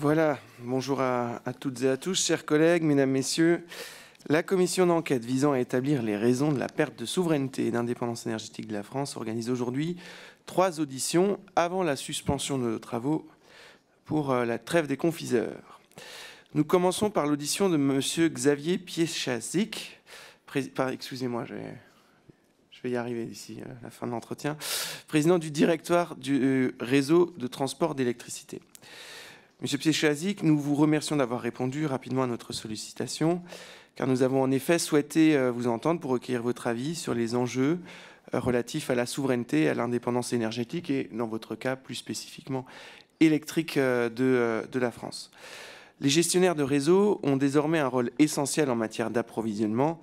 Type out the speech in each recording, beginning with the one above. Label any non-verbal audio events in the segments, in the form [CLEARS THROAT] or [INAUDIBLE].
Voilà, bonjour à, toutes et à tous, chers collègues, mesdames, messieurs. La commission d'enquête visant à établir les raisons de la perte de souveraineté et d'indépendance énergétique de la France organise aujourd'hui trois auditions avant la suspension de nos travaux pour euh, la trêve des confiseurs. Nous commençons par l'audition de M. Xavier Pieschazic, excusez-moi, je je vais y arriver d'ici euh, la fin de l'entretien, président du directoire du euh, réseau de transport d'électricité. Monsieur Pieschazik, nous vous remercions d'avoir répondu rapidement à notre sollicitation, car nous avons en effet souhaité euh, vous entendre pour recueillir votre avis sur les enjeux euh, relatifs à la souveraineté, à l'indépendance énergétique et, dans votre cas, plus spécifiquement, électrique euh, de, de la France. Les gestionnaires de réseau ont désormais un rôle essentiel en matière d'approvisionnement.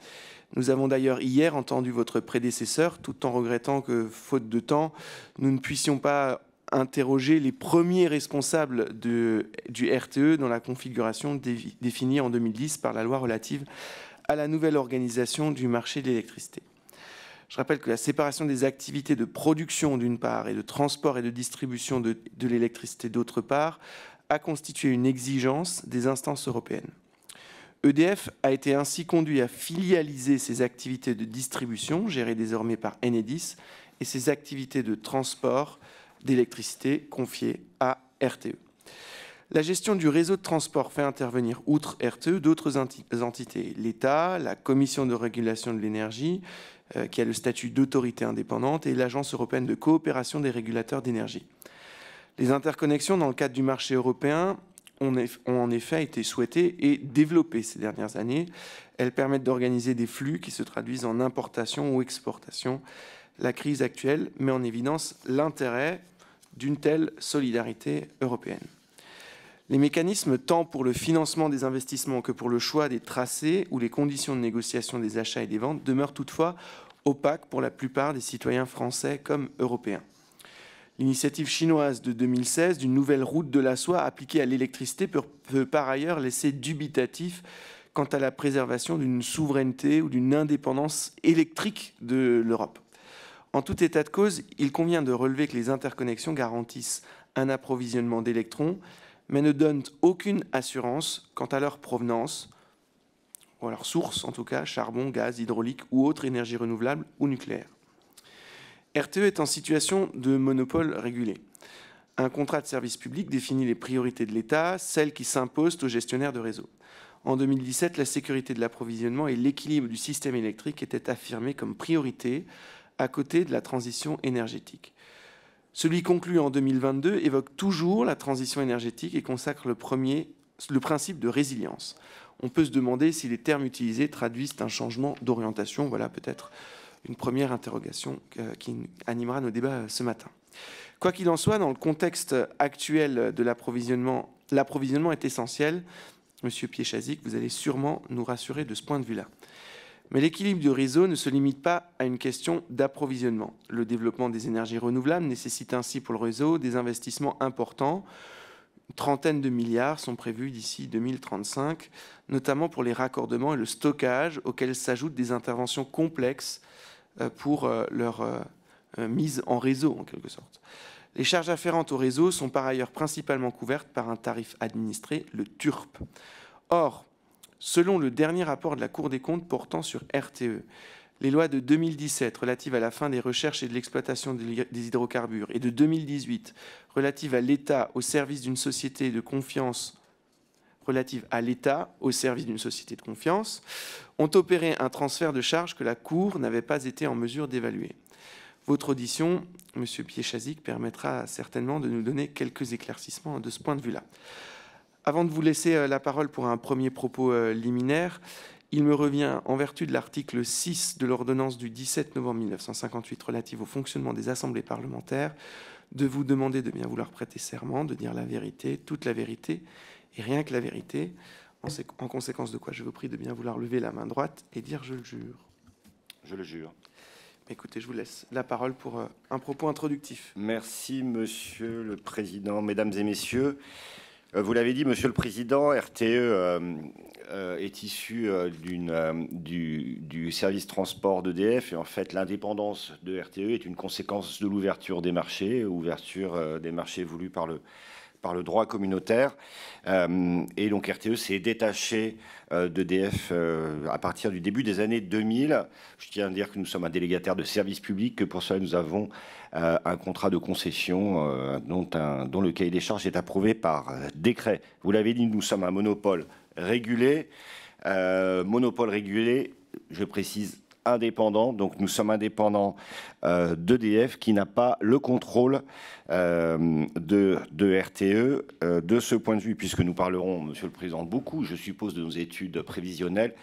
Nous avons d'ailleurs hier entendu votre prédécesseur, tout en regrettant que, faute de temps, nous ne puissions pas interroger les premiers responsables du RTE dans la configuration définie en 2010 par la loi relative à la nouvelle organisation du marché de l'électricité. Je rappelle que la séparation des activités de production d'une part et de transport et de distribution de, de l'électricité d'autre part a constitué une exigence des instances européennes. EDF a été ainsi conduit à filialiser ses activités de distribution, gérées désormais par Enedis, et ses activités de transport, d'électricité confiée à RTE. La gestion du réseau de transport fait intervenir, outre RTE, d'autres entités, l'État, la Commission de régulation de l'énergie, euh, qui a le statut d'autorité indépendante, et l'Agence européenne de coopération des régulateurs d'énergie. Les interconnexions dans le cadre du marché européen ont, en effet été souhaitées et développées ces dernières années. Elles permettent d'organiser des flux qui se traduisent en importation ou exportation la crise actuelle met en évidence l'intérêt d'une telle solidarité européenne. Les mécanismes, tant pour le financement des investissements que pour le choix des tracés ou les conditions de négociation des achats et des ventes, demeurent toutefois opaques pour la plupart des citoyens français comme européens. L'initiative chinoise de 2016 d'une nouvelle route de la soie appliquée à l'électricité peut, par ailleurs laisser dubitatif quant à la préservation d'une souveraineté ou d'une indépendance électrique de l'Europe. En tout état de cause, il convient de relever que les interconnexions garantissent un approvisionnement d'électrons, mais ne donnent aucune assurance quant à leur provenance, ou à leur source en tout cas, charbon, gaz, hydraulique ou autre énergie renouvelable ou nucléaire. RTE est en situation de monopole régulé. Un contrat de service public définit les priorités de l'État, celles qui s'imposent aux gestionnaires de réseau. En 2017, la sécurité de l'approvisionnement et l'équilibre du système électrique étaient affirmés comme priorité à côté de la transition énergétique. Celui conclu en 2022 évoque toujours la transition énergétique et consacre le, premier, le principe de résilience. On peut se demander si les termes utilisés traduisent un changement d'orientation. Voilà peut-être une première interrogation euh, qui animera nos débats euh, ce matin. Quoi qu'il en soit, dans le contexte actuel de l'approvisionnement, l'approvisionnement est essentiel. Monsieur Piéchazic, vous allez sûrement nous rassurer de ce point de vue-là. Mais l'équilibre du réseau ne se limite pas à une question d'approvisionnement. Le développement des énergies renouvelables nécessite ainsi pour le réseau des investissements importants. Une trentaine de milliards sont prévus d'ici 2035, notamment pour les raccordements et le stockage, auxquels s'ajoutent des interventions complexes euh, pour euh, leur euh, mise en réseau, en quelque sorte. Les charges afférentes au réseau sont par ailleurs principalement couvertes par un tarif administré, le TURP. Or, Selon le dernier rapport de la Cour des comptes portant sur RTE, les lois de 2017 relatives à la fin des recherches et de l'exploitation des hydrocarbures et de 2018 relatives à l'État au service d'une société de confiance relative à l'État au service d'une société de confiance ont opéré un transfert de charges que la Cour n'avait pas été en mesure d'évaluer. Votre audition, M. Piechazic, permettra certainement de nous donner quelques éclaircissements de ce point de vue-là. Avant de vous laisser euh, la parole pour un premier propos euh, liminaire, il me revient, en vertu de l'article 6 de l'ordonnance du 17 novembre 1958 relative au fonctionnement des assemblées parlementaires, de vous demander de bien vouloir prêter serment, de dire la vérité, toute la vérité et rien que la vérité, en, conséquence de quoi je vous prie de bien vouloir lever la main droite et dire je le jure. Je le jure. Écoutez, je vous laisse la parole pour euh, un propos introductif. Merci, Monsieur le Président, Mesdames et Messieurs. Euh, vous l'avez dit, Monsieur le Président, RTE euh, euh, est issu du, service transport d'EDF. Et en fait, l'indépendance de RTE est une conséquence de l'ouverture des marchés, ouverture des marchés voulus par le, par le droit communautaire. Euh, et donc RTE s'est détaché euh, d'EDF euh, à partir du début des années 2000. Je tiens à dire que nous sommes un délégataire de service public, que pour cela nous avons un contrat de concession dont, le cahier des charges est approuvé par décret. Vous l'avez dit, nous sommes un monopole régulé. monopole régulé, je précise indépendant. Donc nous sommes indépendants euh, d'EDF qui n'a pas le contrôle euh, de, RTE e, euh, de ce point de vue. Puisque nous parlerons, Monsieur le Président, beaucoup, je suppose, de nos études prévisionnelles,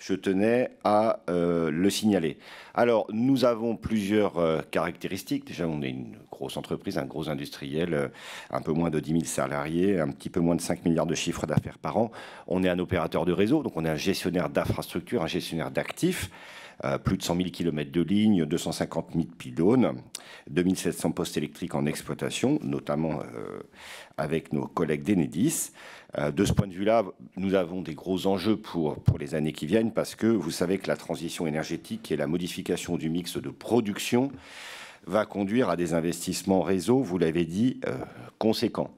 je tenais à le signaler. Alors nous avons plusieurs caractéristiques. Déjà, on est une grosse entreprise, un gros industriel, un peu moins de 10 000 salariés, un petit peu moins de 5 milliards de chiffres d'affaires par an. On est un opérateur de réseau, donc on est un gestionnaire d'infrastructures, un gestionnaire d'actifs plus de 100 000 km de lignes, 250 000 pylônes, 2700 postes électriques en exploitation, notamment euh, avec nos collègues d'Enedis. Euh, de ce point de vue-là, nous avons des gros enjeux pour, pour les années qui viennent parce que vous savez que la transition énergétique et la modification du mix de production va conduire à des investissements réseau, vous l'avez dit, euh, conséquents.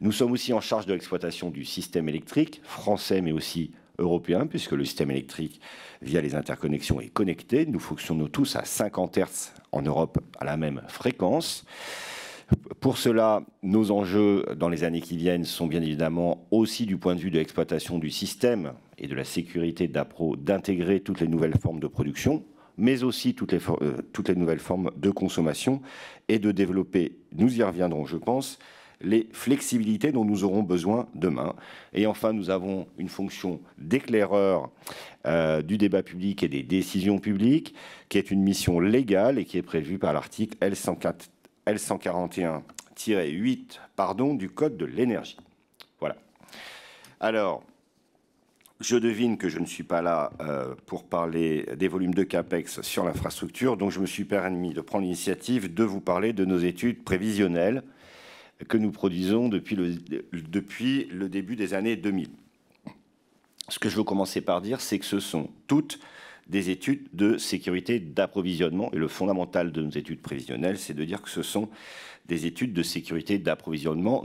Nous sommes aussi en charge de l'exploitation du système électrique français, mais aussi européen, puisque le système électrique, via les interconnexions, est connecté. Nous fonctionnons tous à 50 Hz en Europe à la même fréquence. Pour cela, nos enjeux dans les années qui viennent sont bien évidemment aussi du point de vue de l'exploitation du système et de la sécurité d'APRO d'intégrer toutes les nouvelles formes de production, mais aussi euh, toutes les nouvelles formes de consommation et de développer, nous y reviendrons je pense, les flexibilités dont nous aurons besoin demain. Et enfin, nous avons une fonction d'éclaireur euh, du débat public et des décisions publiques, qui est une mission légale et qui est prévue par l'article L141-8 du Code de l'énergie. Voilà. Alors, je devine que je ne suis pas là euh, pour parler des volumes de CAPEX sur l'infrastructure, donc je me suis permis de prendre l'initiative de vous parler de nos études prévisionnelles que nous produisons depuis le, depuis le début des années 2000. Ce que je veux commencer par dire, c'est que ce sont toutes des études de sécurité d'approvisionnement. Et le fondamental de nos études prévisionnelles, c'est de dire que ce sont des études de sécurité d'approvisionnement.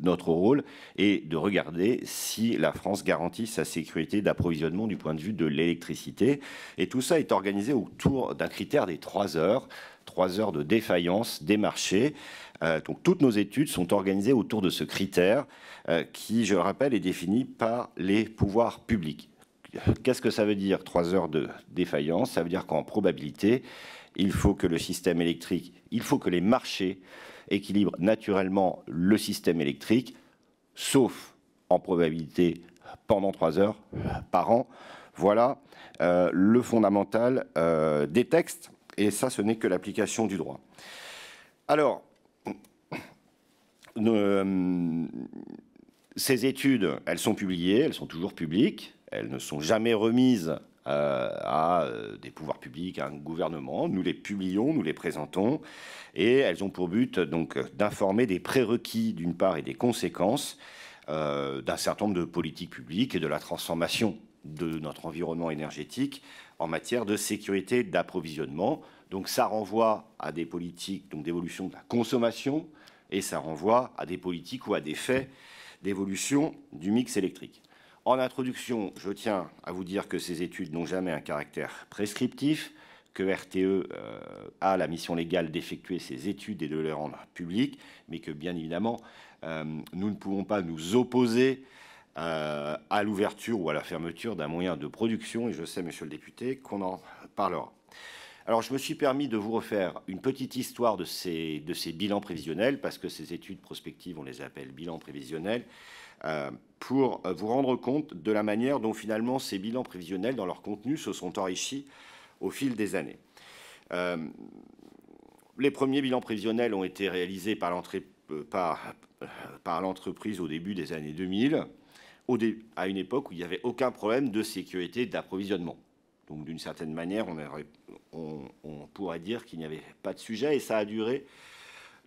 Notre rôle est de regarder si la France garantit sa sécurité d'approvisionnement du point de vue de l'électricité. Et tout ça est organisé autour d'un critère des trois heures, trois heures de défaillance des marchés euh, donc toutes nos études sont organisées autour de ce critère euh, qui, je le rappelle, est défini par les pouvoirs publics. Qu'est-ce que ça veut dire trois heures de défaillance Ça veut dire qu'en probabilité, il faut que le système électrique, il faut que les marchés équilibrent naturellement le système électrique, sauf en probabilité pendant trois heures par an. Voilà euh, le fondamental des textes, et ça, ce n'est que l'application du droit. Alors, euh, ces études, elles sont publiées, elles sont toujours publiques, elles ne sont jamais remises euh, à euh, des pouvoirs publics, à un gouvernement. Nous les publions, nous les présentons, et elles ont pour but donc d'informer des prérequis d'une part et des conséquences d'un certain nombre de politiques publiques et de la transformation de notre environnement énergétique en matière de sécurité d'approvisionnement. Donc ça renvoie à des politiques donc d'évolution de la consommation, et ça renvoie à des politiques ou à des faits d'évolution du mix électrique. En introduction, je tiens à vous dire que ces études n'ont jamais un caractère prescriptif, que RTE euh, a la mission légale d'effectuer ces études et de les rendre publiques, mais que bien évidemment, euh, nous ne pouvons pas nous opposer euh, à l'ouverture ou à la fermeture d'un moyen de production, et je sais, monsieur le député, qu'on en parlera. Alors, je me suis permis de vous refaire une petite histoire de ces, bilans prévisionnels, parce que ces études prospectives, on les appelle bilans prévisionnels, euh, pour euh, vous rendre compte de la manière dont finalement ces bilans prévisionnels, dans leur contenu, se sont enrichis au fil des années. Euh, les premiers bilans prévisionnels ont été réalisés par l'entreprise au début des années 2000, au à une époque où il n'y avait aucun problème de sécurité d'approvisionnement. Donc d'une certaine manière, on, pourrait dire qu'il n'y avait pas de sujet et ça a duré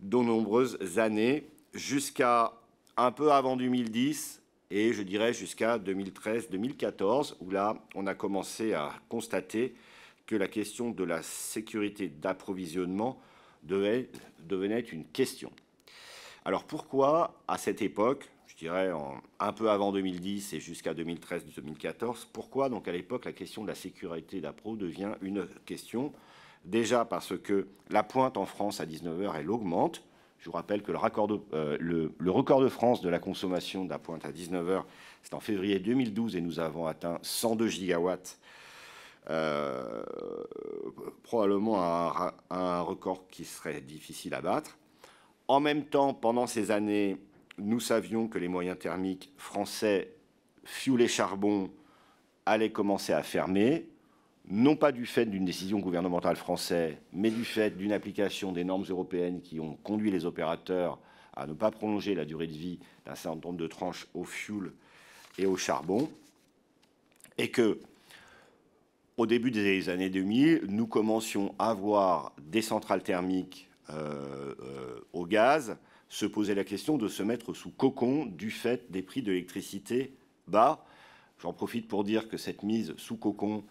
de nombreuses années jusqu'à un peu avant 2010 et je dirais jusqu'à 2013-2014 où là on a commencé à constater que la question de la sécurité d'approvisionnement devenait une question. Alors pourquoi à cette époque je dirais, en, un peu avant 2010 et jusqu'à 2013-2014. Pourquoi donc à l'époque la question de la sécurité d'APRO devient une question Déjà parce que la pointe en France à 19h, elle augmente. Je vous rappelle que euh, le, le, record de France de la consommation de pointe à 19h, c'est en février 2012 et nous avons atteint 102 gigawatts. Euh, probablement un record qui serait difficile à battre. En même temps, pendant ces années, nous savions que les moyens thermiques français, fioul et charbon, allaient commencer à fermer, non pas du fait d'une décision gouvernementale française, mais du fait d'une application des normes européennes qui ont conduit les opérateurs à ne pas prolonger la durée de vie d'un certain nombre de tranches au fioul et au charbon, et que au début des années 2000, nous commencions à avoir des centrales thermiques euh, euh, au gaz se poser la question de se mettre sous cocon du fait des prix de l'électricité bas. J'en profite pour dire que cette mise sous cocon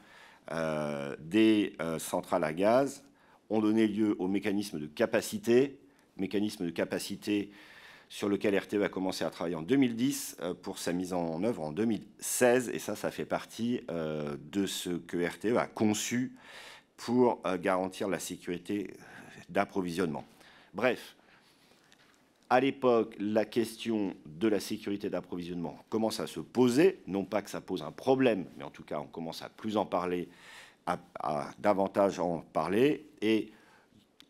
euh, des euh, centrales à gaz ont donné lieu au mécanisme de capacité, mécanisme de capacité sur lequel RTE a commencé à travailler en 2010 euh, pour sa mise en œuvre en 2016. Et ça, ça fait partie de ce que RTE a conçu pour garantir la sécurité d'approvisionnement. Bref, à l'époque, la question de la sécurité d'approvisionnement commence à se poser. Non pas que ça pose un problème, mais en tout cas, on commence à plus en parler, à, davantage en parler. Et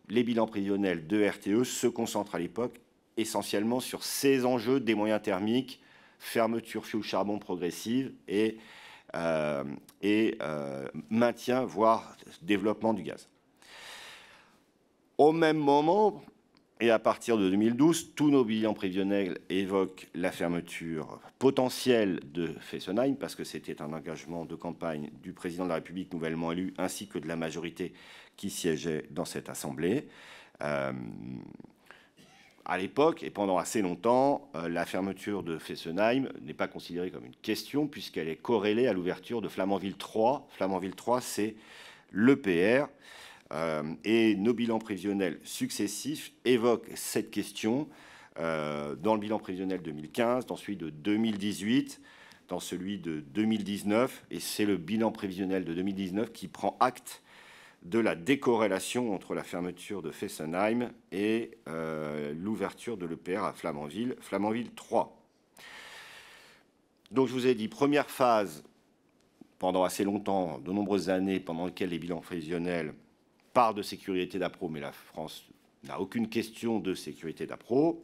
les bilans prévisionnels de RTE se concentrent à l'époque essentiellement sur ces enjeux des moyens thermiques, fermeture fuel charbon progressive et, euh, euh, maintien, voire développement du gaz. Au même moment, et à partir de 2012, tous nos bilans prévisionnels évoquent la fermeture potentielle de Fessenheim, parce que c'était un engagement de campagne du président de la République nouvellement élu, ainsi que de la majorité qui siégeait dans cette assemblée. Euh, à l'époque et pendant assez longtemps, euh, la fermeture de Fessenheim n'est pas considérée comme une question puisqu'elle est corrélée à l'ouverture de Flamanville 3. Flamanville 3, c'est l'EPR. Euh, et nos bilans prévisionnels successifs évoquent cette question euh, dans le bilan prévisionnel 2015, dans celui de 2018, dans celui de 2019. Et c'est le bilan prévisionnel de 2019 qui prend acte de la décorrélation entre la fermeture de Fessenheim et euh, l'ouverture de l'EPR à Flamanville, Flamanville 3. Donc je vous ai dit, première phase, pendant assez longtemps, de nombreuses années, pendant lesquelles les bilans prévisionnels parle de sécurité d'appro, mais la France n'a aucune question de sécurité d'appro.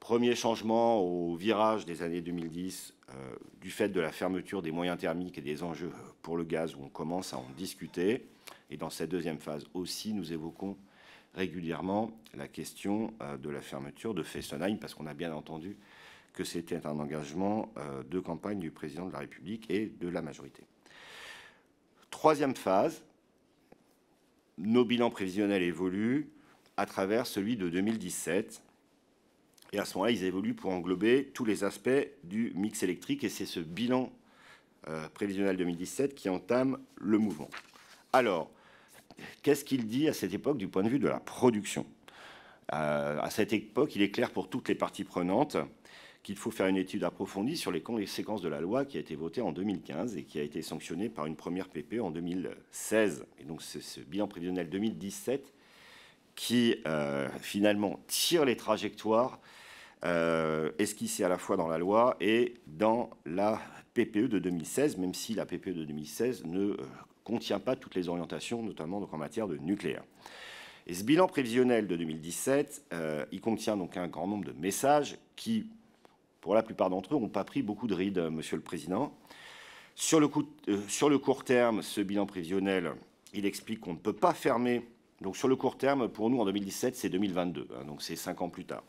Premier changement au virage des années 2010, euh, du fait de la fermeture des moyens thermiques et des enjeux pour le gaz, où on commence à en discuter. Et dans cette deuxième phase aussi, nous évoquons régulièrement la question euh, de la fermeture de Fessenheim, parce qu'on a bien entendu que c'était un engagement euh, de campagne du président de la République et de la majorité. Troisième phase, nos bilans prévisionnels évoluent à travers celui de 2017. Et à ce moment-là, ils évoluent pour englober tous les aspects du mix électrique. Et c'est ce bilan euh, prévisionnel 2017 qui entame le mouvement. Alors, qu'est-ce qu'il dit à cette époque du point de vue de la production euh, À cette époque, il est clair pour toutes les parties prenantes qu'il faut faire une étude approfondie sur les conséquences de la loi qui a été votée en 2015 et qui a été sanctionnée par une première PPE en 2016. Et donc c'est ce bilan prévisionnel 2017 qui euh, finalement tire les trajectoires euh, esquissées à la fois dans la loi et dans la PPE de 2016, même si la PPE de 2016 ne euh, contient pas toutes les orientations, notamment donc en matière de nucléaire. Et ce bilan prévisionnel de 2017, il contient donc un grand nombre de messages qui pour la plupart d'entre eux, n'ont pas pris beaucoup de rides, euh, Monsieur le Président. Euh, sur le, court terme, ce bilan prévisionnel, il explique qu'on ne peut pas fermer. Donc sur le court terme, pour nous, en 2017, c'est 2022, hein, donc c'est cinq ans plus tard.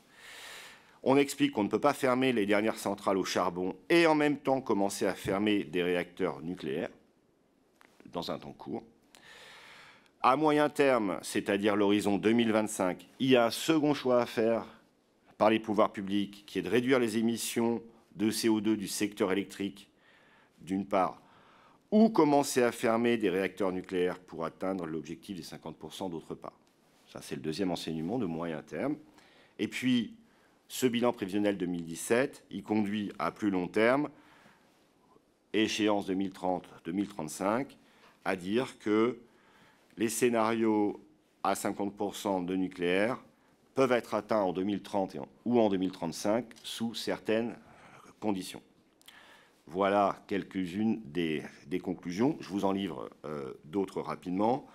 On explique qu'on ne peut pas fermer les dernières centrales au charbon et en même temps commencer à fermer des réacteurs nucléaires dans un temps court. À moyen terme, c'est-à-dire l'horizon 2025, il y a un second choix à faire par les pouvoirs publics, qui est de réduire les émissions de CO2 du secteur électrique, d'une part, ou commencer à fermer des réacteurs nucléaires pour atteindre l'objectif des 50% d'autre part. Ça, c'est le deuxième enseignement de moyen terme. Et puis, ce bilan prévisionnel 2017, il conduit à plus long terme, échéance 2030-2035, à dire que les scénarios à 50% de nucléaire peuvent être atteints en 2030 ou en 2035 sous certaines conditions. Voilà quelques-unes des, conclusions. Je vous en livre euh, d'autres rapidement.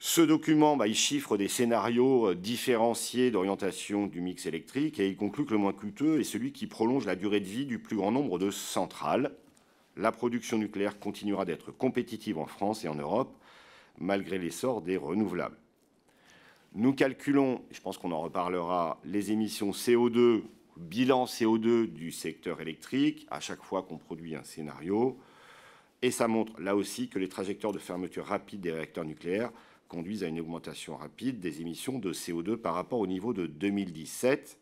Ce document, bah, il chiffre des scénarios euh, différenciés d'orientation du mix électrique et il conclut que le moins coûteux est celui qui prolonge la durée de vie du plus grand nombre de centrales. La production nucléaire continuera d'être compétitive en France et en Europe malgré l'essor des renouvelables. Nous calculons, je pense qu'on en reparlera, les émissions CO2, bilan CO2 du secteur électrique à chaque fois qu'on produit un scénario. Et ça montre là aussi que les trajectoires de fermeture rapide des réacteurs nucléaires conduisent à une augmentation rapide des émissions de CO2 par rapport au niveau de 2017.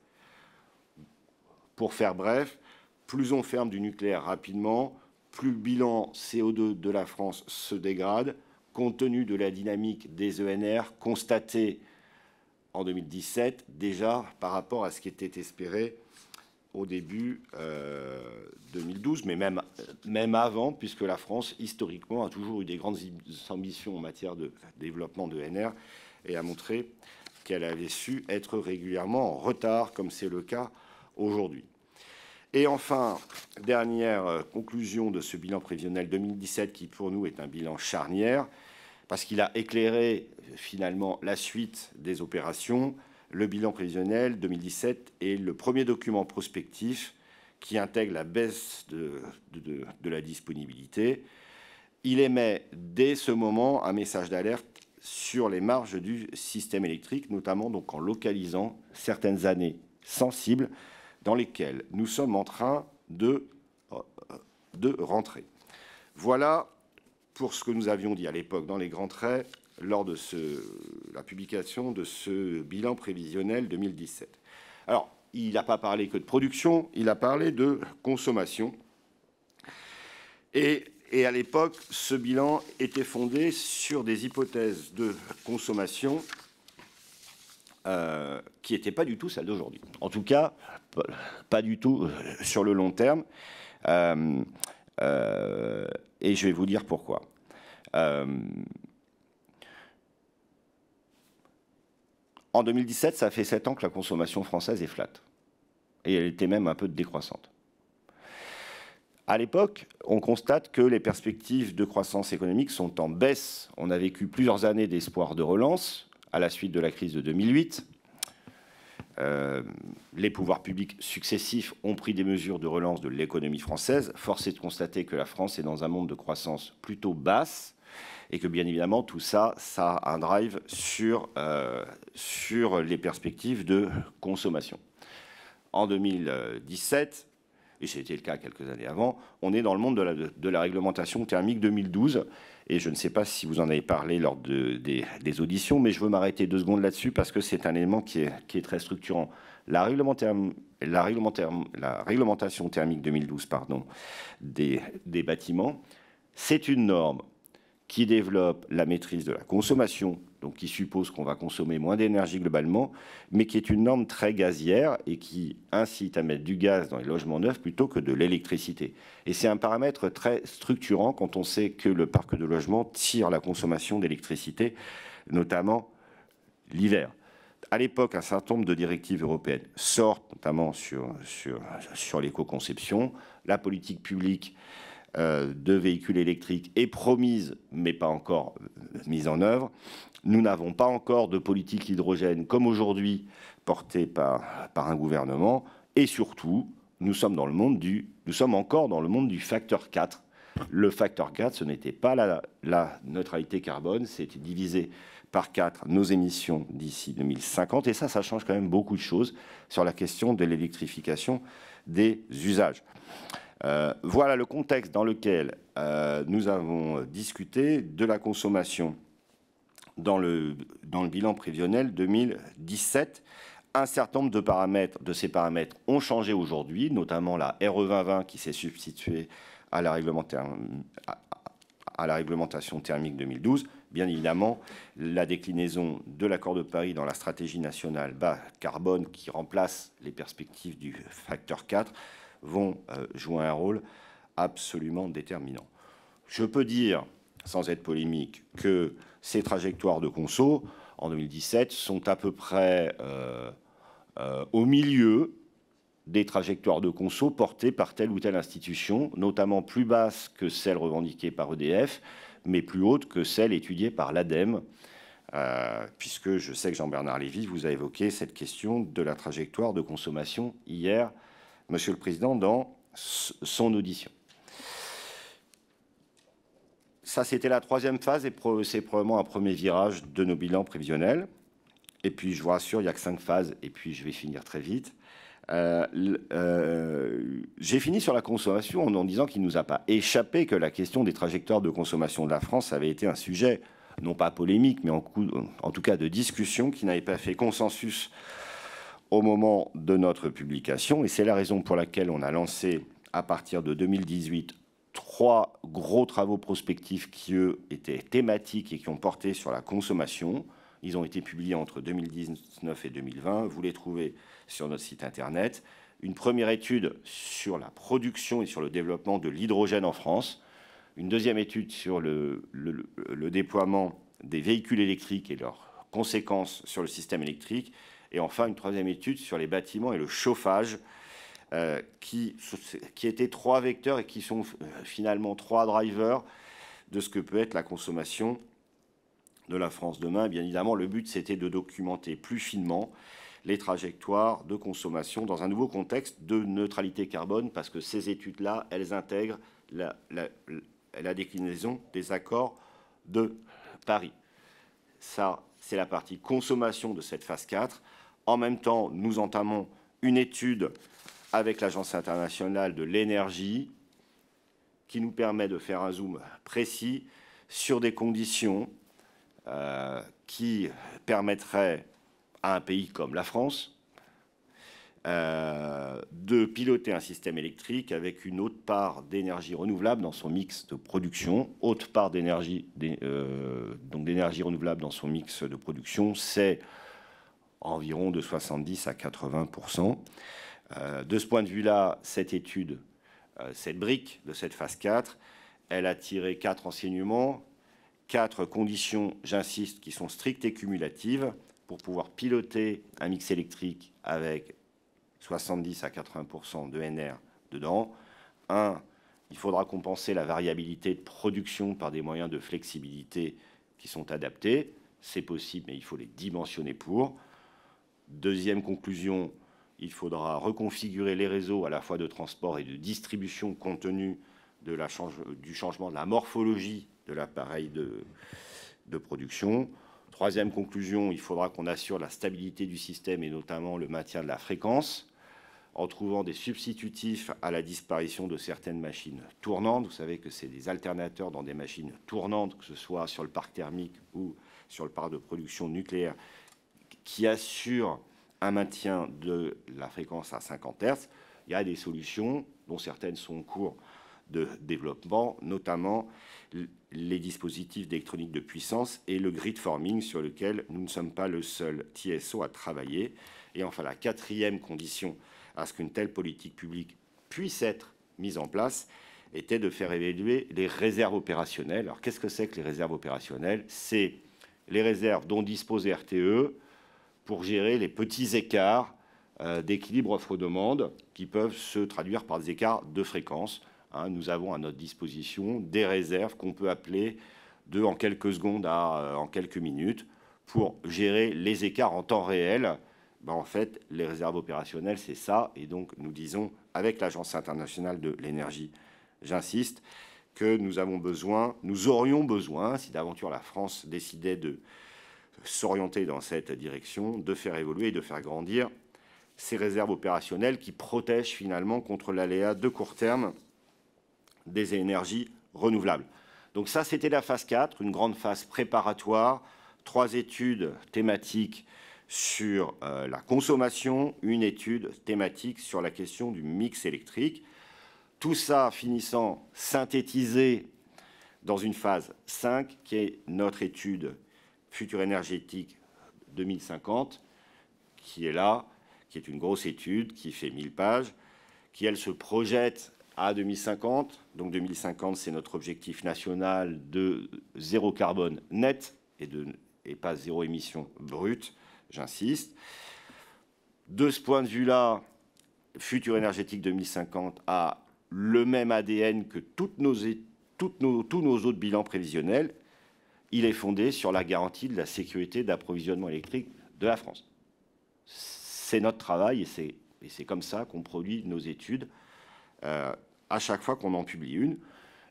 Pour faire bref, plus on ferme du nucléaire rapidement, plus le bilan CO2 de la France se dégrade, compte tenu de la dynamique des ENR constatée en 2017, déjà par rapport à ce qui était espéré au début 2012, euh, mais même, même avant, puisque la France, historiquement, a toujours eu des grandes ambitions en matière de développement de NR et a montré qu'elle avait su être régulièrement en retard, comme c'est le cas aujourd'hui. Et enfin, dernière euh, conclusion de ce bilan prévisionnel 2017, qui pour nous est un bilan charnière, parce qu'il a éclairé euh, finalement la suite des opérations, le bilan prévisionnel 2017 et le premier document prospectif qui intègre la baisse de, la disponibilité. Il émet dès ce moment un message d'alerte sur les marges du système électrique, notamment donc en localisant certaines années sensibles dans lesquelles nous sommes en train de, euh, euh, de rentrer. Voilà pour ce que nous avions dit à l'époque dans les grands traits lors de ce, la publication de ce bilan prévisionnel 2017. Alors, il n'a pas parlé que de production, il a parlé de consommation. Et, à l'époque, ce bilan était fondé sur des hypothèses de consommation euh, qui n'étaient pas du tout celles d'aujourd'hui. En tout cas, pas du tout euh, sur le long terme. Euh, et je vais vous dire pourquoi. Euh, en 2017, ça fait sept ans que la consommation française est flatte. Et elle était même un peu décroissante. À l'époque, on constate que les perspectives de croissance économique sont en baisse. On a vécu plusieurs années d'espoir de relance à la suite de la crise de 2008. Euh, les pouvoirs publics successifs ont pris des mesures de relance de l'économie française. Force est de constater que la France est dans un monde de croissance plutôt basse et que bien évidemment tout ça, ça a un drive sur, euh, sur les perspectives de consommation. En 2017, et c'était le cas quelques années avant, on est dans le monde de la, de la réglementation thermique 2012 et je ne sais pas si vous en avez parlé lors des, auditions, mais je veux m'arrêter deux secondes là-dessus parce que c'est un élément qui est, très structurant. La, réglementation thermique 2012 pardon, des bâtiments, c'est une norme qui développe la maîtrise de la consommation, donc qui suppose qu'on va consommer moins d'énergie globalement, mais qui est une norme très gazière et qui incite à mettre du gaz dans les logements neufs plutôt que de l'électricité. Et c'est un paramètre très structurant quand on sait que le parc de logements tire la consommation d'électricité, notamment l'hiver. À l'époque, un certain nombre de directives européennes sortent, notamment sur, sur, sur l'éco-conception, la politique publique euh, de véhicules électriques est promise, mais pas encore euh, mise en œuvre. Nous n'avons pas encore de politique hydrogène comme aujourd'hui portée par, par un gouvernement. Et surtout, nous sommes, dans le monde du, nous sommes encore dans le monde du facteur 4. Le facteur 4, ce n'était pas la, neutralité carbone, c'était divisé par 4 nos émissions d'ici 2050. Et ça, ça change quand même beaucoup de choses sur la question de l'électrification des usages. Euh, voilà le contexte dans lequel euh, nous avons discuté de la consommation dans le, bilan prévisionnel 2017. Un certain nombre de paramètres, de ces paramètres ont changé aujourd'hui, notamment la RE 2020 qui s'est substituée à à la réglementation thermique 2012. Bien évidemment, la déclinaison de l'accord de Paris dans la stratégie nationale bas carbone qui remplace les perspectives du facteur 4 vont euh, jouer un rôle absolument déterminant. Je peux dire, sans être polémique, que ces trajectoires de conso en 2017 sont à peu près euh, euh, au milieu des trajectoires de conso portées par telle ou telle institution, notamment plus basses que celles revendiquées par EDF, mais plus hautes que celles étudiées par l'ADEME, euh, puisque je sais que Jean-Bernard Lévy vous a évoqué cette question de la trajectoire de consommation hier, Monsieur le Président, dans son audition. Ça, c'était la troisième phase et c'est probablement un premier virage de nos bilans prévisionnels. Et puis, je vous rassure, il n'y a que cinq phases et puis je vais finir très vite. Euh, euh, j'ai fini sur la consommation en en disant qu'il ne nous a pas échappé que la question des trajectoires de consommation de la France avait été un sujet, non pas polémique, mais en tout cas de discussion qui n'avait pas fait consensus au moment de notre publication. Et c'est la raison pour laquelle on a lancé à partir de 2018 trois gros travaux prospectifs qui, eux, étaient thématiques et qui ont porté sur la consommation. Ils ont été publiés entre 2019 et 2020. Vous les trouvez sur notre site internet. Une première étude sur la production et sur le développement de l'hydrogène en France. Une deuxième étude sur le, le, déploiement des véhicules électriques et leurs conséquences sur le système électrique. Et enfin, une troisième étude sur les bâtiments et le chauffage euh, qui, étaient trois vecteurs et qui sont euh, finalement trois drivers de ce que peut être la consommation de la France demain. Bien évidemment, le but, c'était de documenter plus finement les trajectoires de consommation dans un nouveau contexte de neutralité carbone, parce que ces études-là, elles intègrent la, la, déclinaison des accords de Paris. Ça, c'est la partie consommation de cette phase 4. En même temps, nous entamons une étude avec l'Agence internationale de l'énergie, qui nous permet de faire un zoom précis sur des conditions euh, qui permettraient à un pays comme la France euh, de piloter un système électrique avec une haute part d'énergie renouvelable dans son mix de production. Haute part d'énergie euh, d'énergie renouvelable dans son mix de production, c'est environ de 70 à 80 euh, de ce point de vue-là, cette étude, euh, cette brique de cette phase 4, elle a tiré quatre enseignements, quatre conditions, j'insiste, qui sont strictes et cumulatives pour pouvoir piloter un mix électrique avec 70 à 80 de NR dedans. Un, il faudra compenser la variabilité de production par des moyens de flexibilité qui sont adaptés. C'est possible, mais il faut les dimensionner pour. Deuxième conclusion, il faudra reconfigurer les réseaux à la fois de transport et de distribution compte tenu du changement de la morphologie de l'appareil de, de production. Troisième conclusion, il faudra qu'on assure la stabilité du système et notamment le maintien de la fréquence en trouvant des substitutifs à la disparition de certaines machines tournantes. Vous savez que c'est des alternateurs dans des machines tournantes, que ce soit sur le parc thermique ou sur le parc de production nucléaire, qui assurent un maintien de la fréquence à 50 Hz, il y a des solutions dont certaines sont en cours de développement, notamment les dispositifs d'électronique de puissance et le grid forming sur lequel nous ne sommes pas le seul TSO à travailler. Et enfin, la quatrième condition à ce qu'une telle politique publique puisse être mise en place était de faire évaluer les réserves opérationnelles. Alors qu'est-ce que c'est que les réserves opérationnelles C'est les réserves dont dispose RTE pour gérer les petits écarts euh, d'équilibre offre-demande qui peuvent se traduire par des écarts de fréquence. Hein, nous avons à notre disposition des réserves qu'on peut appeler de en quelques secondes à euh, en quelques minutes pour gérer les écarts en temps réel. Ben, en fait, les réserves opérationnelles, c'est ça. Et donc, nous disons, avec l'Agence internationale de l'énergie, j'insiste, que nous avons besoin, nous aurions besoin, si d'aventure la France décidait de s'orienter dans cette direction, de faire évoluer et de faire grandir ces réserves opérationnelles qui protègent finalement contre l'aléa de court terme des énergies renouvelables. Donc ça, c'était la phase 4, une grande phase préparatoire, trois études thématiques sur euh, la consommation, une étude thématique sur la question du mix électrique. Tout ça finissant synthétisé dans une phase 5 qui est notre étude futur énergétique 2050, qui est là, qui est une grosse étude, qui fait 1000 pages, qui, elle, se projette à 2050. Donc 2050, c'est notre objectif national de zéro carbone net et, de, et pas zéro émission brute, j'insiste. De ce point de vue-là, Futur énergétique 2050 a le même ADN que nos, tous nos autres bilans prévisionnels, il est fondé sur la garantie de la sécurité d'approvisionnement électrique de la France. C'est notre travail et c'est comme ça qu'on produit nos études euh, à chaque fois qu'on en publie une.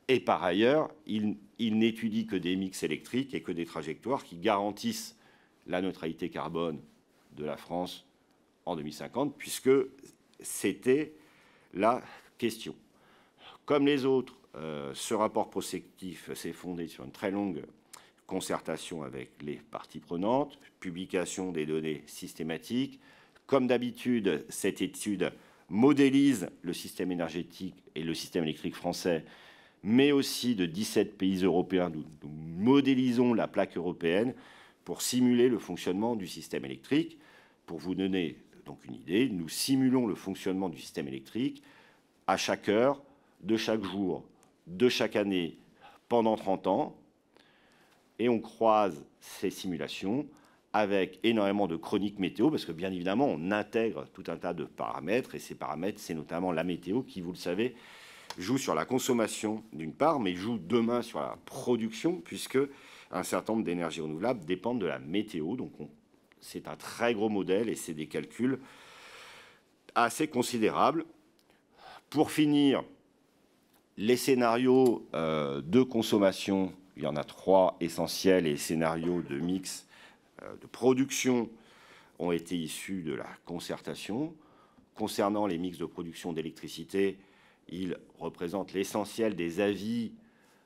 Et par ailleurs, il, n'étudie que des mix électriques et que des trajectoires qui garantissent la neutralité carbone de la France en 2050, puisque c'était la question. Comme les autres, euh, ce rapport prospectif s'est fondé sur une très longue concertation avec les parties prenantes, publication des données systématiques. Comme d'habitude, cette étude modélise le système énergétique et le système électrique français, mais aussi de 17 pays européens. Nous, modélisons la plaque européenne pour simuler le fonctionnement du système électrique. Pour vous donner donc une idée, nous simulons le fonctionnement du système électrique à chaque heure, de chaque jour, de chaque année, pendant 30 ans, et on croise ces simulations avec énormément de chroniques météo, parce que bien évidemment, on intègre tout un tas de paramètres, et ces paramètres, c'est notamment la météo qui, vous le savez, joue sur la consommation d'une part, mais joue demain sur la production, puisque un certain nombre d'énergies renouvelables dépendent de la météo. Donc c'est un très gros modèle et c'est des calculs assez considérables. Pour finir, les scénarios euh, de consommation il y en a trois essentiels et scénarios de mix euh, de production ont été issus de la concertation. Concernant les mix de production d'électricité, ils représentent l'essentiel des avis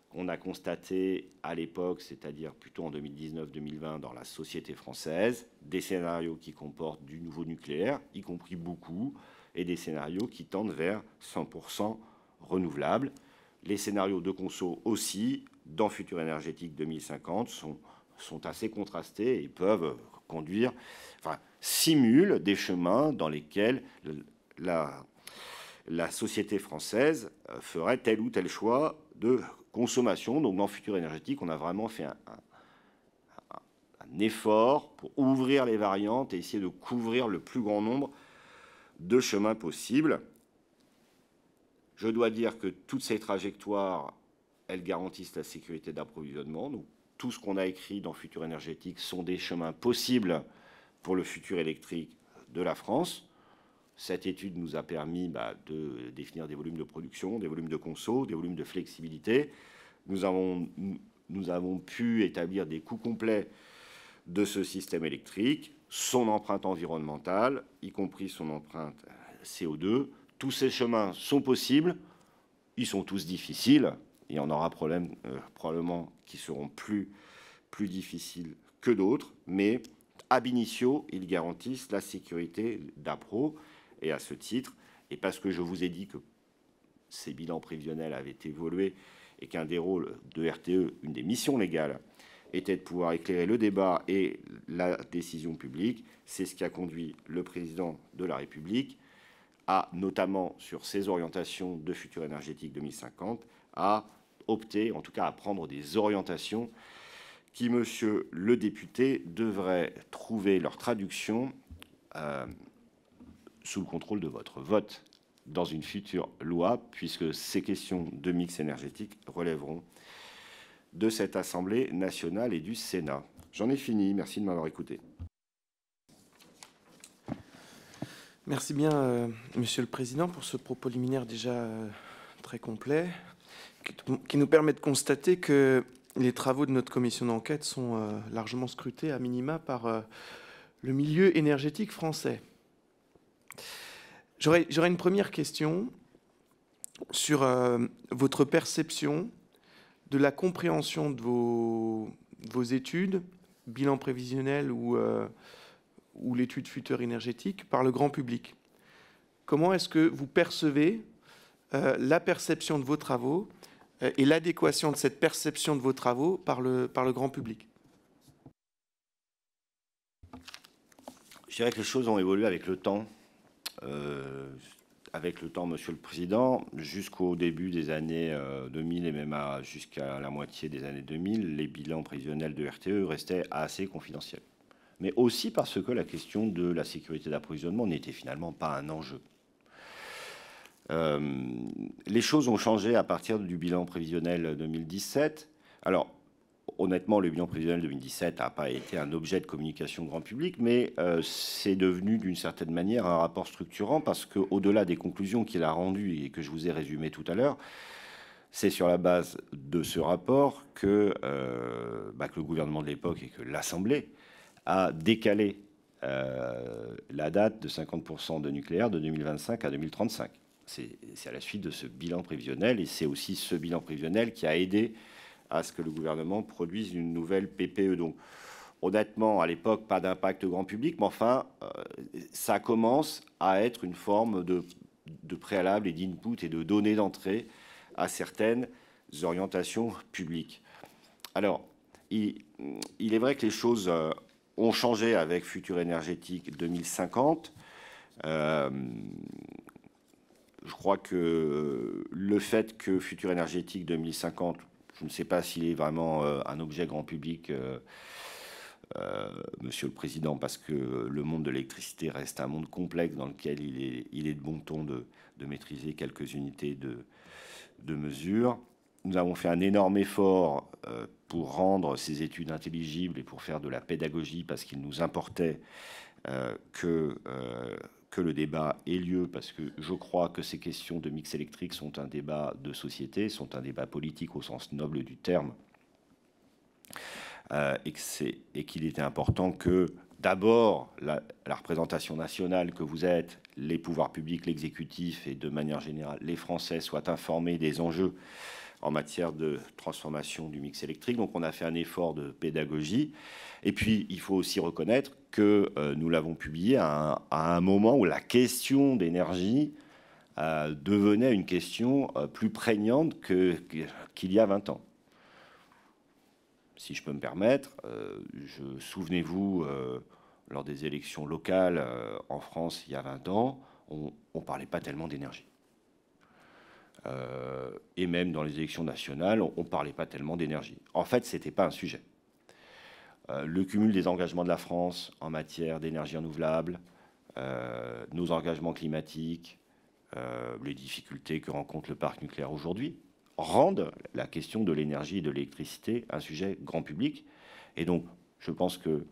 qu'on a constatés à l'époque, c'est-à-dire plutôt en 2019-2020 dans la société française, des scénarios qui comportent du nouveau nucléaire, y compris beaucoup, et des scénarios qui tendent vers 100% renouvelables. Les scénarios de conso aussi dans Futur énergétique 2050 sont, sont assez contrastés et peuvent conduire, enfin, simulent des chemins dans lesquels la, la société française euh, ferait tel ou tel choix de consommation. Donc dans Futur énergétique, on a vraiment fait un, un, effort pour ouvrir les variantes et essayer de couvrir le plus grand nombre de chemins possibles. Je dois dire que toutes ces trajectoires elles garantissent la sécurité d'approvisionnement. tout ce qu'on a écrit dans Futur énergétique sont des chemins possibles pour le futur électrique de la France. Cette étude nous a permis bah, de définir des volumes de production, des volumes de conso, des volumes de flexibilité. Nous nous avons pu établir des coûts complets de ce système électrique, son empreinte environnementale, y compris son empreinte euh, CO2. Tous ces chemins sont possibles, ils sont tous difficiles, y en aura euh, probablement qui seront plus, plus difficiles que d'autres, mais ab initio, ils garantissent la sécurité d'APRO. Et à ce titre, et parce que je vous ai dit que ces bilans prévisionnels avaient évolué et qu'un des rôles de RTE, une des missions légales, était de pouvoir éclairer le débat et la décision publique. C'est ce qui a conduit le président de la République à, notamment sur ses orientations de futur énergétique 2050, à opter, en tout cas à prendre des orientations qui, monsieur le député, devraient trouver leur traduction euh, sous le contrôle de votre vote dans une future loi, puisque ces questions de mix énergétique relèveront de cette Assemblée nationale et du Sénat. J'en ai fini, merci de m'avoir écouté. Merci bien, euh, Monsieur le Président, pour ce propos liminaire déjà euh, très complet qui nous permet de constater que les travaux de notre commission d'enquête sont euh, largement scrutés à minima par euh, le milieu énergétique français. J'aurais une première question sur euh, votre perception de la compréhension de vos, vos études, bilan prévisionnel ou, ou l'étude future énergétique, par le grand public. Comment est-ce que vous percevez la perception de vos travaux euh, et l'adéquation de cette perception de vos travaux par le, par le grand public Je dirais que les choses ont évolué avec le temps. Euh, avec le temps, Monsieur le Président, jusqu'au début des années 2000 euh, et même jusqu'à la moitié des années 2000, les bilans prisonnels de RTE restaient assez confidentiels. Mais aussi parce que la question de la sécurité d'approvisionnement n'était finalement pas un enjeu. Euh, les choses ont changé à partir du bilan prévisionnel 2017. Alors, honnêtement, le bilan prévisionnel 2017 n'a pas été un objet de communication grand public, mais euh, c'est devenu d'une certaine manière un rapport structurant parce qu'au-delà des conclusions qu'il a rendues et que je vous ai résumées tout à l'heure, c'est sur la base de ce rapport que, euh, bah, le gouvernement de l'époque et que l'Assemblée a décalé la date de 50% de nucléaire de 2025 à 2035 c'est à la suite de ce bilan prévisionnel, et c'est aussi ce bilan prévisionnel qui a aidé à ce que le gouvernement produise une nouvelle PPE. Donc, honnêtement, à l'époque, pas d'impact grand public, mais enfin, euh, ça commence à être une forme de, préalable et d'input et de données d'entrée à certaines orientations publiques. Alors, il, est vrai que les choses euh, ont changé avec Futur énergétique 2050 je crois que euh, le fait que Futur énergétique 2050, je ne sais pas s'il est vraiment euh, un objet grand public, euh, Monsieur le Président, parce que le monde de l'électricité reste un monde complexe dans lequel il est, il est de bon ton de, maîtriser quelques unités de, de mesure. Nous avons fait un énorme effort pour rendre ces études intelligibles et pour faire de la pédagogie, parce qu'il nous importait que que le débat ait lieu, parce que je crois que ces questions de mix électrique sont un débat de société, sont un débat politique au sens noble du terme, euh, et qu'il était important que d'abord la, la, représentation nationale que vous êtes, les pouvoirs publics, l'exécutif et de manière générale les Français soient informés des enjeux en matière de transformation du mix électrique. Donc on a fait un effort de pédagogie. Et puis il faut aussi reconnaître que euh, nous l'avons publié à un, moment où la question d'énergie euh, devenait une question euh, plus prégnante qu'il y a 20 ans. Si je peux me permettre, je, souvenez-vous, lors des élections locales en France il y a 20 ans, on ne parlait pas tellement d'énergie. Euh, et même dans les élections nationales, on ne parlait pas tellement d'énergie. En fait, ce n'était pas un sujet. Euh, le cumul des engagements de la France en matière d'énergie renouvelable, euh, nos engagements climatiques, les difficultés que rencontre le parc nucléaire aujourd'hui, rendent la question de l'énergie et de l'électricité un sujet grand public. Et donc, je pense que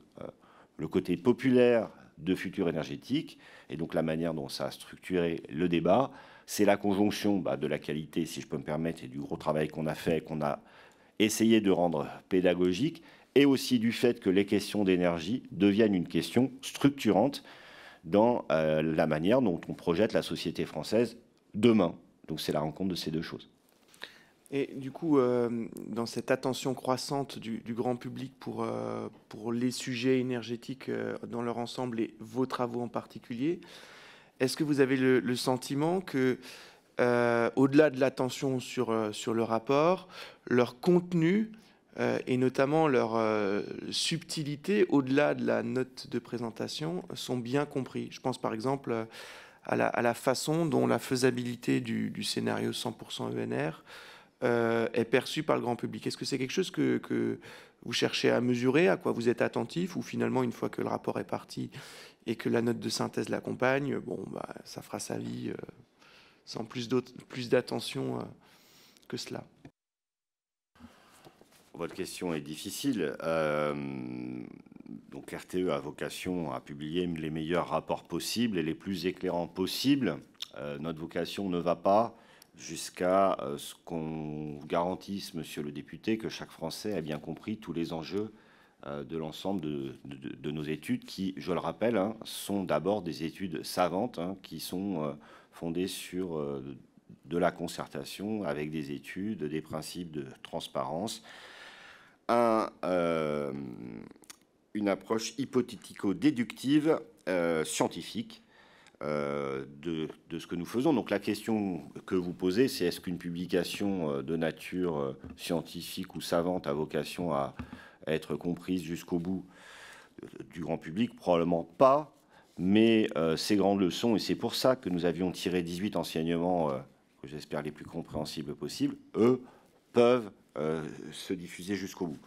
le côté populaire de futur énergétique, et donc la manière dont ça a structuré le débat, c'est la conjonction bah, de la qualité, si je peux me permettre, et du gros travail qu'on a fait, qu'on a essayé de rendre pédagogique, et aussi du fait que les questions d'énergie deviennent une question structurante dans euh, la manière dont on projette la société française demain. Donc c'est la rencontre de ces deux choses. Et du coup, euh, dans cette attention croissante du, grand public pour, euh, pour les sujets énergétiques dans leur ensemble et vos travaux en particulier, est-ce que vous avez le, sentiment que, euh, au-delà de l'attention sur, euh, sur le rapport, leur contenu euh, et notamment leur subtilité, au-delà de la note de présentation, sont bien compris Je pense par exemple à la, façon dont la faisabilité du, scénario 100% ENR est perçue par le grand public. Est-ce que c'est quelque chose que, que vous cherchez à mesurer, à quoi vous êtes attentif, ou finalement, une fois que le rapport est parti, et que la note de synthèse l'accompagne, bon, bah, ça fera sa vie euh, sans plus, plus d'attention euh, que cela. Votre question est difficile. Euh, donc RTE a vocation à publier les meilleurs rapports possibles et les plus éclairants possibles. notre vocation ne va pas jusqu'à ce qu'on garantisse, monsieur le député, que chaque Français ait bien compris tous les enjeux euh, de l'ensemble de, nos études qui, je le rappelle, hein, sont d'abord des études savantes hein, qui sont euh, fondées sur euh, de la concertation avec des études, des principes de transparence, une approche hypothético-déductive scientifique de, de, ce que nous faisons. Donc la question que vous posez, c'est est-ce qu'une publication de nature scientifique ou savante a vocation à être comprise jusqu'au bout euh, du grand public Probablement pas, mais euh, ces grandes leçons, et c'est pour ça que nous avions tiré 18 enseignements, euh, que j'espère les plus compréhensibles possibles, eux peuvent se diffuser jusqu'au bout.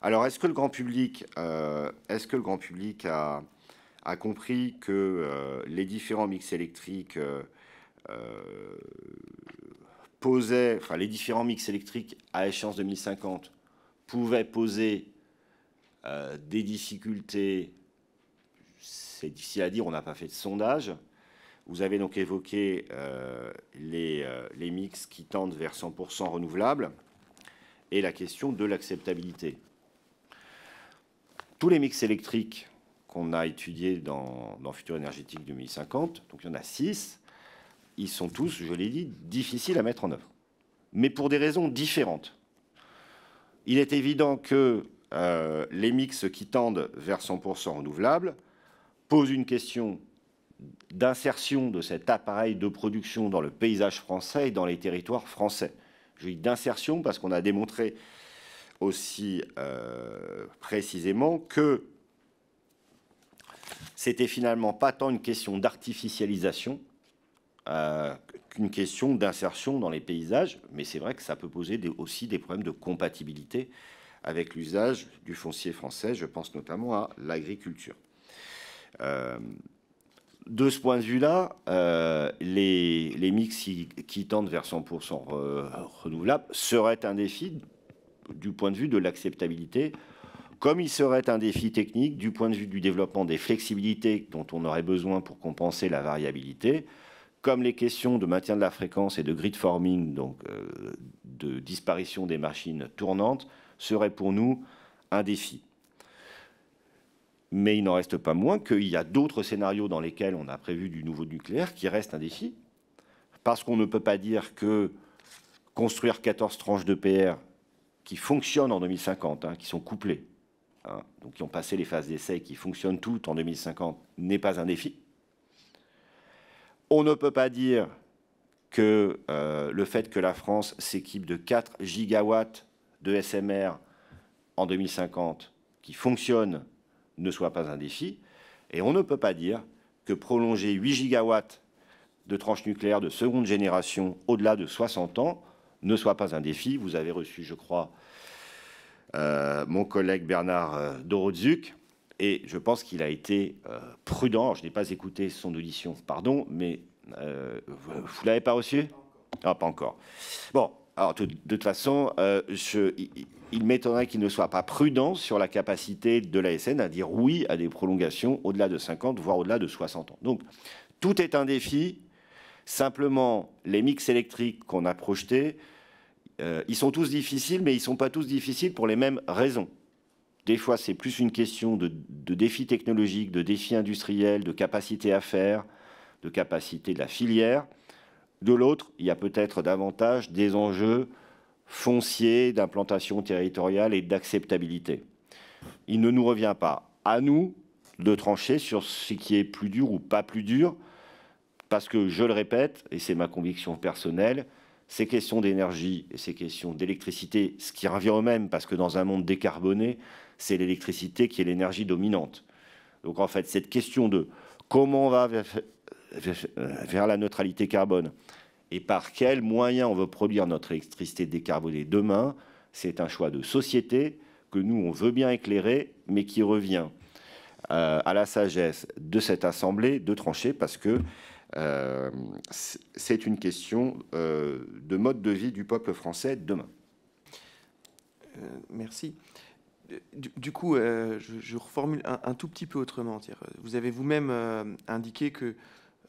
Alors, est-ce que le grand public, est-ce que le grand public a, a compris que les différents mix électriques posaient, enfin les différents mix électriques à échéance 2050 pouvaient poser euh, des difficultés, c'est difficile à dire, on n'a pas fait de sondage. Vous avez donc évoqué euh, les, euh, les, mix qui tendent vers 100% renouvelables et la question de l'acceptabilité. Tous les mix électriques qu'on a étudiés dans, dans Futur énergétique 2050, donc il y en a six, ils sont tous, je l'ai dit, difficiles à mettre en œuvre, mais pour des raisons différentes. Il est évident que euh, les mix qui tendent vers 100% renouvelables posent une question d'insertion de cet appareil de production dans le paysage français et dans les territoires français. Je dis d'insertion parce qu'on a démontré aussi euh, précisément que c'était finalement pas tant une question d'artificialisation euh, qu'une question d'insertion dans les paysages, mais c'est vrai que ça peut poser aussi des problèmes de compatibilité avec l'usage du foncier français, je pense notamment à l'agriculture. Euh, de ce point de vue-là, euh, les, mix qui, tendent vers 100% renouvelable seraient un défi du point de vue de l'acceptabilité, comme il serait un défi technique du point de vue du développement des flexibilités dont on aurait besoin pour compenser la variabilité, comme les questions de maintien de la fréquence et de grid forming, donc euh, de disparition des machines tournantes, serait pour nous un défi. Mais il n'en reste pas moins qu'il y a d'autres scénarios dans lesquels on a prévu du nouveau nucléaire qui reste un défi. Parce qu'on ne peut pas dire que construire 14 tranches de PR qui fonctionnent en 2050, hein, qui sont couplées, hein, donc qui ont passé les phases d'essai, qui fonctionnent toutes en 2050, n'est pas un défi. On ne peut pas dire que euh, le fait que la France s'équipe de 4 gigawatts de SMR en 2050 qui fonctionne ne soit pas un défi. Et on ne peut pas dire que prolonger 8 gigawatts de tranches nucléaires de seconde génération au-delà de 60 ans ne soit pas un défi. Vous avez reçu, je crois, euh, mon collègue Bernard euh, Dorozuk Et je pense qu'il a été euh, prudent. Je n'ai pas écouté son audition, pardon, mais vous ne l'avez pas reçu Ah, pas encore. Bon, alors, de, toute façon, euh, il, m'étonnerait qu'il ne soit pas prudent sur la capacité de l'ASN à dire oui à des prolongations au-delà de 50, voire au-delà de 60 ans. Donc, tout est un défi. Simplement, les mix électriques qu'on a projetés, euh, ils sont tous difficiles, mais ils ne sont pas tous difficiles pour les mêmes raisons. Des fois, c'est plus une question de, de défis technologiques, de défi industriel, de capacité à faire, de capacité de la filière. De l'autre, il y a peut-être davantage des enjeux fonciers, d'implantation territoriale et d'acceptabilité. Il ne nous revient pas à nous de trancher sur ce qui est plus dur ou pas plus dur, parce que, je le répète, et c'est ma conviction personnelle, ces questions d'énergie et ces questions d'électricité, ce qui revient au même, parce que dans un monde décarboné, c'est l'électricité qui est l'énergie dominante. Donc en fait, cette question de comment on va euh, vers la neutralité carbone et par quels moyens on veut produire notre électricité décarbonée demain, c'est un choix de société que nous, on veut bien éclairer, mais qui revient euh, à la sagesse de cette Assemblée de trancher, parce que euh, c'est une question de mode de vie du peuple français demain. merci. Du, coup, je, reformule un, tout petit peu autrement. Vous avez vous-même indiqué que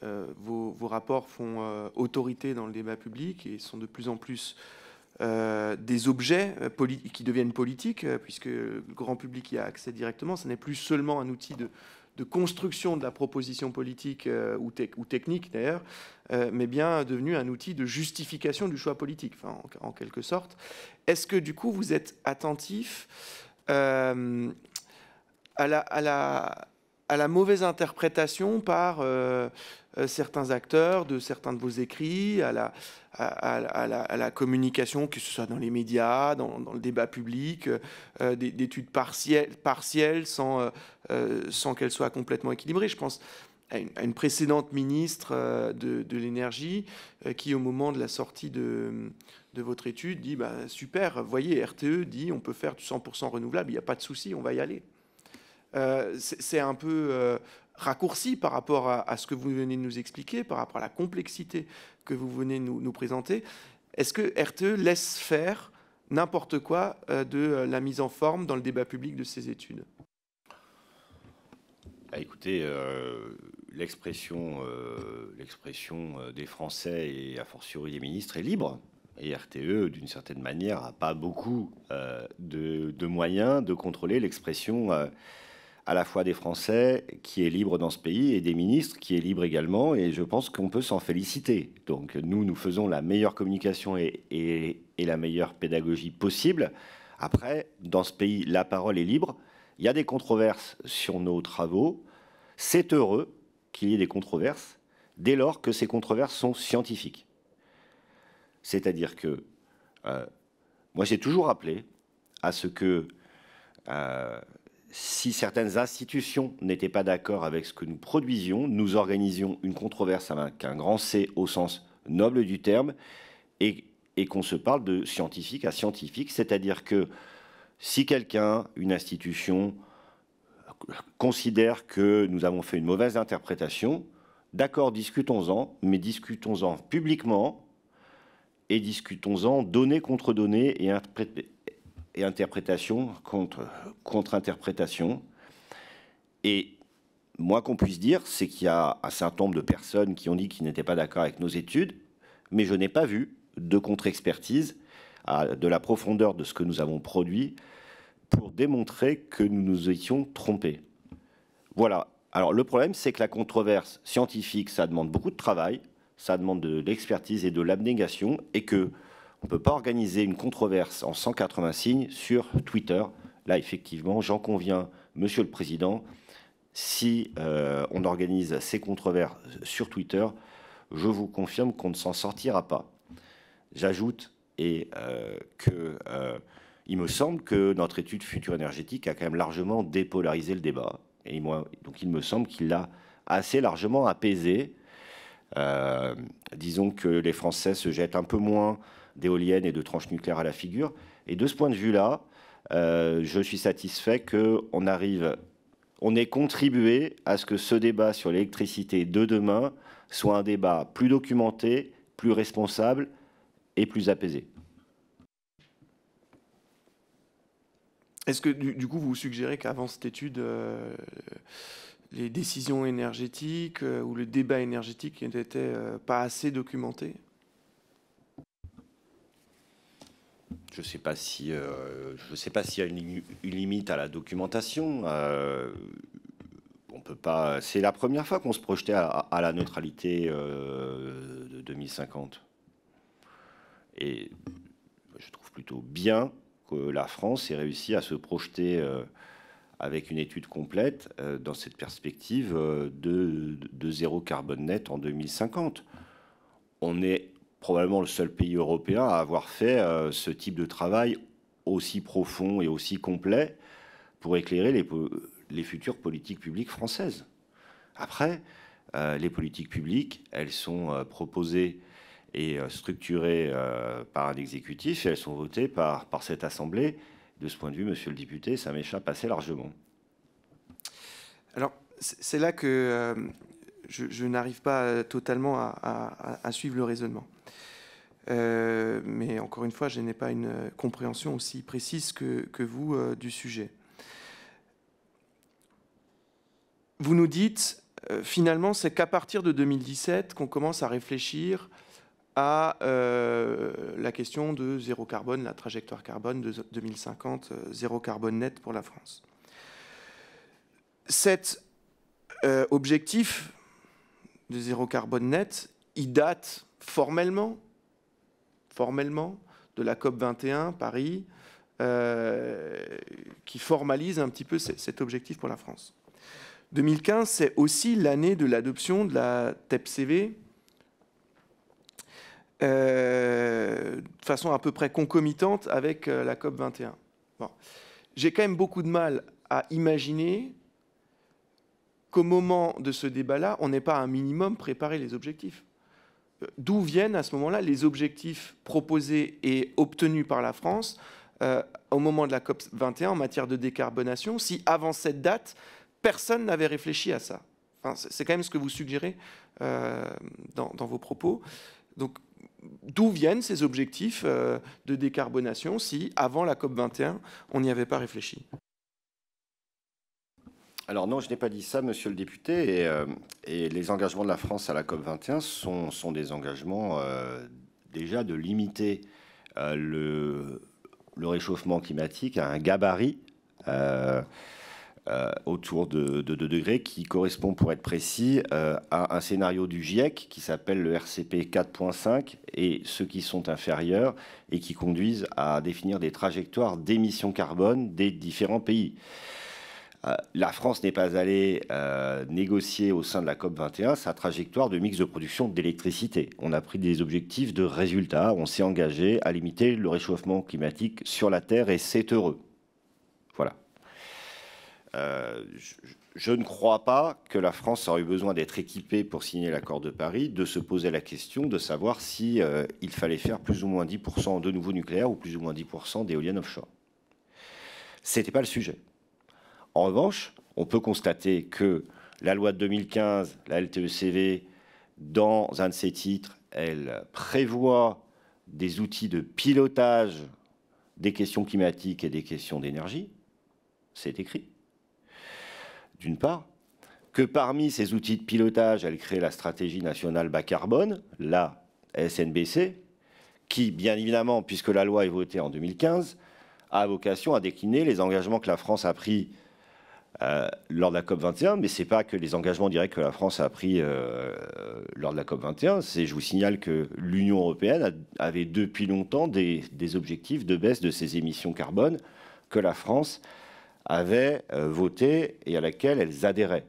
euh, vos, rapports font euh, autorité dans le débat public et sont de plus en plus euh, des objets qui deviennent politiques, puisque le grand public y a accès directement. Ce n'est plus seulement un outil de, construction de la proposition politique ou, ou, technique d'ailleurs, mais bien devenu un outil de justification du choix politique, en, en, quelque sorte. Est-ce que du coup vous êtes attentif à la, la, à, la, mauvaise interprétation par euh, certains acteurs de certains de vos écrits à la, à, la, communication, que ce soit dans les médias, dans, le débat public, euh, des d'études partielles, sans, euh, sans qu'elles soient complètement équilibrées. Je pense à une, précédente ministre de, l'énergie qui, au moment de la sortie de, votre étude, dit bah, Super, voyez, RTE dit on peut faire du 100% renouvelable, il n'y a pas de souci, on va y aller. c'est un peu raccourci par rapport à, ce que vous venez de nous expliquer, par rapport à la complexité que vous venez de nous présenter. Est-ce que RTE laisse faire n'importe quoi euh, de euh, la mise en forme dans le débat public de ces études bah, Écoutez, euh, l'expression des Français et a fortiori des ministres est libre. Et RTE, d'une certaine manière, n'a pas beaucoup de, moyens de contrôler l'expression à la fois des Français qui est libre dans ce pays et des ministres qui est libre également. Et je pense qu'on peut s'en féliciter. Donc nous, nous faisons la meilleure communication et, la meilleure pédagogie possible. Après, dans ce pays, la parole est libre. Il y a des controverses sur nos travaux. C'est heureux qu'il y ait des controverses dès lors que ces controverses sont scientifiques. C'est-à-dire que euh, moi j'ai toujours appelé à ce que euh, si certaines institutions n'étaient pas d'accord avec ce que nous produisions, nous organisions une controverse avec un grand C au sens noble du terme et, qu'on se parle de scientifique à scientifique, c'est-à-dire que si quelqu'un, une institution, considère que nous avons fait une mauvaise interprétation, d'accord, discutons-en, mais discutons-en publiquement et discutons-en données contre données et interprétations et interprétation contre contre-interprétation. Et moi qu'on puisse dire, c'est qu'il y a un certain nombre de personnes qui ont dit qu'ils n'étaient pas d'accord avec nos études, mais je n'ai pas vu de contre-expertise de la profondeur de ce que nous avons produit pour démontrer que nous nous étions trompés. Voilà. Alors le problème, c'est que la controverse scientifique, ça demande beaucoup de travail, ça demande de l'expertise et de l'abnégation, et que on ne peut pas organiser une controverse en 180 signes sur Twitter. Là, effectivement, j'en conviens, Monsieur le Président, si euh, on organise ces controverses sur Twitter, je vous confirme qu'on ne s'en sortira pas. J'ajoute et euh, que euh, il me semble que notre étude future énergétique a quand même largement dépolarisé le débat. Et moi, donc il me semble qu'il l'a assez largement apaisé. disons que les Français se jettent un peu moins d'éoliennes et de tranches nucléaires à la figure. Et de ce point de vue-là, euh, je suis satisfait qu'on arrive, on ait contribué à ce que ce débat sur l'électricité de demain soit un débat plus documenté, plus responsable et plus apaisé. Est-ce que du, coup vous suggérez qu'avant cette étude, euh, les décisions énergétiques euh, ou le débat énergétique n'étaient pas assez documentés Je ne sais pas si, euh, je sais pas s'il y a une, limite à la documentation. Euh, on peut pas. C'est la première fois qu'on se projetait à, la neutralité euh, de 2050. Et je trouve plutôt bien que la France ait réussi à se projeter avec une étude complète dans cette perspective de, de, zéro carbone net en 2050. On est probablement le seul pays européen à avoir fait euh, ce type de travail aussi profond et aussi complet pour éclairer les, les futures politiques publiques françaises. Après, euh, les politiques publiques, elles sont euh, proposées et structurées par un exécutif et elles sont votées par, par cette Assemblée. De ce point de vue, monsieur le député, ça m'échappe assez largement. Alors, c'est là que je, n'arrive pas euh, totalement à, suivre le raisonnement. Euh, mais encore une fois, je n'ai pas une euh, compréhension aussi précise que, vous du sujet. Vous nous dites, finalement, c'est qu'à partir de 2017 qu'on commence à réfléchir à la question de zéro carbone, la trajectoire carbone de 2050, zéro carbone net pour la France. Cet objectif de zéro carbone net, il date formellement, formellement de la COP 21 Paris, euh, qui formalise un petit peu cet objectif pour la France. 2015, c'est aussi l'année de l'adoption de la TEPCV, euh, de façon à peu près concomitante avec euh, la COP 21. Bon. J'ai quand même beaucoup de mal à imaginer qu'au moment de ce débat-là, on n'ait pas un minimum préparé les objectifs. Euh, d'où viennent à ce moment-là les objectifs proposés et obtenus par la France euh, au moment de la COP 21 en matière de décarbonation, si avant cette date, personne n'avait réfléchi à ça enfin, C'est quand même ce que vous suggérez euh, dans, vos propos. Donc, d'où viennent ces objectifs de décarbonation si avant la COP 21, on n'y avait pas réfléchi alors non, je n'ai pas dit ça, monsieur le député. Et, euh, les engagements de la France à la COP21 sont, des engagements euh, déjà de limiter euh, le, réchauffement climatique à un gabarit autour de, 2 degrés qui correspond, pour être précis, à un scénario du GIEC qui s'appelle le RCP 4.5 et ceux qui sont inférieurs et qui conduisent à définir des trajectoires d'émissions carbone des différents pays. Euh, la France n'est pas allée euh, négocier au sein de la COP21 sa trajectoire de mix de production d'électricité. On a pris des objectifs de résultats, on s'est engagé à limiter le réchauffement climatique sur la Terre et c'est heureux. Voilà. Euh, je, ne crois pas que la France aurait eu besoin d'être équipée pour signer l'accord de Paris, de se poser la question de savoir si fallait faire plus ou moins 10% de nouveaux nucléaires ou plus ou moins 10% d'éoliennes offshore. Ce n'était pas le sujet. En revanche, on peut constater que la loi de 2015, la LTECV, dans un de ses titres, elle prévoit des outils de pilotage des questions climatiques et des questions d'énergie. C'est écrit, d'une part. Que parmi ces outils de pilotage, elle crée la stratégie nationale bas carbone, la SNBC, qui, bien évidemment, puisque la loi est votée en 2015, a vocation à décliner les engagements que la France a pris euh, lors de la COP21, mais ce n'est pas que les engagements directs que la France a pris euh, lors de la COP21. Je vous signale que l'Union européenne avait depuis longtemps des, objectifs de baisse de ses émissions carbone que la France avait euh, voté et à laquelle elle adhérait.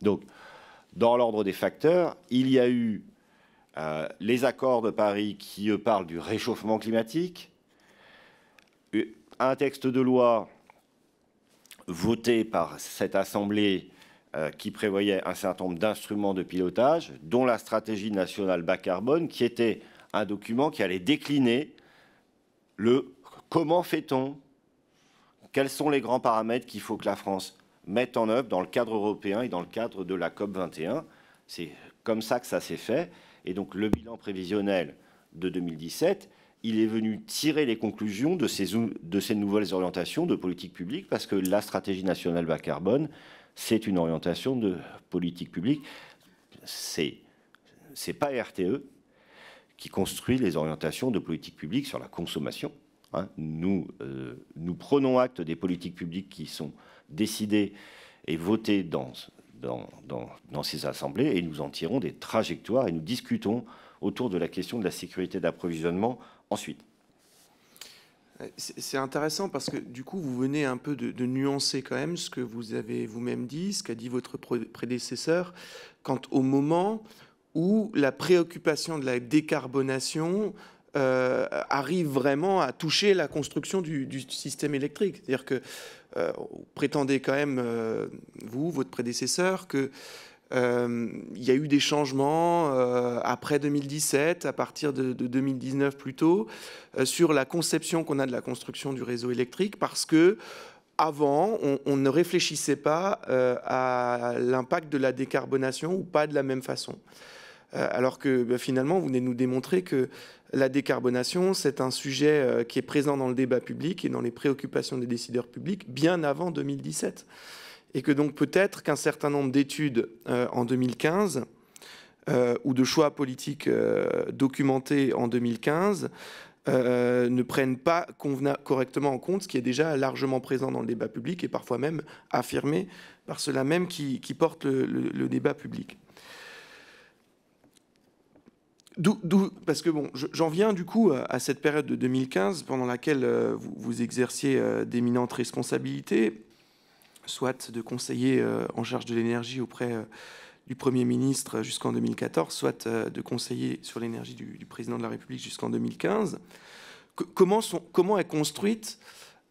Donc, dans l'ordre des facteurs, il y a eu les accords de Paris qui parlent du réchauffement climatique, un texte de loi voté par cette Assemblée euh, qui prévoyait un certain nombre d'instruments de pilotage, dont la stratégie nationale bas carbone, qui était un document qui allait décliner le comment fait-on, quels sont les grands paramètres qu'il faut que la France mette en œuvre dans le cadre européen et dans le cadre de la COP 21. C'est comme ça que ça s'est fait. Et donc le bilan prévisionnel de 2017 il est venu tirer les conclusions de ces, nouvelles orientations de politique publique, parce que la stratégie nationale bas carbone, c'est une orientation de politique publique. Ce n'est pas RTE qui construit les orientations de politique publique sur la consommation. Hein. Euh, nous, prenons acte des politiques publiques qui sont décidées et votées dans ces assemblées et nous en tirons des trajectoires et nous discutons autour de la question de la sécurité d'approvisionnement ensuite. C'est intéressant parce que du coup, vous venez un peu de, nuancer quand même ce que vous avez vous-même dit, ce qu'a dit votre prédécesseur, quant au moment où la préoccupation de la décarbonation euh, arrive vraiment à toucher la construction du, système électrique. C'est-à-dire que vous euh, prétendez quand même, euh, vous, votre prédécesseur, que euh, il y a eu des changements euh, après 2017, à partir de, 2019 plutôt, euh, sur la conception qu'on a de la construction du réseau électrique, parce que avant, on, ne réfléchissait pas à l'impact de la décarbonation ou pas de la même façon. alors que ben, finalement, vous venez nous démontrer que la décarbonation, c'est un sujet qui est présent dans le débat public et dans les préoccupations des décideurs publics bien avant 2017 et que donc peut-être qu'un certain nombre d'études euh, en 2015 euh, ou de choix politiques euh, documentés en 2015 ne prennent pas correctement en compte ce qui est déjà largement présent dans le débat public et parfois même affirmé par ceux-là même qui, portent le, débat public. parce que bon, j'en viens du coup à cette période de 2015 pendant laquelle vous, vous exerciez d'éminentes responsabilités soit de conseiller euh, en charge de l'énergie auprès euh, du Premier ministre jusqu'en 2014, soit euh, de conseiller sur l'énergie du, président de la République jusqu'en 2015. comment, sont, est construite,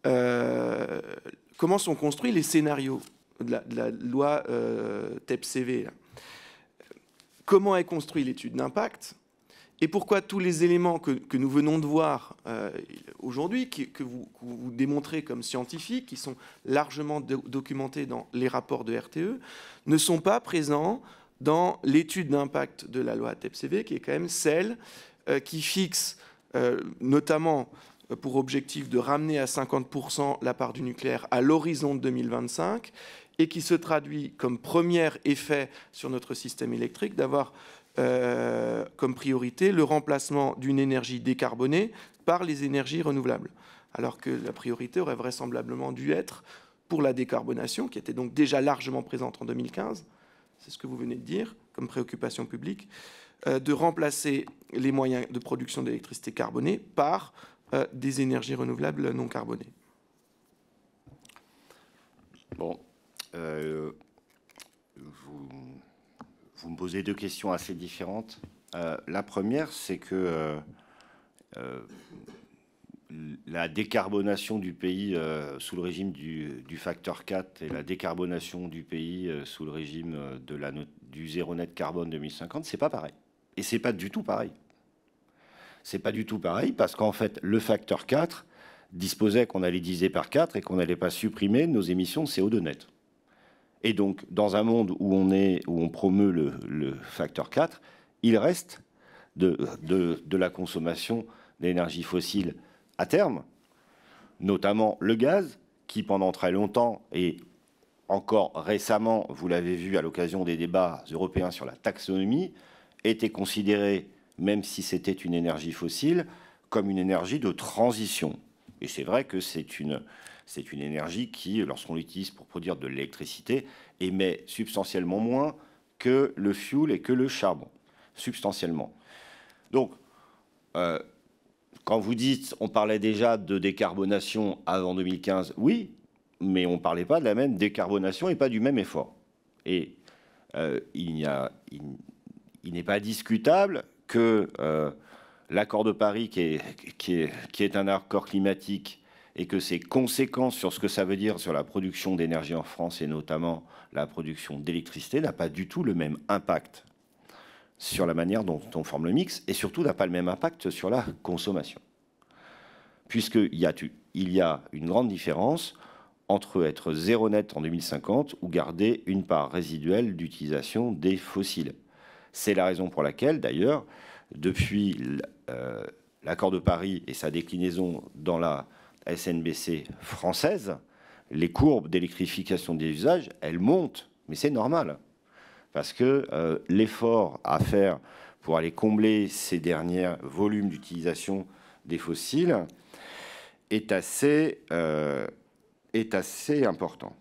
comment sont construits les scénarios de la, loi euh, e cv Comment est construite l'étude d'impact et pourquoi tous les éléments que, nous venons de voir euh, aujourd'hui, que, vous, démontrez comme scientifiques, qui sont largement documentés dans les rapports de RTE, ne sont pas présents dans l'étude d'impact de la loi TEPCV, qui est quand même celle euh, qui fixe euh, notamment pour objectif de ramener à 50% la part du nucléaire à l'horizon de 2025 et qui se traduit comme premier effet sur notre système électrique d'avoir euh, comme priorité le remplacement d'une énergie décarbonée par les énergies renouvelables, alors que la priorité aurait vraisemblablement dû être pour la décarbonation, qui était donc déjà largement présente en 2015, c'est ce que vous venez de dire, comme préoccupation publique, euh, de remplacer les moyens de production d'électricité carbonée par euh, des énergies renouvelables non carbonées. Bon, vous me posez deux questions assez différentes. Euh, la première, c'est que euh, euh, la décarbonation du pays sous le régime du, facteur 4 et la décarbonation du pays sous le régime du zéro net carbone 2050, c'est pas pareil. Et c'est pas du tout pareil. C'est pas du tout pareil parce qu'en fait, le facteur 4 disposait qu'on allait diviser par 4 et qu'on n'allait pas supprimer nos émissions de CO2 nettes. Et donc, dans un monde où on, est, où on promeut le, facteur 4, il reste de, de, de la consommation d'énergie fossile à terme, notamment le gaz, qui pendant très longtemps et encore récemment, vous l'avez vu à l'occasion des débats européens sur la taxonomie, était considéré, même si c'était une énergie fossile, comme une énergie de transition. Et c'est vrai que c'est une, c'est une énergie qui, lorsqu'on l'utilise pour produire de l'électricité, émet substantiellement moins que le fioul et que le charbon, substantiellement. Donc, euh, quand vous dites, on parlait déjà de décarbonation avant 2015, oui, mais on ne parlait pas de la même décarbonation et pas du même effort. Et euh, il, n'est pas discutable que euh, l'accord de Paris, qui est, un accord climatique et que ses conséquences sur ce que ça veut dire sur la production d'énergie en France et notamment la production d'électricité n'a pas du tout le même impact sur la manière dont on forme le mix et surtout n'a pas le même impact sur la consommation. Puisqu'il y, a, y a une grande différence entre être zéro net en 2050 ou garder une part résiduelle d'utilisation des fossiles. C'est la raison pour laquelle, d'ailleurs, depuis euh, l'accord de Paris et sa déclinaison dans la SNBC française, les courbes d'électrification des usages, elles montent, mais c'est normal. Parce que euh, l'effort à faire pour aller combler ces derniers volumes d'utilisation des fossiles est assez, euh, est assez important.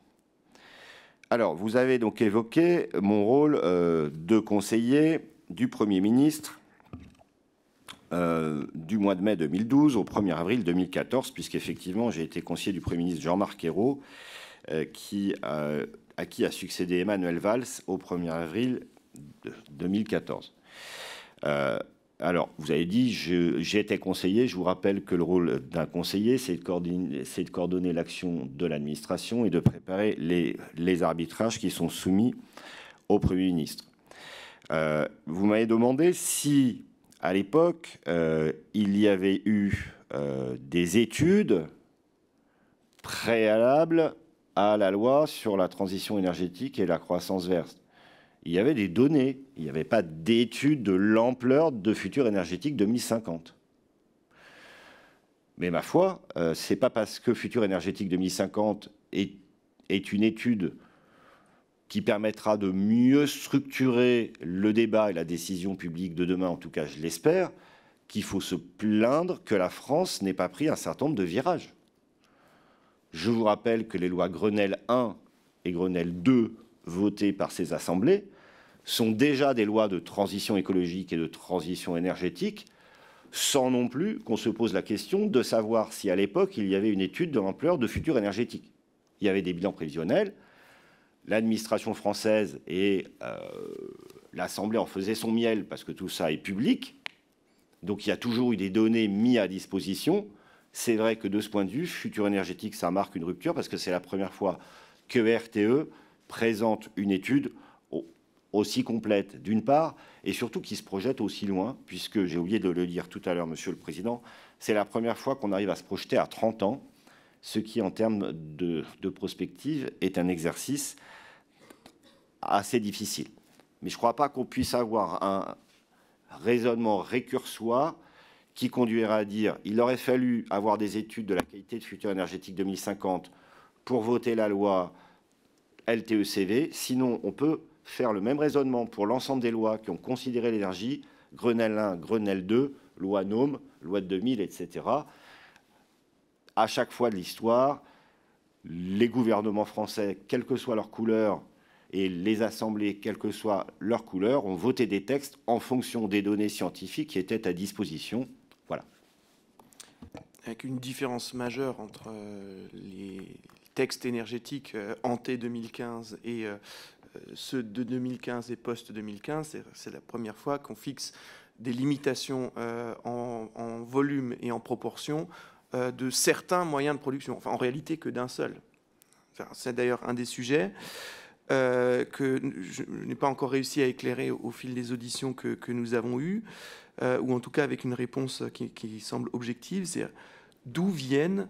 Alors, vous avez donc évoqué mon rôle euh, de conseiller du Premier ministre euh, du mois de mai 2012 au 1er avril 2014, puisqu'effectivement, j'ai été conseiller du Premier ministre Jean-Marc Ayrault, euh, qui, à qui a succédé Emmanuel Valls au 1er avril 2014. Euh, alors, vous avez dit, j'ai été conseiller. Je vous rappelle que le rôle d'un conseiller, c'est de coordonner, coordonner l'action de l'administration et de préparer les, les arbitrages qui sont soumis au Premier ministre. vous m'avez demandé si à l'époque, euh, il y avait eu euh, des études préalables à la loi sur la transition énergétique et la croissance verte. Il y avait des données, il n'y avait pas d'étude de l'ampleur de futur énergétique 2050. Mais ma foi, euh, ce n'est pas parce que Futur énergétique 2050 est une étude qui permettra de mieux structurer le débat et la décision publique de demain, en tout cas je l'espère, qu'il faut se plaindre que la France n'ait pas pris un certain nombre de virages. Je vous rappelle que les lois Grenelle 1 et Grenelle 2 votées par ces assemblées sont déjà des lois de transition écologique et de transition énergétique, sans non plus qu'on se pose la question de savoir si à l'époque il y avait une étude de l'ampleur de futur énergétique. Il y avait des bilans prévisionnels, l'administration française et euh, l'Assemblée en faisaient son miel parce que tout ça est public. Donc il y a toujours eu des données mises à disposition. C'est vrai que de ce point de vue, Futur énergétique, ça marque une rupture parce que c'est la première fois que RTE présente une étude aussi complète, d'une part, et surtout qui se projette aussi loin, puisque j'ai oublié de le dire tout à l'heure, Monsieur le Président, c'est la première fois qu'on arrive à se projeter à 30 ans, ce qui, en termes de prospective, est un exercice assez difficile. Mais je ne crois pas qu'on puisse avoir un raisonnement récursoir qui conduira à dire il aurait fallu avoir des études de la qualité de futur énergétique 2050 pour voter la loi LTECV. Sinon, on peut faire le même raisonnement pour l'ensemble des lois qui ont considéré l'énergie, Grenelle 1, Grenelle 2, loi NOME, loi de 2000, etc. À chaque fois de l'histoire, les gouvernements français, quelle que soit leur couleur, et les assemblées, quelle que soit leur couleur, ont voté des textes en fonction des données scientifiques qui étaient à disposition. Voilà. Avec une différence majeure entre euh, les textes énergétiques euh, hanté 2015 et euh, ceux de 2015 et post-2015, c'est la première fois qu'on fixe des limitations en, volume et en proportion de certains moyens de production, enfin en réalité que d'un seul. c'est d'ailleurs un des sujets. Euh, que je, n'ai pas encore réussi à éclairer au, fil des auditions que, nous avons eues, euh, ou en tout cas avec une réponse qui, semble objective, c'est d'où viennent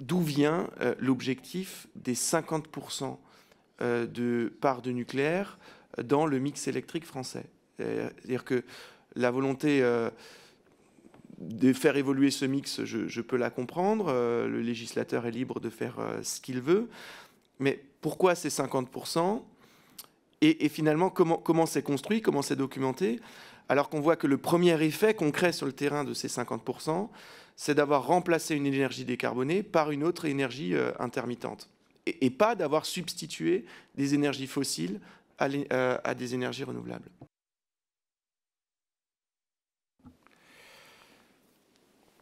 d'où vient euh, l'objectif des 50% de part de nucléaire dans le mix électrique français. C'est-à-dire que la volonté de faire évoluer ce mix, je, je peux la comprendre, le législateur est libre de faire ce qu'il veut, mais pourquoi ces 50% et, finalement comment, comment c'est construit, comment c'est documenté, alors qu'on voit que le premier effet concret sur le terrain de ces 50%, c'est d'avoir remplacé une énergie décarbonée par une autre énergie euh, intermittente, et, pas d'avoir substitué des énergies fossiles à euh, des énergies renouvelables.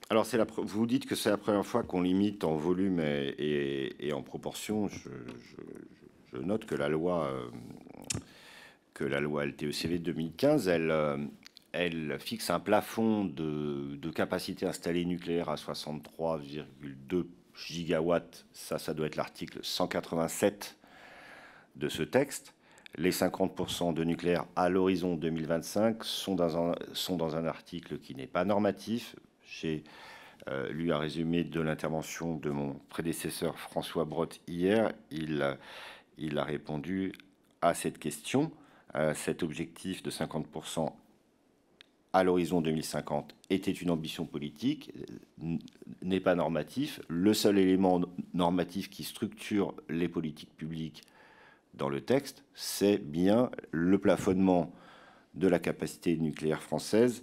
Alors, vous dites que c'est la première fois qu'on limite en volume et, en proportion. Je, note que la loi, euh, que la loi LTECV 2015, euh, elle, fixe un plafond de, capacité installée nucléaire à 63,2 gigawatts. Ça, ça doit être l'article 187 de ce texte. Les 50% de nucléaire à l'horizon 2025 sont dans, sont dans un article qui n'est pas normatif, j'ai euh, lu un résumé de l'intervention de mon prédécesseur François Brotte hier. Il, il a répondu à cette question, cet objectif de 50% à l'horizon 2050 était une ambition politique, n'est pas normatif. Le seul élément normatif qui structure les politiques publiques dans le texte, c'est bien le plafonnement de la capacité nucléaire française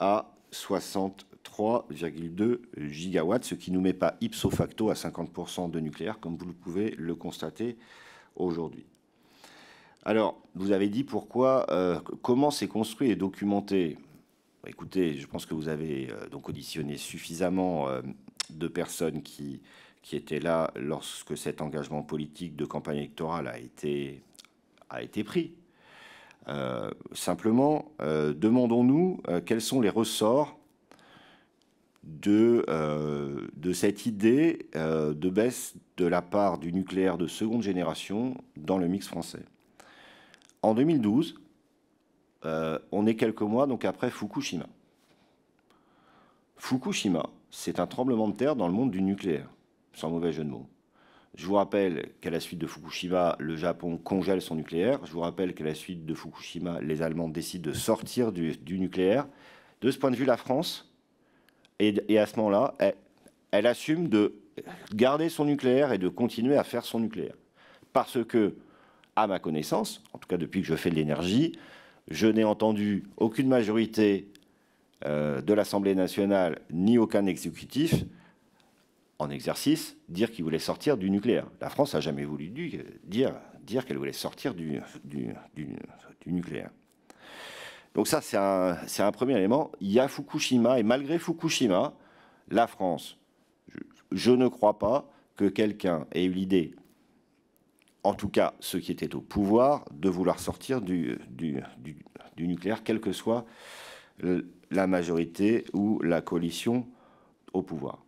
à 60 3,2 gigawatts, ce qui ne nous met pas ipso facto à 50% de nucléaire, comme vous pouvez le constater aujourd'hui. Alors, vous avez dit pourquoi, euh, comment c'est construit et documenté. Bah, écoutez, je pense que vous avez euh, donc auditionné suffisamment euh, de personnes qui, qui étaient là lorsque cet engagement politique de campagne électorale a été, a été pris. simplement, demandons-nous quels sont les ressorts euh, de, cette idée euh, de baisse de la part du nucléaire de seconde génération dans le mix français. En 2012, euh, on est quelques mois donc après Fukushima. Fukushima, c'est un tremblement de terre dans le monde du nucléaire, sans mauvais jeu de mots. Je vous rappelle qu'à la suite de Fukushima, le Japon congèle son nucléaire. Je vous rappelle qu'à la suite de Fukushima, les Allemands décident de sortir du nucléaire. De ce point de vue, la France, et, à ce moment-là, elle, assume de garder son nucléaire et de continuer à faire son nucléaire. Parce que, à ma connaissance, en tout cas depuis que je fais de l'énergie, je n'ai entendu aucune majorité euh, de l'Assemblée nationale ni aucun exécutif en exercice dire qu'il voulait sortir du nucléaire. La France n'a jamais voulu dire, dire qu'elle voulait sortir du, du nucléaire. Donc ça, c'est un, premier élément. Il y a Fukushima, et malgré Fukushima, la France, je, ne crois pas que quelqu'un ait eu l'idée, en tout cas ceux qui étaient au pouvoir, de vouloir sortir du, du nucléaire, quelle que soit la majorité ou la coalition au pouvoir.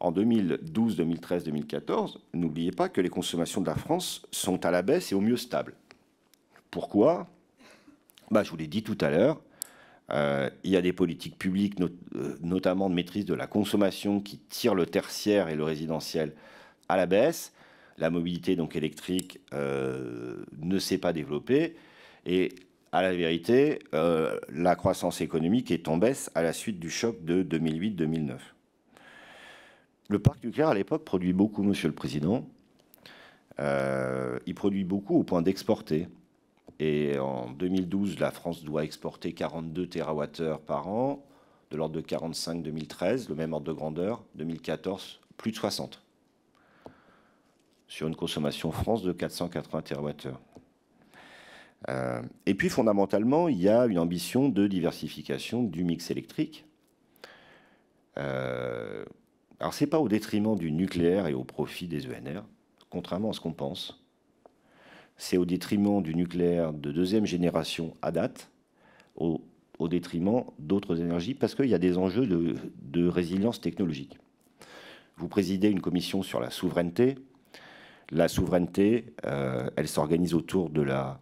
En 2012, 2013, 2014, n'oubliez pas que les consommations de la France sont à la baisse et au mieux stables. Pourquoi bah, je vous l'ai dit tout à l'heure, euh, il y a des politiques publiques, euh, notamment de maîtrise de la consommation, qui tirent le tertiaire et le résidentiel à la baisse. La mobilité donc électrique euh, ne s'est pas développée. Et à la vérité, la croissance économique est en baisse à la suite du choc de 2008-2009. Le parc nucléaire, à l'époque, produit beaucoup, Monsieur le Président. il produit beaucoup au point d'exporter. Et en 2012, la France doit exporter 42 TWh par an, de l'ordre de 45 2013, le même ordre de grandeur, 2014, plus de 60, sur une consommation France de 480 TWh. Euh, et puis fondamentalement, il y a une ambition de diversification du mix électrique. Euh, alors, ce n'est pas au détriment du nucléaire et au profit des ENR, contrairement à ce qu'on pense c'est au détriment du nucléaire de deuxième génération à date, au, détriment d'autres énergies, parce qu'il y a des enjeux de, résilience technologique. Vous présidez une commission sur la souveraineté. La souveraineté, euh, elle s'organise autour de la,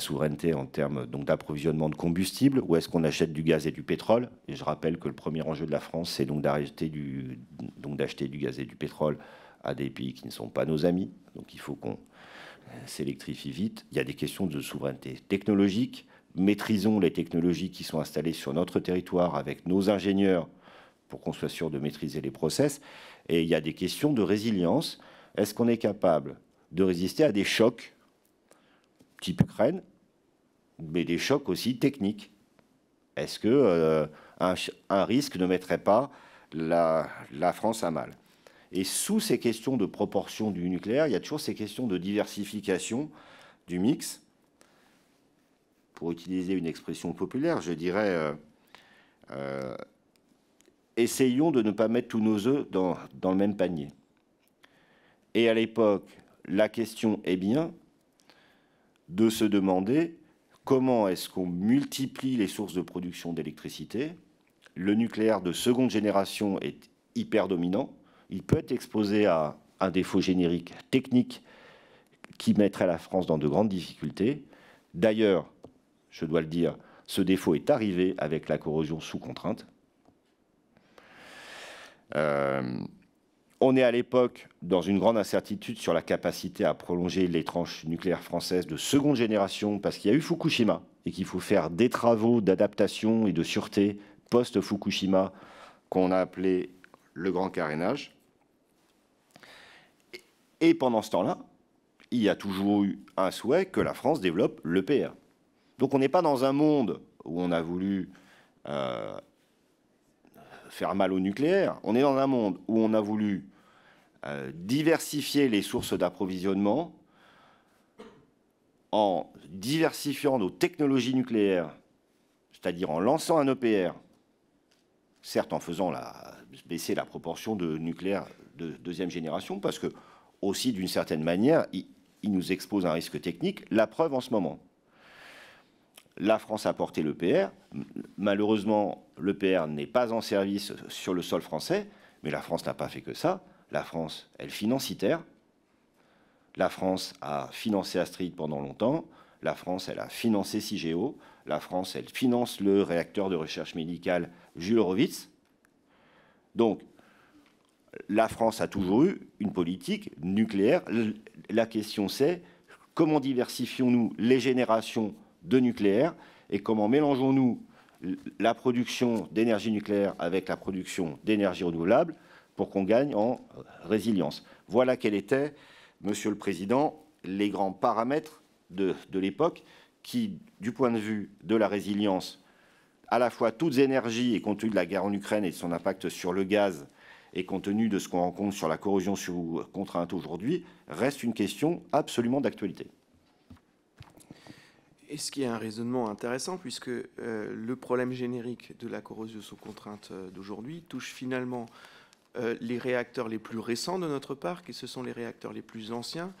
souveraineté en termes d'approvisionnement de combustible, où est-ce qu'on achète du gaz et du pétrole Et je rappelle que le premier enjeu de la France, c'est donc d'acheter du, du gaz et du pétrole à des pays qui ne sont pas nos amis. Donc il faut qu'on s'électrifie vite. Il y a des questions de souveraineté technologique. Maîtrisons les technologies qui sont installées sur notre territoire avec nos ingénieurs pour qu'on soit sûr de maîtriser les process. Et il y a des questions de résilience. Est-ce qu'on est capable de résister à des chocs type Ukraine, mais des chocs aussi techniques Est-ce que euh, un, risque ne mettrait pas la France à mal et sous ces questions de proportion du nucléaire, il y a toujours ces questions de diversification du mix. Pour utiliser une expression populaire, je dirais, euh, euh, essayons de ne pas mettre tous nos œufs dans le même panier. Et à l'époque, la question est bien de se demander comment est-ce qu'on multiplie les sources de production d'électricité. Le nucléaire de seconde génération est hyper dominant il peut être exposé à un défaut générique technique qui mettrait la France dans de grandes difficultés. D'ailleurs, je dois le dire, ce défaut est arrivé avec la corrosion sous contrainte. Euh, on est à l'époque dans une grande incertitude sur la capacité à prolonger les tranches nucléaires françaises de seconde génération parce qu'il y a eu Fukushima et qu'il faut faire des travaux d'adaptation et de sûreté post-Fukushima qu'on a appelé le grand carénage. Et pendant ce temps-là, il y a toujours eu un souhait que la France développe l'EPR. Donc on n'est pas dans un monde où on a voulu euh, faire mal au nucléaire, on est dans un monde où on a voulu euh, diversifier les sources d'approvisionnement en diversifiant nos technologies nucléaires, c'est-à-dire en lançant un EPR, certes en faisant la, baisser la proportion de nucléaire de deuxième génération, parce que aussi, d'une certaine manière, il, nous expose un risque technique. La preuve en ce moment. La France a porté l'EPR. Malheureusement, l'EPR n'est pas en service sur le sol français, mais la France n'a pas fait que ça. La France, elle finance ITER. La France a financé Astrid pendant longtemps. La France, elle a financé CIGEO. La France, elle finance le réacteur de recherche médicale Jules Horowitz. Donc, la France a toujours eu une politique nucléaire. La question c'est comment diversifions-nous les générations de nucléaire et comment mélangeons-nous la production d'énergie nucléaire avec la production d'énergie renouvelable pour qu'on gagne en résilience. Voilà quels étaient, Monsieur le Président, les grands paramètres de, l'époque qui, du point de vue de la résilience, à la fois toutes énergies et compte tenu de la guerre en Ukraine et de son impact sur le gaz, et compte tenu de ce qu'on rencontre sur la corrosion sous contrainte aujourd'hui, reste une question absolument d'actualité. Et ce qui est un raisonnement intéressant, puisque euh, le problème générique de la corrosion sous contrainte euh, d'aujourd'hui touche finalement euh, les réacteurs les plus récents de notre parc, et ce sont les réacteurs les plus anciens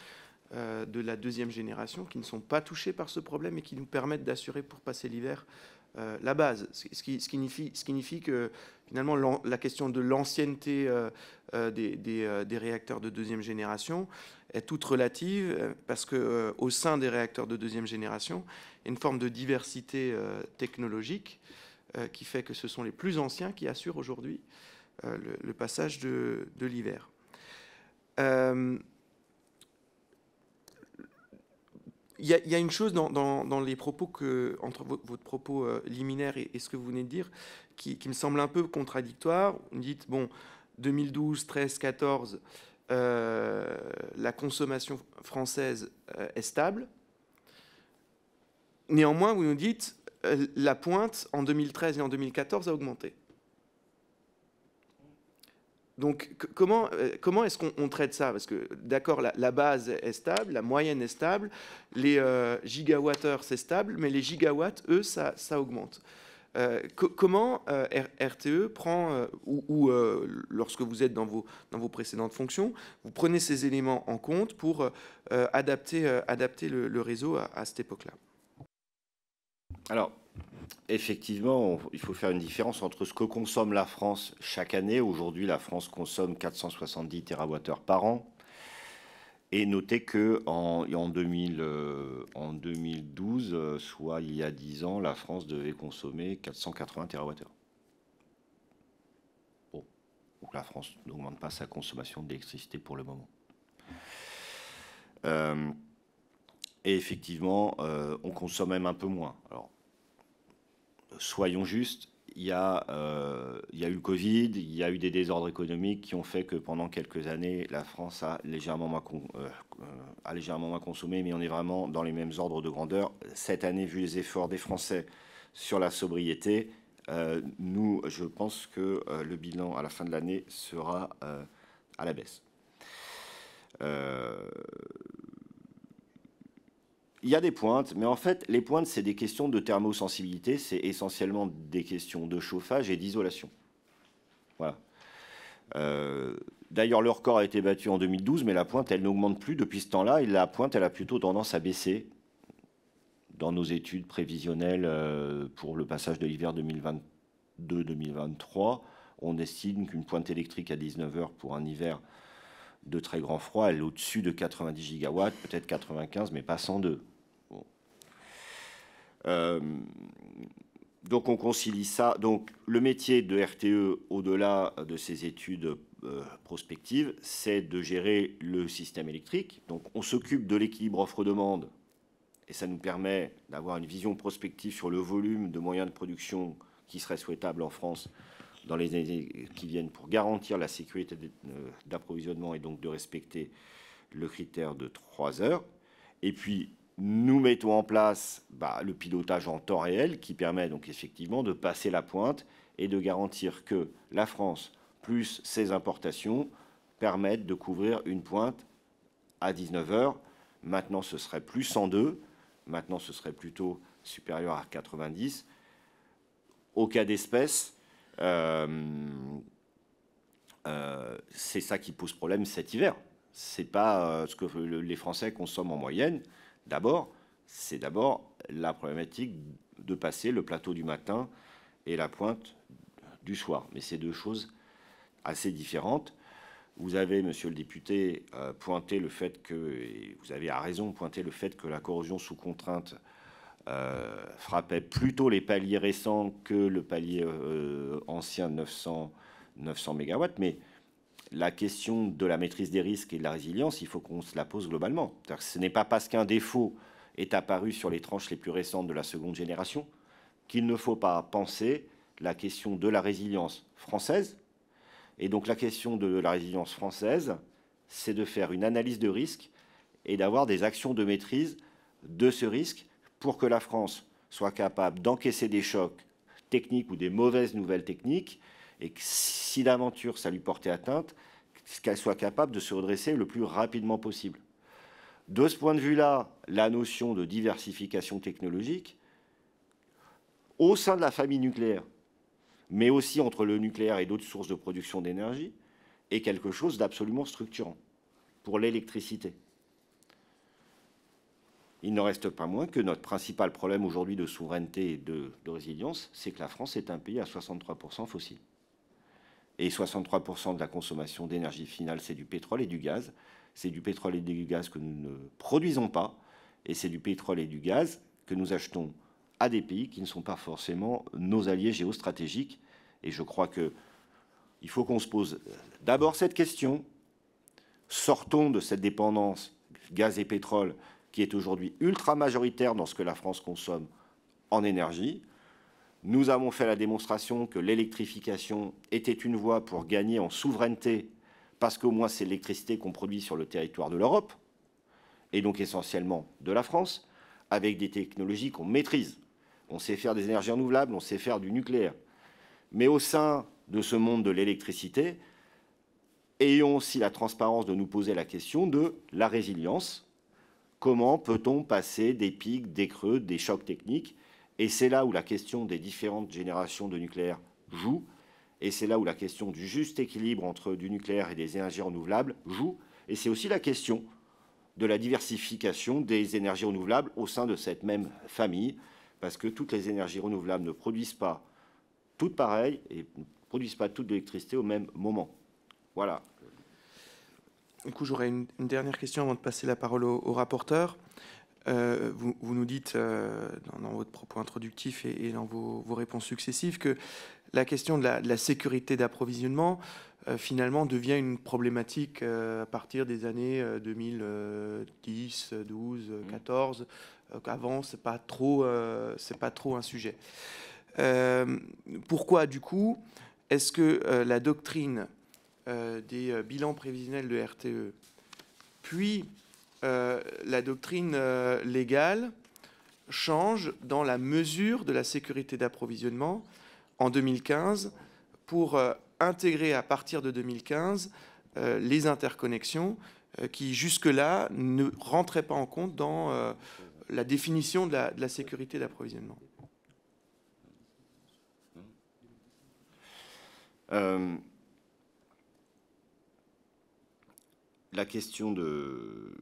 de la deuxième génération qui ne sont pas touchés par ce problème et qui nous permettent d'assurer pour passer l'hiver la base. ce qui, signifie, ce qui signifie que finalement la question de l'ancienneté euh, euh, euh, des, réacteurs de deuxième génération est toute relative parce que au sein des réacteurs de deuxième génération, il y a une forme de diversité technologique qui fait que ce sont les plus anciens qui assurent aujourd'hui le, passage de, l'hiver. Il y, a, une chose dans, les propos que, entre votre propos liminaire et, ce que vous venez de dire, qui, me semble un peu contradictoire. On dites, bon, 2012, 13, 14, la consommation française euh, est stable. Néanmoins, vous nous dites, euh, la pointe en 2013 et en 2014 a augmenté. Donc euh, comment, est-ce qu'on traite ça Parce que d'accord, la, base est stable, la moyenne est stable, les gigawattheures c'est stable, mais les gigawatts, eux, ça augmente. Euh, comment euh, RTE prend, euh, ou, lorsque vous êtes dans vos, précédentes fonctions, vous prenez ces éléments en compte pour adapter, le, réseau à, cette époque-là Alors, effectivement, il faut faire une différence entre ce que consomme la France chaque année. Aujourd'hui, la France consomme 470 TWh par an. Et notez que en, 2012, euh, euh, soit il y a 10 ans, la France devait consommer 480 TWh. Bon, donc la France n'augmente pas sa consommation d'électricité pour le moment. Euh, et effectivement, on consomme même un peu moins. Alors, soyons justes, il y, a, euh, il y eu le Covid, il y a eu des désordres économiques qui ont fait que pendant quelques années, la France euh, euh, a légèrement moins, consommé, mais on est vraiment dans les mêmes ordres de grandeur. Cette année, vu les efforts des Français sur la sobriété, nous, je pense que le bilan à la fin de l'année sera à la baisse il y a des pointes, mais en fait, les pointes, c'est des questions de thermosensibilité, c'est essentiellement des questions de chauffage et d'isolation. Voilà. Euh, d'ailleurs, le record a été battu en 2012, mais la pointe, elle n'augmente plus depuis ce temps-là, et la pointe, elle a plutôt tendance à baisser dans nos études prévisionnelles euh, pour le passage de l'hiver 2022-2023. On estime qu'une pointe électrique à 19 heures pour un hiver de très grand froid, elle est au-dessus de 90 gigawatts, peut-être 95, mais pas 102. Euh, donc on concilie ça. Donc le métier de RTE, au-delà de ses études euh, prospectives, c'est de gérer le système électrique. Donc on s'occupe de l'équilibre offre-demande et ça nous permet d'avoir une vision prospective sur le volume de moyens de production qui serait souhaitable en France dans les années qui viennent pour garantir la sécurité euh, d'approvisionnement et donc de respecter le critère de 3 heures. Et puis nous mettons en place bah, le pilotage en temps réel qui permet donc effectivement de passer la pointe et de garantir que la France, plus ses importations, permettent de couvrir une pointe à 19h. Maintenant, ce serait plus 102. Maintenant, ce serait plutôt supérieur à 90. Au cas d'espèce, euh, euh, c'est ça qui pose problème cet hiver. n'est pas euh, ce que les Français consomment en moyenne. D'abord, c'est d'abord la problématique de passer le plateau du matin et la pointe du soir. Mais c'est deux choses assez différentes. Vous avez, monsieur le député, euh, pointé le fait que, vous avez à raison pointé le fait que la corrosion sous contrainte euh, frappait plutôt les paliers récents que le palier euh, ancien 900, 900 MW. Mais la question de la maîtrise des risques et de la résilience, il faut qu'on se la pose globalement. Que ce n'est pas parce qu'un défaut est apparu sur les tranches les plus récentes de la seconde génération qu'il ne faut pas penser la question de la résilience française. Et donc la question de la résilience française, c'est de faire une analyse de risque et d'avoir des actions de maîtrise de ce risque pour que la France soit capable d'encaisser des chocs techniques ou des mauvaises nouvelles techniques et si d'aventure, ça lui portait atteinte, qu'elle soit capable de se redresser le plus rapidement possible. De ce point de vue-là, la notion de diversification technologique, au sein de la famille nucléaire, mais aussi entre le nucléaire et d'autres sources de production d'énergie, est quelque chose d'absolument structurant pour l'électricité. Il n'en reste pas moins que notre principal problème aujourd'hui de souveraineté et de, de résilience, c'est que la France est un pays à 63% fossile. Et 63% de la consommation d'énergie finale, c'est du pétrole et du gaz. C'est du pétrole et du gaz que nous ne produisons pas. Et c'est du pétrole et du gaz que nous achetons à des pays qui ne sont pas forcément nos alliés géostratégiques. Et je crois qu'il faut qu'on se pose d'abord cette question. Sortons de cette dépendance gaz et pétrole qui est aujourd'hui ultra majoritaire dans ce que la France consomme en énergie. Nous avons fait la démonstration que l'électrification était une voie pour gagner en souveraineté, parce qu'au moins c'est l'électricité qu'on produit sur le territoire de l'Europe, et donc essentiellement de la France, avec des technologies qu'on maîtrise. On sait faire des énergies renouvelables, on sait faire du nucléaire. Mais au sein de ce monde de l'électricité, ayons aussi la transparence de nous poser la question de la résilience. Comment peut-on passer des pics, des creux, des chocs techniques et c'est là où la question des différentes générations de nucléaire joue. Et c'est là où la question du juste équilibre entre du nucléaire et des énergies renouvelables joue. Et c'est aussi la question de la diversification des énergies renouvelables au sein de cette même famille, parce que toutes les énergies renouvelables ne produisent pas toutes pareilles et ne produisent pas toutes de l'électricité au même moment. Voilà. Du coup, j'aurais une, dernière question avant de passer la parole au rapporteur. Euh, vous, nous dites euh, dans, votre propos introductif et, dans vos, réponses successives que la question de la, sécurité d'approvisionnement euh, finalement devient une problématique à partir des années 2010, 12, 14. avant, c'est pas trop, c'est pas trop un sujet. pourquoi du coup est-ce que la doctrine des bilans prévisionnels de RTE, puis euh, la doctrine euh, légale change dans la mesure de la sécurité d'approvisionnement en 2015 pour euh, intégrer à partir de 2015 les interconnexions qui jusque-là ne rentraient pas en compte dans la définition de la sécurité d'approvisionnement. la question de,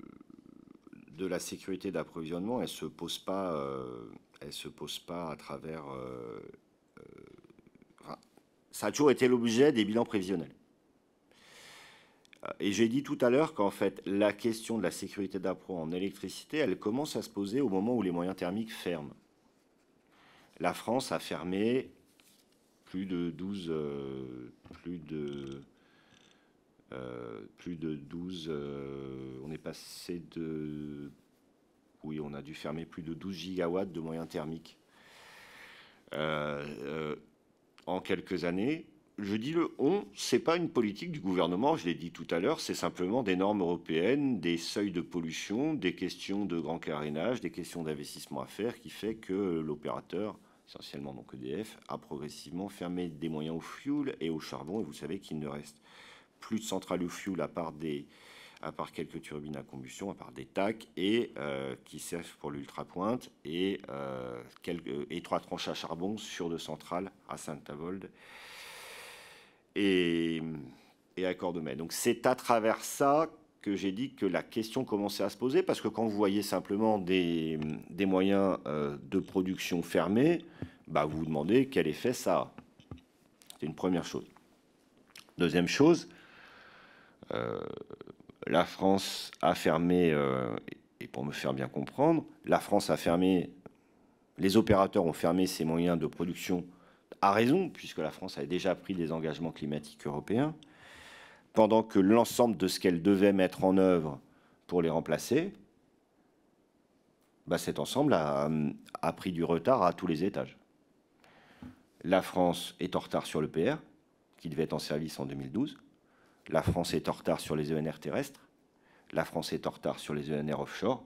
de la sécurité d'approvisionnement, elle ne se, pose pas, euh, se pose pas à travers... Euh, euh, ça a toujours été l'objet des bilans prévisionnels. Et j'ai dit tout à l'heure qu'en fait, la question de la sécurité d'appro en électricité, elle commence à se poser au moment où les moyens thermiques ferment. La France a fermé plus de 12, plus de euh, plus de 12, euh, on est passé de... Oui, on a dû fermer plus de 12 gigawatts de moyens thermiques euh, en quelques années. Je dis le on, c'est pas une politique du gouvernement, je l'ai dit tout à l'heure, c'est simplement des normes européennes, des seuils de pollution, des questions de grand carénage, des questions d'investissement à faire qui fait que l'opérateur essentiellement donc EDF, a progressivement fermé des moyens au fioul et au charbon, et vous savez qu'il ne reste plus de centrales au fioul à part des à part quelques turbines à combustion, à part des TAC, et euh, qui servent pour l'ultra-pointe, et, euh, quelques, et euh, trois tranches à charbon sur deux centrales à Saint-Avold et, et à Cordomay. Donc c'est à travers ça que j'ai dit que la question commençait à se poser, parce que quand vous voyez simplement des, moyens de production fermés, bah, vous vous demandez quel effet ça a. C'est une première chose. Deuxième chose, euh, la France a fermé, euh, et pour me faire bien comprendre, la France a fermé, les opérateurs ont fermé ses moyens de production à raison, puisque la France a déjà pris des engagements climatiques européens, pendant que l'ensemble de ce qu'elle devait mettre en œuvre pour les remplacer, bah, cet ensemble a, a, pris du retard à tous les étages. La France est en retard sur le PR, qui devait être en service en 2012. La France est en retard sur les ENR terrestres. La France est en retard sur les ENR offshore.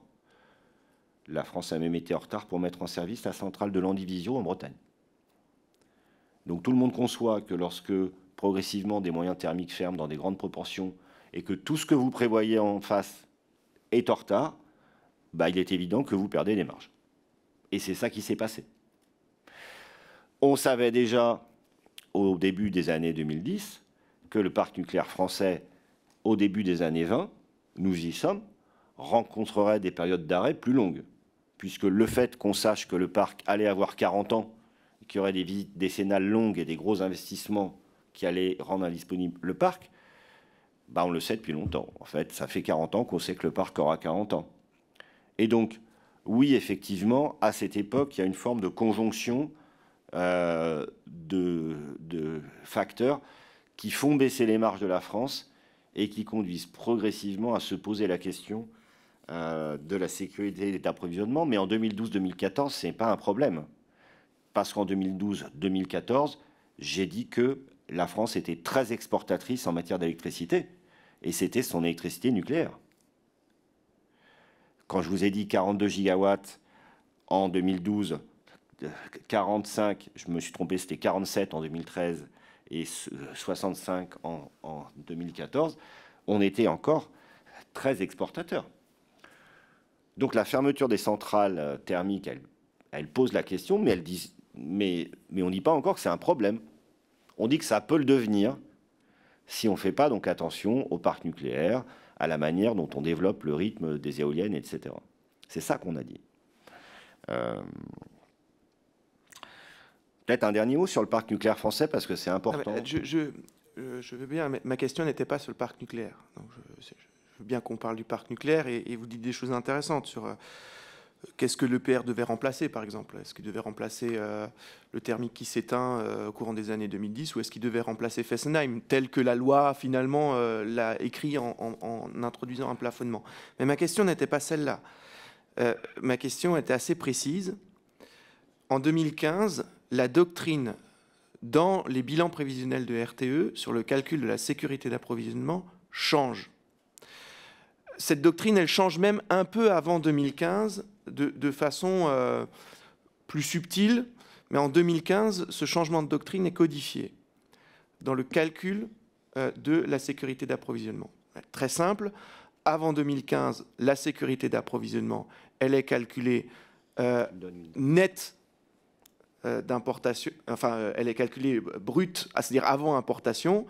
La France a même été en retard pour mettre en service la centrale de l'Andivisio en Bretagne. Donc tout le monde conçoit que lorsque progressivement des moyens thermiques ferment dans des grandes proportions et que tout ce que vous prévoyez en face est en retard, bah, il est évident que vous perdez des marges. Et c'est ça qui s'est passé. On savait déjà au début des années 2010 que le parc nucléaire français, au début des années 20, nous y sommes, rencontrerait des périodes d'arrêt plus longues. Puisque le fait qu'on sache que le parc allait avoir 40 ans, qu'il y aurait des visites décennales longues et des gros investissements qui allaient rendre indisponible le parc, bah on le sait depuis longtemps. En fait, ça fait 40 ans qu'on sait que le parc aura 40 ans. Et donc, oui, effectivement, à cette époque, il y a une forme de conjonction euh, de, de facteurs qui font baisser les marges de la France et qui conduisent progressivement à se poser la question euh, de la sécurité d'approvisionnement. Mais en 2012-2014, ce n'est pas un problème. Parce qu'en 2012-2014, j'ai dit que la France était très exportatrice en matière d'électricité. Et c'était son électricité nucléaire. Quand je vous ai dit 42 gigawatts en 2012, 45, je me suis trompé, c'était 47 en 2013 et 65 en, en 2014, on était encore très exportateur. Donc la fermeture des centrales euh, thermiques, elle, pose la question, mais, elle dit, mais, on ne dit pas encore que c'est un problème. On dit que ça peut le devenir si on ne fait pas donc attention au parc nucléaire, à la manière dont on développe le rythme des éoliennes, etc. C'est ça qu'on a dit. Euh, Peut-être un dernier mot sur le parc nucléaire français, parce que c'est important. Euh, je, euh, je, veux bien, mais ma question n'était pas sur le parc nucléaire. Donc je, veux bien qu'on parle du parc nucléaire, et, vous dites des choses intéressantes sur... Euh, qu'est-ce que l'EPR devait remplacer, par exemple Est-ce qu'il devait remplacer le thermique qui s'éteint au courant des années 2010 ou est-ce qu'il devait remplacer Fessenheim, tel que la loi, finalement, l'a écrit en, en, introduisant un plafonnement Mais ma question n'était pas celle-là. ma question était assez précise. En 2015, la doctrine dans les bilans prévisionnels de RTE sur le calcul de la sécurité d'approvisionnement change. Cette doctrine, elle change même un peu avant 2015, de, façon euh, plus subtile, mais en 2015, ce changement de doctrine est codifié dans le calcul euh, de la sécurité d'approvisionnement. Très simple, avant 2015, la sécurité d'approvisionnement, elle est calculée euh, nette euh, d'importation, enfin, euh, elle est calculée brute, ah, c'est-à-dire avant importation,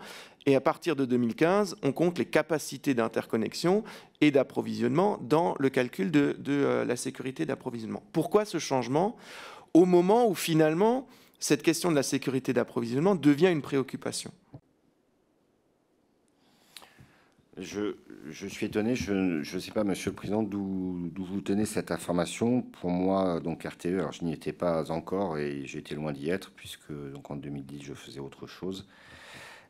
et à partir de 2015, on compte les capacités d'interconnexion et d'approvisionnement dans le calcul de, de euh, la sécurité d'approvisionnement. Pourquoi ce changement au moment où finalement cette question de la sécurité d'approvisionnement devient une préoccupation je, suis étonné, je ne sais pas, Monsieur le Président, d'où vous tenez cette information. Pour moi, donc RTE, alors je n'y étais pas encore et j'étais loin d'y être, puisque donc en 2010, je faisais autre chose.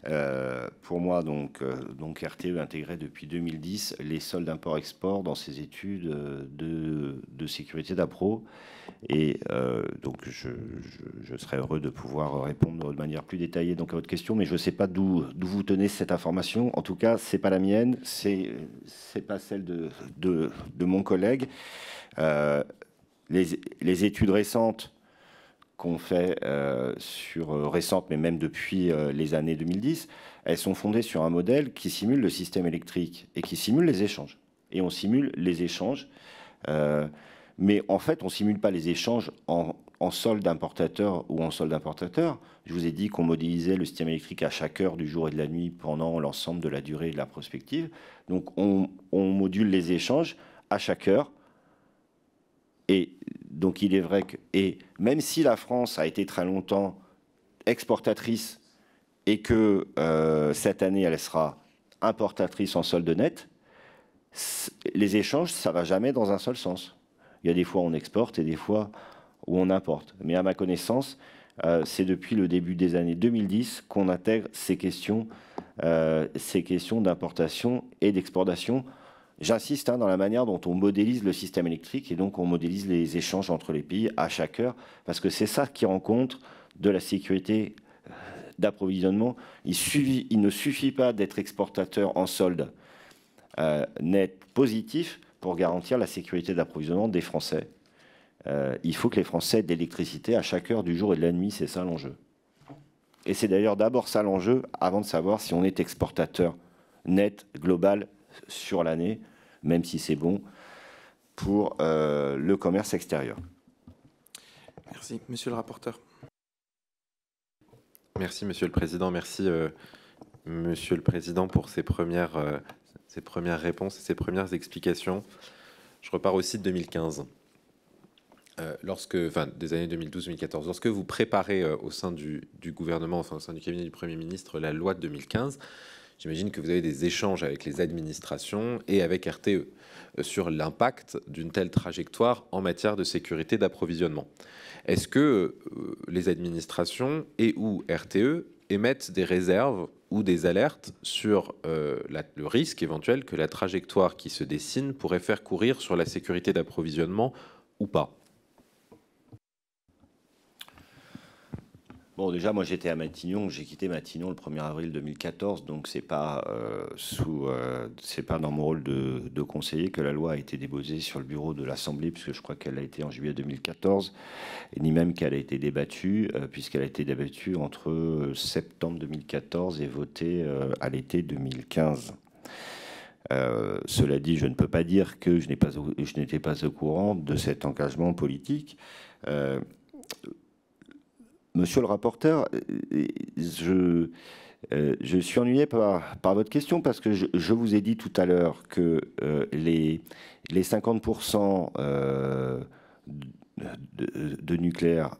Euh, pour moi, donc, euh, RTE intégrait depuis 2010 les soldes import export dans ses études euh, de, de sécurité d'appro et euh, donc, je, serais heureux de pouvoir répondre de manière plus détaillée donc, à votre question, mais je ne sais pas d'où vous tenez cette information. En tout cas, ce n'est pas la mienne, ce n'est pas celle de, de, mon collègue. Euh, les, études récentes qu'on fait euh, sur récentes, mais même depuis les années 2010, elles sont fondées sur un modèle qui simule le système électrique et qui simule les échanges. Et on simule les échanges. Mais en fait, on ne simule pas les échanges en, solde importateur ou en solde importateur. Je vous ai dit qu'on modélisait le système électrique à chaque heure du jour et de la nuit pendant l'ensemble de la durée de la prospective. Donc on, module les échanges à chaque heure. Et donc il est vrai que et même si la France a été très longtemps exportatrice et que euh, cette année elle sera importatrice en solde net, les échanges ça va jamais dans un seul sens. Il y a des fois où on exporte et des fois où on importe. Mais à ma connaissance, euh, c'est depuis le début des années 2010 qu'on intègre ces questions, euh, ces questions d'importation et d'exportation. J'insiste hein, dans la manière dont on modélise le système électrique et donc on modélise les échanges entre les pays à chaque heure, parce que c'est ça qui rencontre de la sécurité euh, d'approvisionnement. Il, ne suffit pas d'être exportateur en solde net positif pour garantir la sécurité d'approvisionnement des Français. Euh, il faut que les Français aient de l'électricité à chaque heure du jour et de la nuit, c'est ça l'enjeu. Et c'est d'ailleurs d'abord ça l'enjeu, avant de savoir si on est exportateur net, global, sur l'année, même si c'est bon pour euh, le commerce extérieur. Merci, monsieur le rapporteur. Merci, monsieur le président. Merci, euh, monsieur le président, pour ces premières ses premières réponses et ses premières explications. Je repars aussi de 2015. Euh, lorsque, enfin, des années 2012-2014, lorsque vous préparez euh, au sein du, gouvernement, enfin au sein du cabinet du Premier ministre, la loi de 2015, j'imagine que vous avez des échanges avec les administrations et avec RTE euh, sur l'impact d'une telle trajectoire en matière de sécurité d'approvisionnement. Est-ce que les administrations et ou RTE émettent des réserves ou des alertes sur euh, le risque éventuel que la trajectoire qui se dessine pourrait faire courir sur la sécurité d'approvisionnement ou pas. Bon, déjà, moi j'étais à Matignon, j'ai quitté Matignon le 1er avril 2014, donc c'est pas, euh, sous, euh, c'est pas dans mon rôle de, conseiller que la loi a été déposée sur le bureau de l'Assemblée, puisque je crois qu'elle a été en juillet 2014, ni même qu'elle a été débattue, euh, puisqu'elle a été débattue entre septembre 2014 et votée à l'été 2015. cela dit, je ne peux pas dire que je, n'étais pas, au courant de cet engagement politique. Monsieur le rapporteur, euh, euh, je, suis ennuyé par, votre question parce que je, vous ai dit tout à l'heure que euh, les, 50% de, de, nucléaire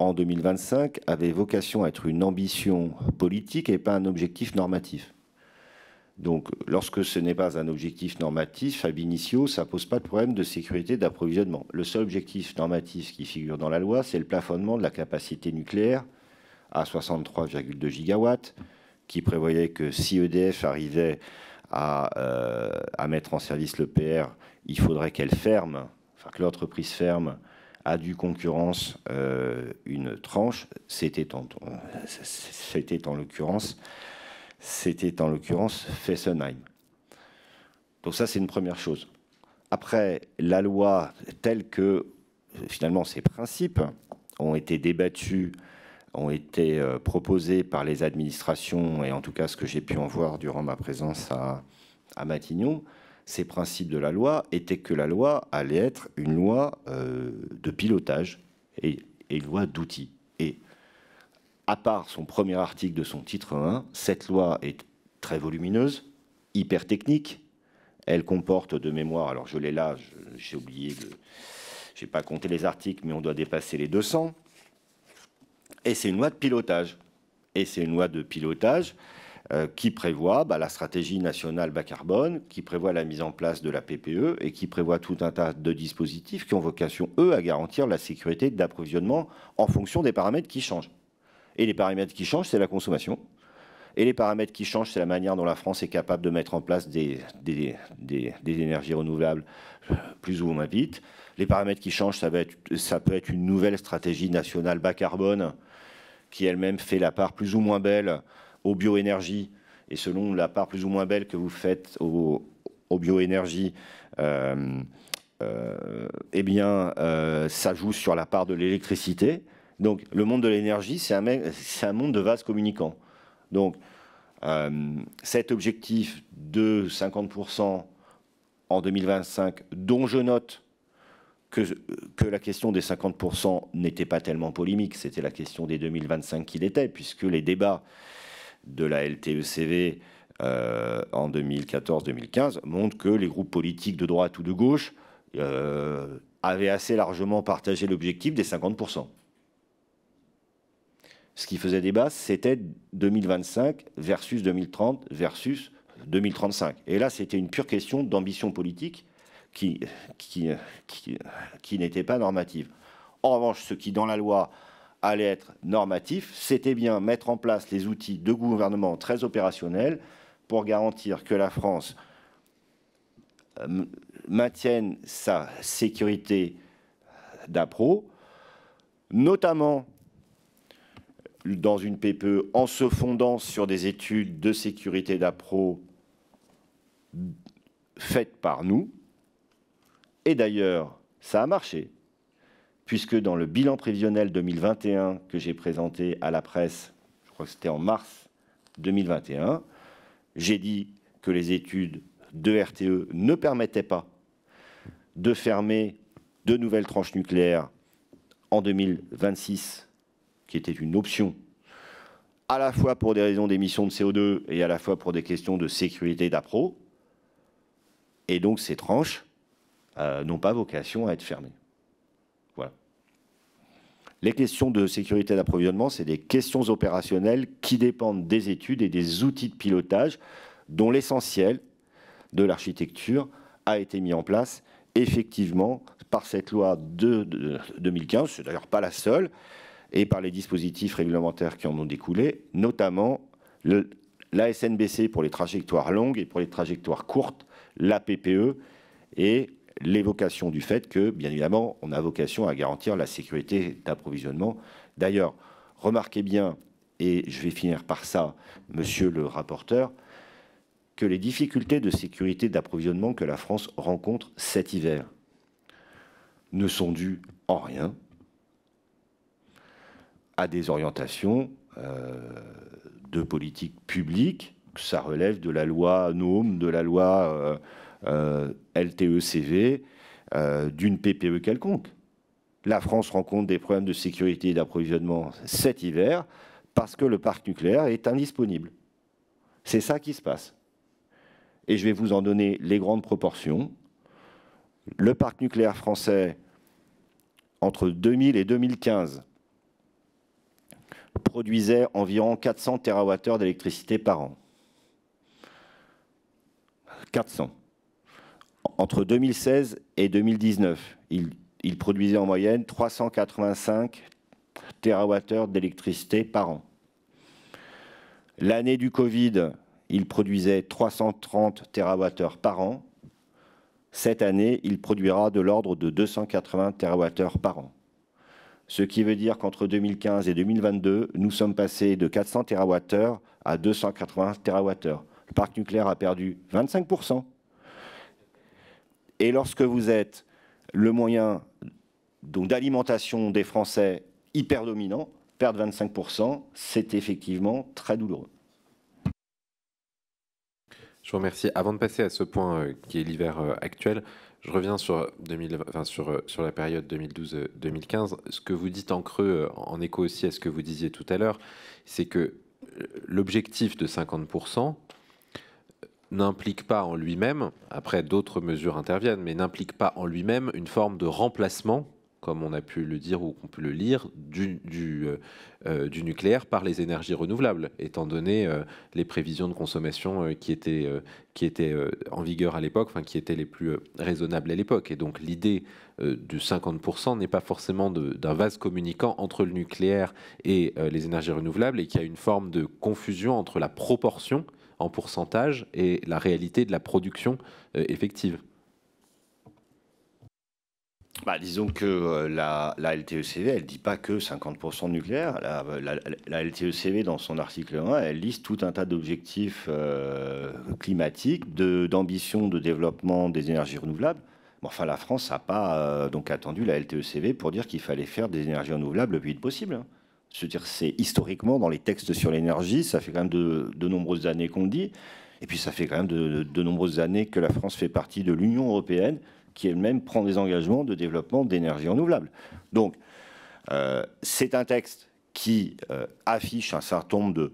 en 2025 avaient vocation à être une ambition politique et pas un objectif normatif. Donc, lorsque ce n'est pas un objectif normatif, Fabinicio, initio, ça ne pose pas de problème de sécurité d'approvisionnement. Le seul objectif normatif qui figure dans la loi, c'est le plafonnement de la capacité nucléaire à 63,2 gigawatts, qui prévoyait que si EDF arrivait euh, à, mettre en service le PR, il faudrait qu'elle ferme, enfin que l'entreprise ferme à du concurrence euh, une tranche. C'était en euh, l'occurrence c'était en l'occurrence Fessenheim. Donc ça, c'est une première chose. Après, la loi telle que finalement ces principes ont été débattus, ont été euh, proposés par les administrations, et en tout cas ce que j'ai pu en voir durant ma présence à, Matignon, ces principes de la loi étaient que la loi allait être une loi euh, de pilotage et, une loi d'outils. Et à part son premier article de son titre 1, cette loi est très volumineuse, hyper technique. Elle comporte de mémoire, alors je l'ai là, j'ai oublié de. Je n'ai pas compté les articles, mais on doit dépasser les 200. Et c'est une loi de pilotage. Et c'est une loi de pilotage euh, qui prévoit bah, la stratégie nationale bas carbone, qui prévoit la mise en place de la PPE et qui prévoit tout un tas de dispositifs qui ont vocation, eux, à garantir la sécurité d'approvisionnement en fonction des paramètres qui changent. Et les paramètres qui changent, c'est la consommation. Et les paramètres qui changent, c'est la manière dont la France est capable de mettre en place des, énergies renouvelables euh, plus ou moins vite. Les paramètres qui changent, ça, peut être une nouvelle stratégie nationale bas carbone qui elle-même fait la part plus ou moins belle aux bioénergies. Et selon la part plus ou moins belle que vous faites aux, bioénergies, euh, euh, eh bien, ça joue sur la part de l'électricité. Donc le monde de l'énergie, c'est un, monde de vases communicants. Donc euh, cet objectif de 50% en 2025, dont je note que, la question des 50% n'était pas tellement polémique, c'était la question des 2025 qu'il était, puisque les débats de la LTECV euh, en 2014-2015 montrent que les groupes politiques de droite ou de gauche euh, avaient assez largement partagé l'objectif des 50% ce qui faisait débat, c'était 2025 versus 2030 versus 2035. Et là, c'était une pure question d'ambition politique qui, n'était pas normative. En revanche, ce qui, dans la loi, allait être normatif, c'était bien mettre en place les outils de gouvernement très opérationnels pour garantir que la France euh, maintienne sa sécurité d'appro, notamment dans une PPE en se fondant sur des études de sécurité d'appro faites par nous. Et d'ailleurs, ça a marché, puisque dans le bilan prévisionnel 2021 que j'ai présenté à la presse, je crois que c'était en mars 2021, j'ai dit que les études de RTE ne permettaient pas de fermer de nouvelles tranches nucléaires en 2026 qui était une option, à la fois pour des raisons d'émission de CO2 et à la fois pour des questions de sécurité d'appro. Et donc ces tranches euh, n'ont pas vocation à être fermées. Voilà. Les questions de sécurité d'approvisionnement, c'est des questions opérationnelles qui dépendent des études et des outils de pilotage dont l'essentiel de l'architecture a été mis en place effectivement par cette loi de, de 2015, c'est d'ailleurs pas la seule, et par les dispositifs réglementaires qui en ont découlé, notamment le, la SNBC pour les trajectoires longues et pour les trajectoires courtes, la PPE et l'évocation du fait que, bien évidemment, on a vocation à garantir la sécurité d'approvisionnement. D'ailleurs, remarquez bien, et je vais finir par ça, monsieur le rapporteur, que les difficultés de sécurité d'approvisionnement que la France rencontre cet hiver ne sont dues en rien à des orientations euh, de politique publique. Ça relève de la loi NOM, de la loi euh, euh, LTECV, d'une PPE quelconque. La France rencontre des problèmes de sécurité et d'approvisionnement cet hiver parce que le parc nucléaire est indisponible. C'est ça qui se passe. Et je vais vous en donner les grandes proportions. Le parc nucléaire français, entre 2000 et 2015, produisait environ 400 TWh d'électricité par an. 400. Entre 2016 et 2019, il, produisait en moyenne 385 TWh d'électricité par an. L'année du Covid, il produisait 330 TWh par an. Cette année, il produira de l'ordre de 280 TWh par an ce qui veut dire qu'entre 2015 et 2022, nous sommes passés de 400 TWh à 280 TWh. Le parc nucléaire a perdu 25%. Et lorsque vous êtes le moyen d'alimentation des Français hyper dominant, perdre 25%, c'est effectivement très douloureux. Je vous remercie. Avant de passer à ce point euh, qui est l'hiver euh, actuel, je reviens sur, euh, la période 2012-2015. Euh, ce que vous dites en creux, euh, en écho aussi à ce que vous disiez tout à l'heure, c'est que l'objectif de 50% n'implique pas en lui-même, après d'autres mesures interviennent, mais n'implique pas en lui-même une forme de remplacement comme on a pu le dire ou qu'on peut le lire, du, du, euh, euh, nucléaire par les énergies renouvelables, étant donné euh, les prévisions de consommation qui étaient, qui en vigueur à l'époque, qui étaient les plus raisonnables à l'époque. Et donc l'idée du 50% n'est pas forcément d'un vase communicant entre le nucléaire et les énergies renouvelables, et qu'il y a une forme de confusion entre la proportion en pourcentage et la réalité de la production effective bah, disons que euh, la, la, LTECV, elle ne dit pas que 50% nucléaire. La, la, la, LTECV, dans son article 1, elle liste tout un tas d'objectifs euh, climatiques, d'ambitions de, développement des énergies renouvelables. Mais enfin, la France n'a pas euh, donc attendu la LTECV pour dire qu'il fallait faire des énergies renouvelables le plus vite possible. Hein. dire, c'est historiquement dans les textes sur l'énergie, ça fait quand même de, nombreuses années qu'on le dit. Et puis, ça fait quand même de nombreuses années que la France fait partie de l'Union européenne qui elle-même prend des engagements de développement d'énergie renouvelable. Donc, euh, c'est un texte qui euh, affiche un certain nombre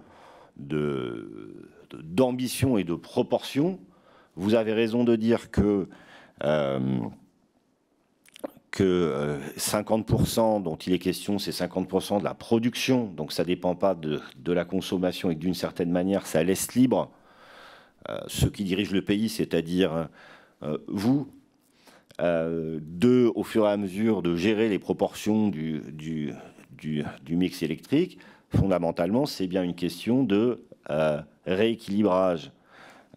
d'ambitions et de proportions. Vous avez raison de dire que, euh, que 50% dont il est question, c'est 50% de la production, donc ça ne dépend pas de, de, la consommation et que d'une certaine manière, ça laisse libre ceux qui dirigent le pays, c'est-à-dire vous, euh, deux au fur et à mesure, de gérer les proportions du, mix électrique, fondamentalement, c'est bien une question de euh, rééquilibrage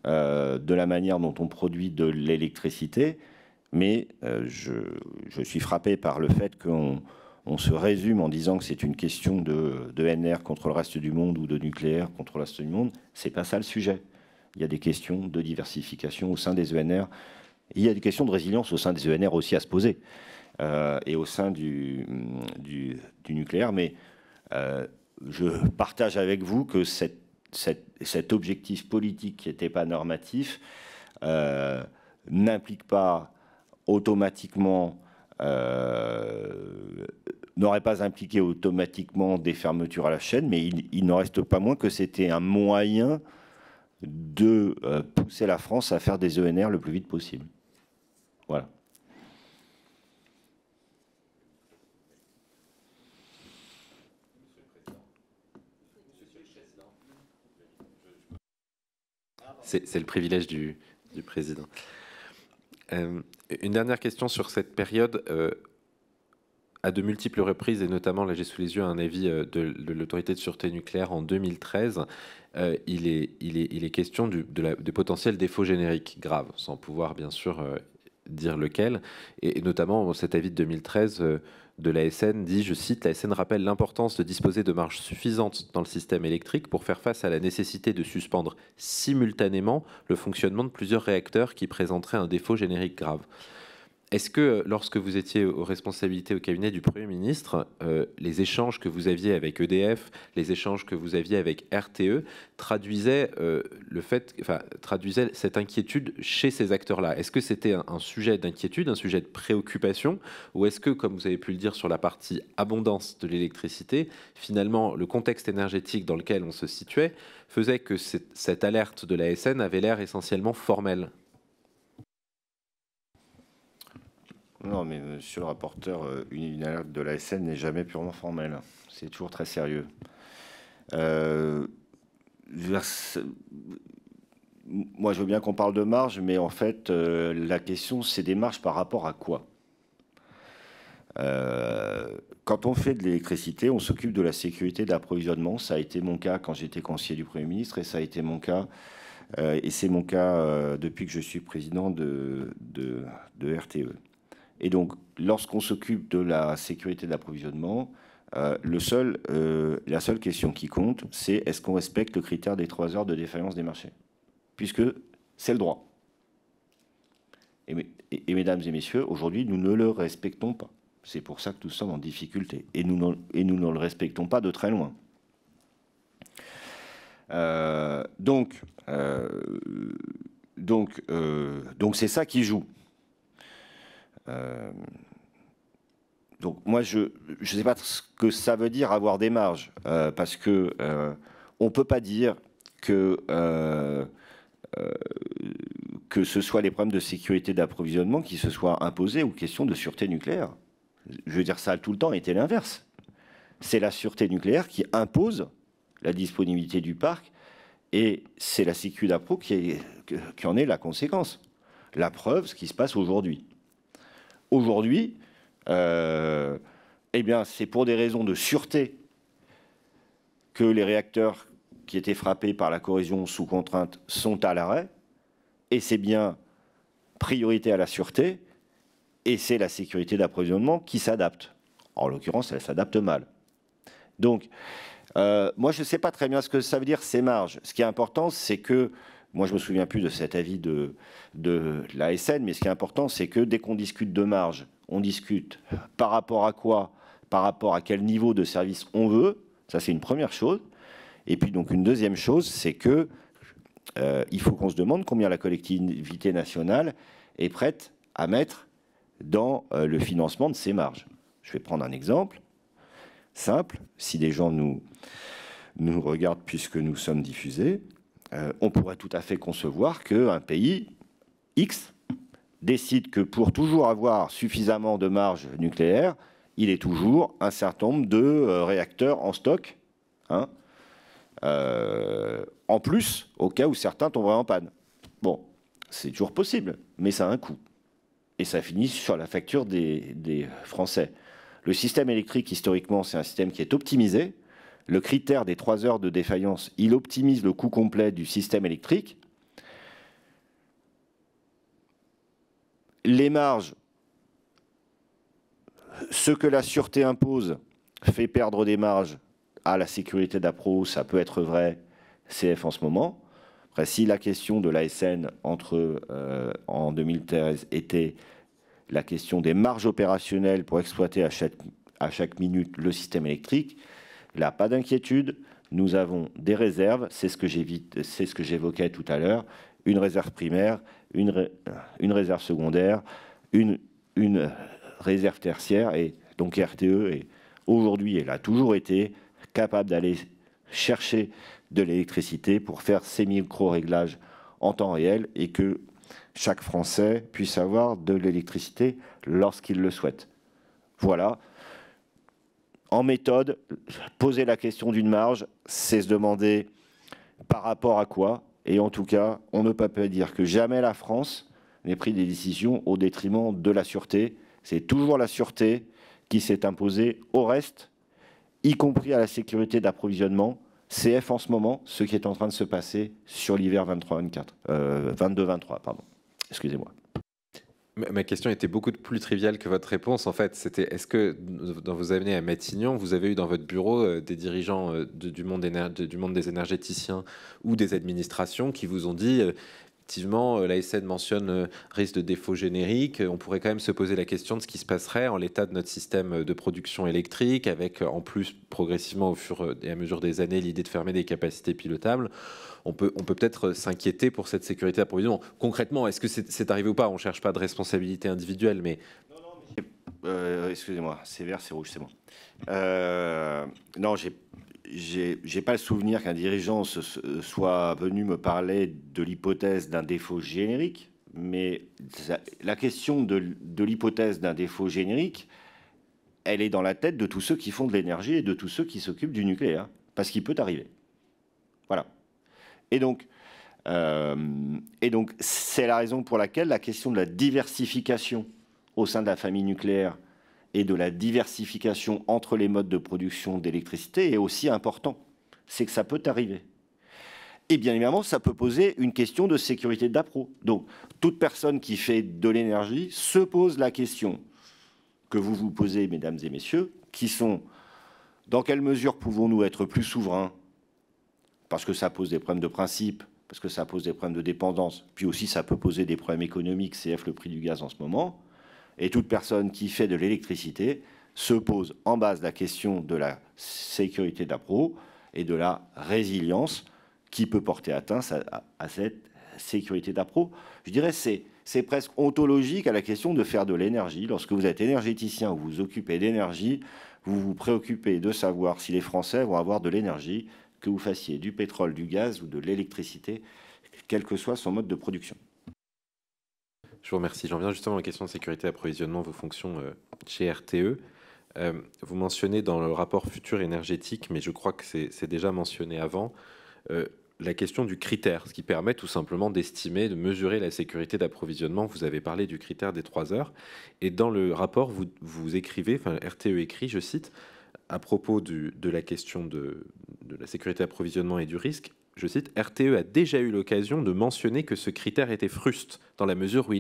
euh, de la manière dont on produit de l'électricité. Mais je, suis frappé par le fait qu'on se résume en disant que c'est une question de, contre le reste du monde ou de nucléaire contre le reste du monde. C'est pas ça le sujet. Il y a des questions de diversification au sein des ENR il y a des questions de résilience au sein des ENR aussi à se poser, euh, et au sein du, nucléaire. Mais euh, je partage avec vous que cet objectif politique qui n'était pas normatif euh, n'implique pas automatiquement n'aurait pas impliqué automatiquement des fermetures à la chaîne, mais il, il n'en reste pas moins que c'était un moyen de pousser la France à faire des ENR le plus vite possible. Voilà. C'est le privilège du, président. Euh, une dernière question sur cette période. Euh, à de multiples reprises, et notamment, là j'ai sous les yeux un avis euh, de, l'autorité de sûreté nucléaire en 2013, il, est, il, est, question du, de, la, de, potentiel défaut générique grave, sans pouvoir bien sûr dire lequel. Et, notamment, cet avis de 2013 euh, de la SN dit, je cite, la SN rappelle l'importance de disposer de marges suffisantes dans le système électrique pour faire face à la nécessité de suspendre simultanément le fonctionnement de plusieurs réacteurs qui présenteraient un défaut générique grave. Est-ce que euh, lorsque vous étiez aux responsabilités au cabinet du Premier ministre, euh, les échanges que vous aviez avec EDF, les échanges que vous aviez avec RTE traduisaient, euh, le fait, cette inquiétude chez ces acteurs-là Est-ce que c'était un, sujet d'inquiétude, un sujet de préoccupation Ou est-ce que, comme vous avez pu le dire sur la partie abondance de l'électricité, finalement, le contexte énergétique dans lequel on se situait faisait que cette, alerte de la SN avait l'air essentiellement formelle Non, mais monsieur euh, le rapporteur, euh, une alerte de la SN n'est jamais purement formelle. C'est toujours très sérieux. Euh, moi, je veux bien qu'on parle de marge, mais en fait, la question, c'est des marges par rapport à quoi quand on fait de l'électricité, on s'occupe de la sécurité d'approvisionnement. Ça a été mon cas quand j'étais conseiller du Premier ministre et ça a été mon cas et c'est mon cas depuis que je suis président de RTE. Et donc, lorsqu'on s'occupe de la sécurité de l'approvisionnement, euh, euh, la seule question qui compte, c'est est-ce qu'on respecte le critère des trois heures de défaillance des marchés Puisque c'est le droit. Et, mesdames et messieurs, aujourd'hui, nous ne le respectons pas. C'est pour ça que nous sommes en difficulté. Et nous, ne le respectons pas de très loin. Euh, donc, donc, donc c'est ça qui joue. Euh, donc moi, je ne sais pas ce que ça veut dire avoir des marges, euh, parce que ne euh, on peut pas dire que que ce soit les problèmes de sécurité d'approvisionnement qui se soient imposés ou questions de sûreté nucléaire. Je veux dire, ça a tout le temps été l'inverse. C'est la sûreté nucléaire qui impose la disponibilité du parc et c'est la sécurité d'appro qui, qui en est la conséquence. La preuve, ce qui se passe aujourd'hui aujourd'hui, euh, eh bien, c'est pour des raisons de sûreté que les réacteurs qui étaient frappés par la corrosion sous contrainte sont à l'arrêt. Et c'est bien priorité à la sûreté. Et c'est la sécurité d'approvisionnement qui s'adapte. En l'occurrence, elle s'adapte mal. Donc, euh, moi, je ne sais pas très bien ce que ça veut dire ces marges. Ce qui est important, c'est que moi, je me souviens plus de cet avis de, de la SN, mais ce qui est important, c'est que dès qu'on discute de marge, on discute par rapport à quoi, par rapport à quel niveau de service on veut. Ça, c'est une première chose. Et puis, donc, une deuxième chose, c'est que euh, il faut qu'on se demande combien la collectivité nationale est prête à mettre dans euh, le financement de ces marges. Je vais prendre un exemple simple, si des gens nous, nous regardent puisque nous sommes diffusés. Euh, on pourrait tout à fait concevoir qu'un pays X décide que pour toujours avoir suffisamment de marge nucléaire, il est toujours un certain nombre de euh, réacteurs en stock, hein. euh, en plus au cas où certains tomberaient en panne. Bon, c'est toujours possible, mais ça a un coût. Et ça finit sur la facture des Français. Le système électrique, historiquement, c'est un système qui est optimisé, le critère des 3 heures de défaillance, il optimise le coût complet du système électrique. Les marges, ce que la sûreté impose fait perdre des marges à la sécurité d'appro. ça peut être vrai, CF en ce moment. Après, si la question de l'ASN entre euh, en 2013 était la question des marges opérationnelles pour exploiter à chaque, à chaque minute le système électrique, Là, pas d'inquiétude. Nous avons des réserves. C'est ce que j'évoquais tout à l'heure. Une réserve primaire, une, réserve secondaire, une, réserve tertiaire. Et donc RTE est aujourd'hui, elle a toujours été capable d'aller chercher de l'électricité pour faire ces micro-réglages en temps réel et que chaque Français puisse avoir de l'électricité lorsqu'il le souhaite. Voilà, en méthode, poser la question d'une marge, c'est se demander par rapport à quoi. Et en tout cas, on ne peut pas dire que jamais la France n'ait pris des décisions au détriment de la sûreté. C'est toujours la sûreté qui s'est imposée au reste, y compris à la sécurité d'approvisionnement. CF en ce moment, ce qui est en train de se passer sur l'hiver 23-24, 22-23, euh, pardon. Excusez-moi. Ma question était beaucoup plus triviale que votre réponse. En fait, c'était est-ce que dans vos années à Matignon, vous avez eu dans votre bureau euh, des dirigeants euh, du, monde du monde des énergéticiens ou des administrations qui vous ont dit euh, effectivement, la SN mentionne risque de défaut générique. On pourrait quand même se poser la question de ce qui se passerait en l'état de notre système de production électrique, avec en plus progressivement au fur et à mesure des années l'idée de fermer des capacités pilotables on peut peut être euh, s'inquiéter pour cette sécurité d'approvisionnement. Concrètement, est-ce que c'est arrivé ou pas On ne cherche pas de responsabilité individuelle, mais euh, excusez-moi, c'est vert, c'est rouge, c'est bon. Euh, non, j'ai pas le souvenir qu'un dirigeant soit venu me parler de l'hypothèse d'un défaut générique, mais la question de l'hypothèse d'un défaut générique, elle est dans la tête de tous ceux qui font de l'énergie et de tous ceux qui s'occupent du nucléaire, parce qu'il peut arriver. Voilà. Et donc, euh, et donc, c'est la raison pour laquelle la question de la diversification au sein de la famille nucléaire et de la diversification entre les modes de production d'électricité est aussi important. C'est que ça peut arriver. Et bien évidemment, ça peut poser une question de sécurité d'appro. Donc, toute personne qui fait de l'énergie se pose la question que vous vous posez, mesdames et messieurs, qui sont dans quelle mesure pouvons-nous être plus souverains parce que ça pose des problèmes de principe, parce que ça pose des problèmes de dépendance, puis aussi ça peut poser des problèmes économiques, CF le prix du gaz en ce moment, et toute personne qui fait de l'électricité se pose en base la question de la sécurité d'appro et de la résilience qui peut porter atteinte à, cette sécurité d'appro. Je dirais c'est c'est presque ontologique à la question de faire de l'énergie. Lorsque vous êtes énergéticien ou vous vous occupez d'énergie, vous vous préoccupez de savoir si les Français vont avoir de l'énergie, que vous fassiez du pétrole, du gaz ou de l'électricité, quel que soit son mode de production. Je vous remercie. J'en viens justement à la question de sécurité d'approvisionnement, vos fonctions euh, chez RTE. Euh, vous mentionnez dans le rapport futur énergétique, mais je crois que c'est déjà mentionné avant, euh, la question du critère, ce qui permet tout simplement d'estimer, de mesurer la sécurité d'approvisionnement. Vous avez parlé du critère des trois heures. Et dans le rapport, vous, vous écrivez, enfin RTE écrit, je cite, à propos de la question de, la sécurité d'approvisionnement et du risque, je cite, RTE a déjà eu l'occasion de mentionner que ce critère était fruste, dans la mesure où il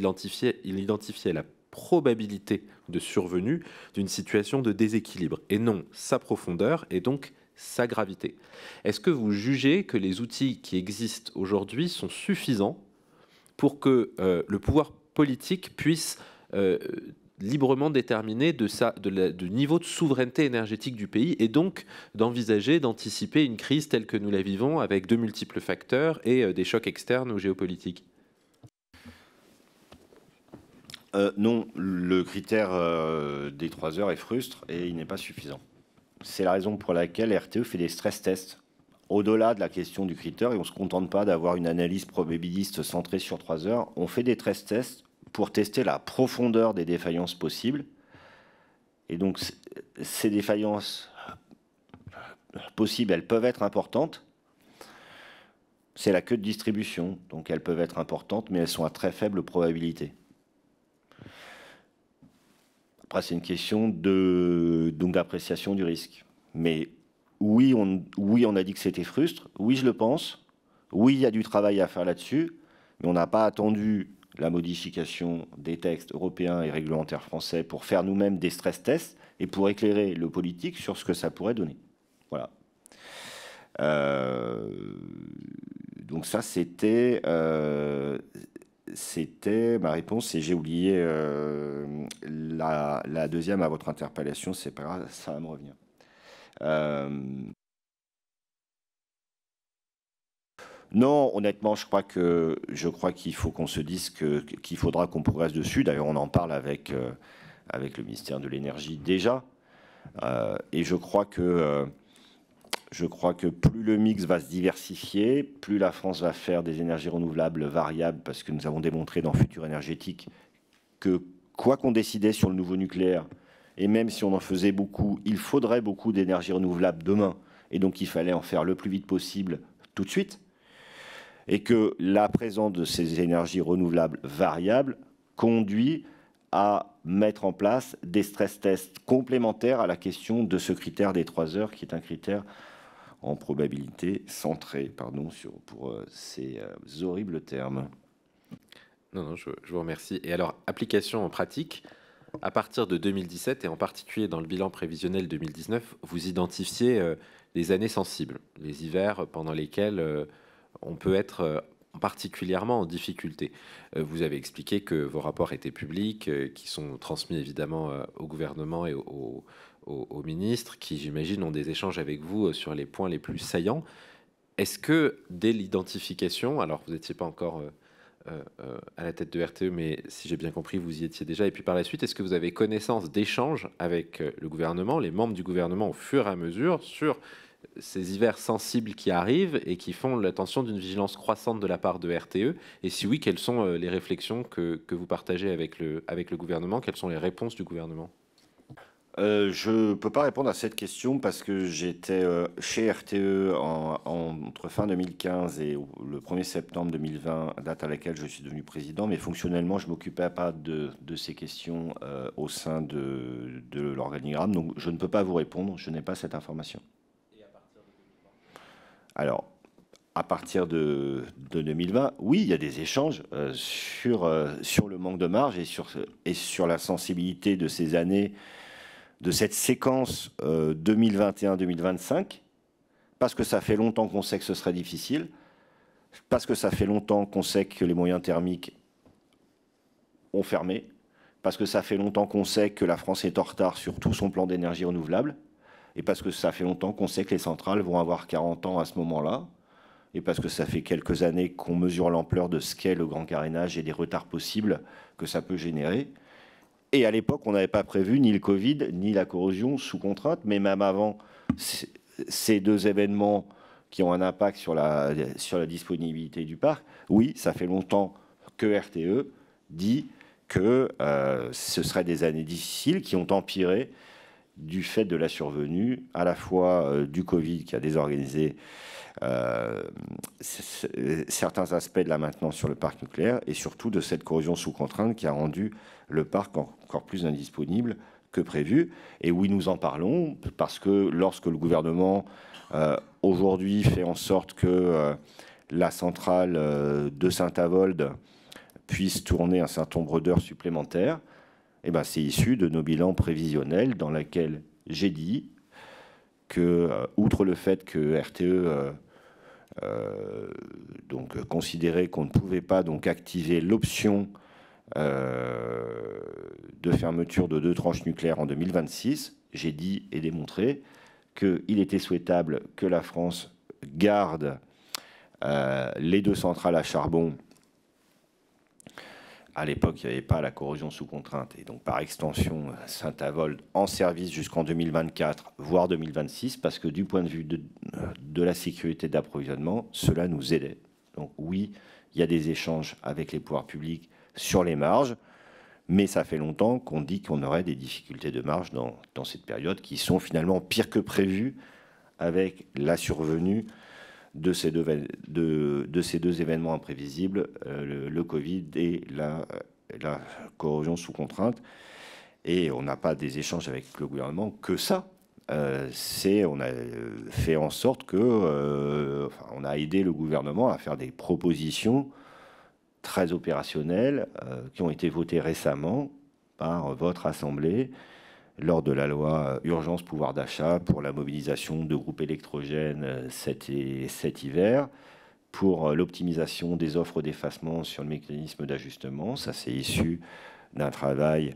identifiait, la probabilité de survenue d'une situation de déséquilibre, et non sa profondeur, et donc sa gravité. Est-ce que vous jugez que les outils qui existent aujourd'hui sont suffisants pour que euh, le pouvoir politique puisse euh, librement déterminé de niveau de souveraineté énergétique du pays et donc d'envisager, d'anticiper une crise telle que nous la vivons avec de multiples facteurs et euh, des chocs externes ou géopolitiques euh, non, le critère euh, des trois heures est frustre et il n'est pas suffisant. C'est la raison pour laquelle RTE fait des stress tests au-delà de la question du critère et on ne se contente pas d'avoir une analyse probabiliste centrée sur trois heures. On fait des stress tests pour tester la profondeur des défaillances possibles. Et donc, ces défaillances euh, possibles, elles peuvent être importantes. C'est la queue de distribution, donc elles peuvent être importantes, mais elles sont à très faible probabilité. Après, c'est une question de d'appréciation du risque. Mais oui, on, oui, on a dit que c'était frustre. Oui, je le pense. Oui, il y a du travail à faire là-dessus. Mais on n'a pas attendu la modification des textes européens et réglementaires français pour faire nous-mêmes des stress tests et pour éclairer le politique sur ce que ça pourrait donner. Voilà. Euh, donc ça, c'était euh, c'était ma réponse et j'ai oublié euh, la, la, deuxième à votre interpellation. C'est pas grave, ça va me revenir. Non, honnêtement, je crois que je crois qu'il faut qu'on se dise qu'il faudra qu'on progresse dessus. D'ailleurs, on en parle avec euh, avec le ministère de l'énergie déjà, euh, et je crois que euh, je crois que plus le mix va se diversifier, plus la France va faire des énergies renouvelables variables, parce que nous avons démontré dans Futur énergétique que quoi qu'on décidait sur le nouveau nucléaire, et même si on en faisait beaucoup, il faudrait beaucoup d'énergies renouvelables demain, et donc il fallait en faire le plus vite possible tout de suite et que la présence de ces énergies renouvelables variables conduit à mettre en place des stress tests complémentaires à la question de ce critère des 3 heures, qui est un critère en probabilité centré, pardon sur, pour euh, ces euh, horribles termes. Non, non, je, vous remercie. Et alors, application en pratique, à partir de 2017 et en particulier dans le bilan prévisionnel 2019, vous identifiez euh, les années sensibles, les hivers pendant lesquels on peut être euh, particulièrement en difficulté. Euh, vous avez expliqué que vos rapports étaient publics, euh, qui sont transmis évidemment au gouvernement et aux, ministres, qui j'imagine ont des échanges avec vous sur les points les plus saillants. Est-ce que dès l'identification, alors vous n'étiez pas encore à la tête de RTE, mais si j'ai bien compris, vous y étiez déjà, et puis par la suite, est-ce que vous avez connaissance d'échanges avec le gouvernement, les membres du gouvernement au fur et à mesure sur ces hivers sensibles qui arrivent et qui font l'attention d'une vigilance croissante de la part de RTE Et si oui, quelles sont euh, les réflexions que, vous partagez avec le, avec le gouvernement Quelles sont les réponses du gouvernement euh, je ne peux pas répondre à cette question parce que j'étais euh, chez RTE entre fin 2015 et le 1er septembre 2020, date à laquelle je suis devenu président, mais fonctionnellement, je ne m'occupais pas de, ces questions au sein de l'organigramme. Donc, je ne peux pas vous répondre, je n'ai pas cette information. Alors, à partir de, 2020, oui, il y a des échanges euh, euh, sur, le manque de marge et sur, la sensibilité de ces années, de cette séquence 2021-2025, euh, parce que ça fait longtemps qu'on sait que ce serait difficile, parce que ça fait longtemps qu'on sait que les moyens thermiques ont fermé, parce que ça fait longtemps qu'on sait que la France est en retard sur tout son plan d'énergie renouvelable, et parce que ça fait longtemps qu'on sait que les centrales vont avoir 40 ans à ce moment-là, et parce que ça fait quelques années qu'on mesure l'ampleur de ce qu'est le grand carénage et des retards possibles que ça peut générer. Et à l'époque, on n'avait pas prévu ni le Covid, ni la corrosion sous contrainte, mais même avant ces deux événements qui ont un impact sur la, sur la disponibilité du parc, oui, ça fait longtemps que RTE dit que euh, ce seraient des années difficiles qui ont empiré du fait de la survenue à la fois euh, du Covid qui a désorganisé euh, certains aspects de la maintenance sur le parc nucléaire et surtout de cette corrosion sous contrainte qui a rendu le parc encore plus indisponible que prévu. Et oui, nous en parlons parce que lorsque le gouvernement euh, aujourd'hui fait en sorte que la centrale de Saint-Avold puisse tourner un certain nombre d'heures supplémentaires, eh ben, c'est issu de nos bilans prévisionnels dans lesquels j'ai dit que, euh, outre le fait que RTE euh, euh, donc, considérait qu'on ne pouvait pas donc, activer l'option de fermeture de deux tranches nucléaires en 2026, j'ai dit et démontré qu'il était souhaitable que la France garde les deux centrales à charbon à l'époque, il n'y avait pas la corrosion sous contrainte. Et donc, par extension, Saint-Avold en service jusqu'en 2024, voire 2026, parce que du point de vue euh, de, la sécurité d'approvisionnement, cela nous aidait. Donc, oui, il y a des échanges avec les pouvoirs publics sur les marges, mais ça fait longtemps qu'on dit qu'on aurait des difficultés de marge dans, dans, cette période qui sont finalement pires que prévues avec la survenue de ces deux, de, ces deux événements imprévisibles, euh, le, Covid et la, corrosion sous contrainte. Et on n'a pas des échanges avec le gouvernement que ça. Euh, c'est on a fait en sorte que euh, on a aidé le gouvernement à faire des propositions très opérationnelles qui ont été votées récemment par votre assemblée lors de la loi urgence pouvoir d'achat pour la mobilisation de groupes électrogènes euh, cet, cet hiver, pour euh, l'optimisation des offres d'effacement sur le mécanisme d'ajustement. Ça, c'est issu d'un travail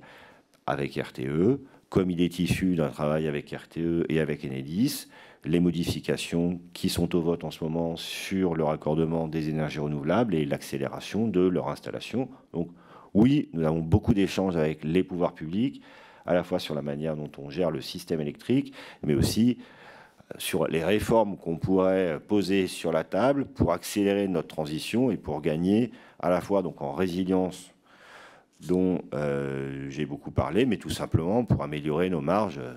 avec RTE, comme il est issu d'un travail avec RTE et avec Enedis. Les modifications qui sont au vote en ce moment sur le raccordement des énergies renouvelables et l'accélération de leur installation. Donc, oui, nous avons beaucoup d'échanges avec les pouvoirs publics, à la fois sur la manière dont on gère le système électrique, mais aussi euh, sur les réformes qu'on pourrait poser sur la table pour accélérer notre transition et pour gagner à la fois donc en résilience dont euh, j'ai beaucoup parlé, mais tout simplement pour améliorer nos marges euh,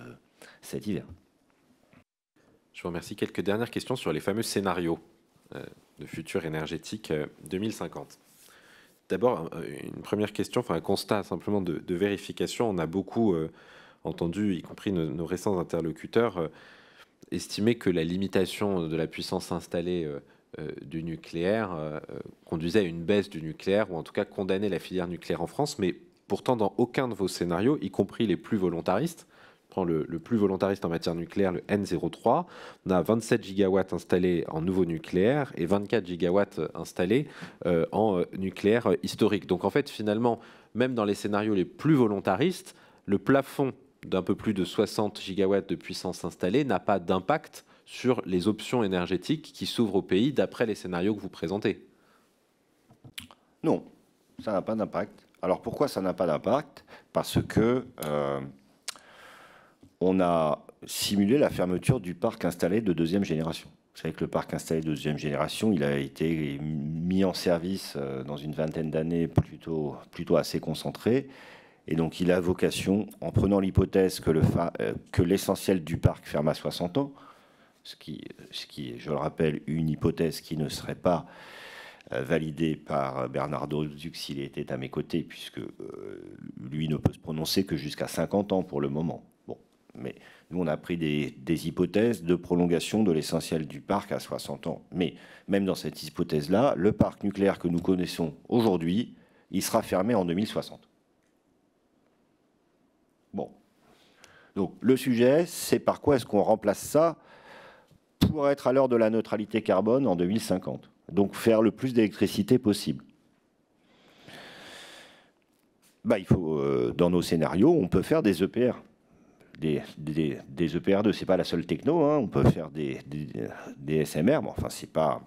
cet hiver. Je vous remercie. Quelques dernières questions sur les fameux scénarios de futur énergétique 2050. D'abord, une première question, enfin un constat simplement de, vérification. On a beaucoup euh, entendu, y compris nos, récents interlocuteurs, euh, estimer que la limitation de la puissance installée euh, du nucléaire conduisait à une baisse du nucléaire, ou en tout cas condamnait la filière nucléaire en France. Mais pourtant, dans aucun de vos scénarios, y compris les plus volontaristes, prend le, plus volontariste en matière nucléaire, le N03, on a 27 gigawatts installés en nouveau nucléaire et 24 gigawatts installés euh, en euh, nucléaire euh, historique. Donc en fait, finalement, même dans les scénarios les plus volontaristes, le plafond d'un peu plus de 60 gigawatts de puissance installée n'a pas d'impact sur les options énergétiques qui s'ouvrent au pays d'après les scénarios que vous présentez Non, ça n'a pas d'impact. Alors pourquoi ça n'a pas d'impact Parce que on a simulé la fermeture du parc installé de deuxième génération. Vous savez que le parc installé de deuxième génération, il a été mis en service euh, dans une vingtaine d'années plutôt, plutôt assez concentré. Et donc il a vocation, en prenant l'hypothèse que euh, l'essentiel du parc ferme à 60 ans, ce qui, ce qui est, je le rappelle, une hypothèse qui ne serait pas euh, validée par Bernardo Duc s'il était à mes côtés, puisque lui ne peut se prononcer que jusqu'à 50 ans pour le moment. Mais nous, on a pris des, hypothèses de prolongation de l'essentiel du parc à 60 ans. Mais même dans cette hypothèse-là, le parc nucléaire que nous connaissons aujourd'hui, il sera fermé en 2060. Bon. Donc le sujet, c'est par quoi est-ce qu'on remplace ça pour être à l'heure de la neutralité carbone en 2050. Donc faire le plus d'électricité possible. Bah, il faut, euh, dans nos scénarios, on peut faire des EPR des, EPR2, e n'est pas la seule techno. Hein. On peut faire des, SMR, mais enfin, c'est pas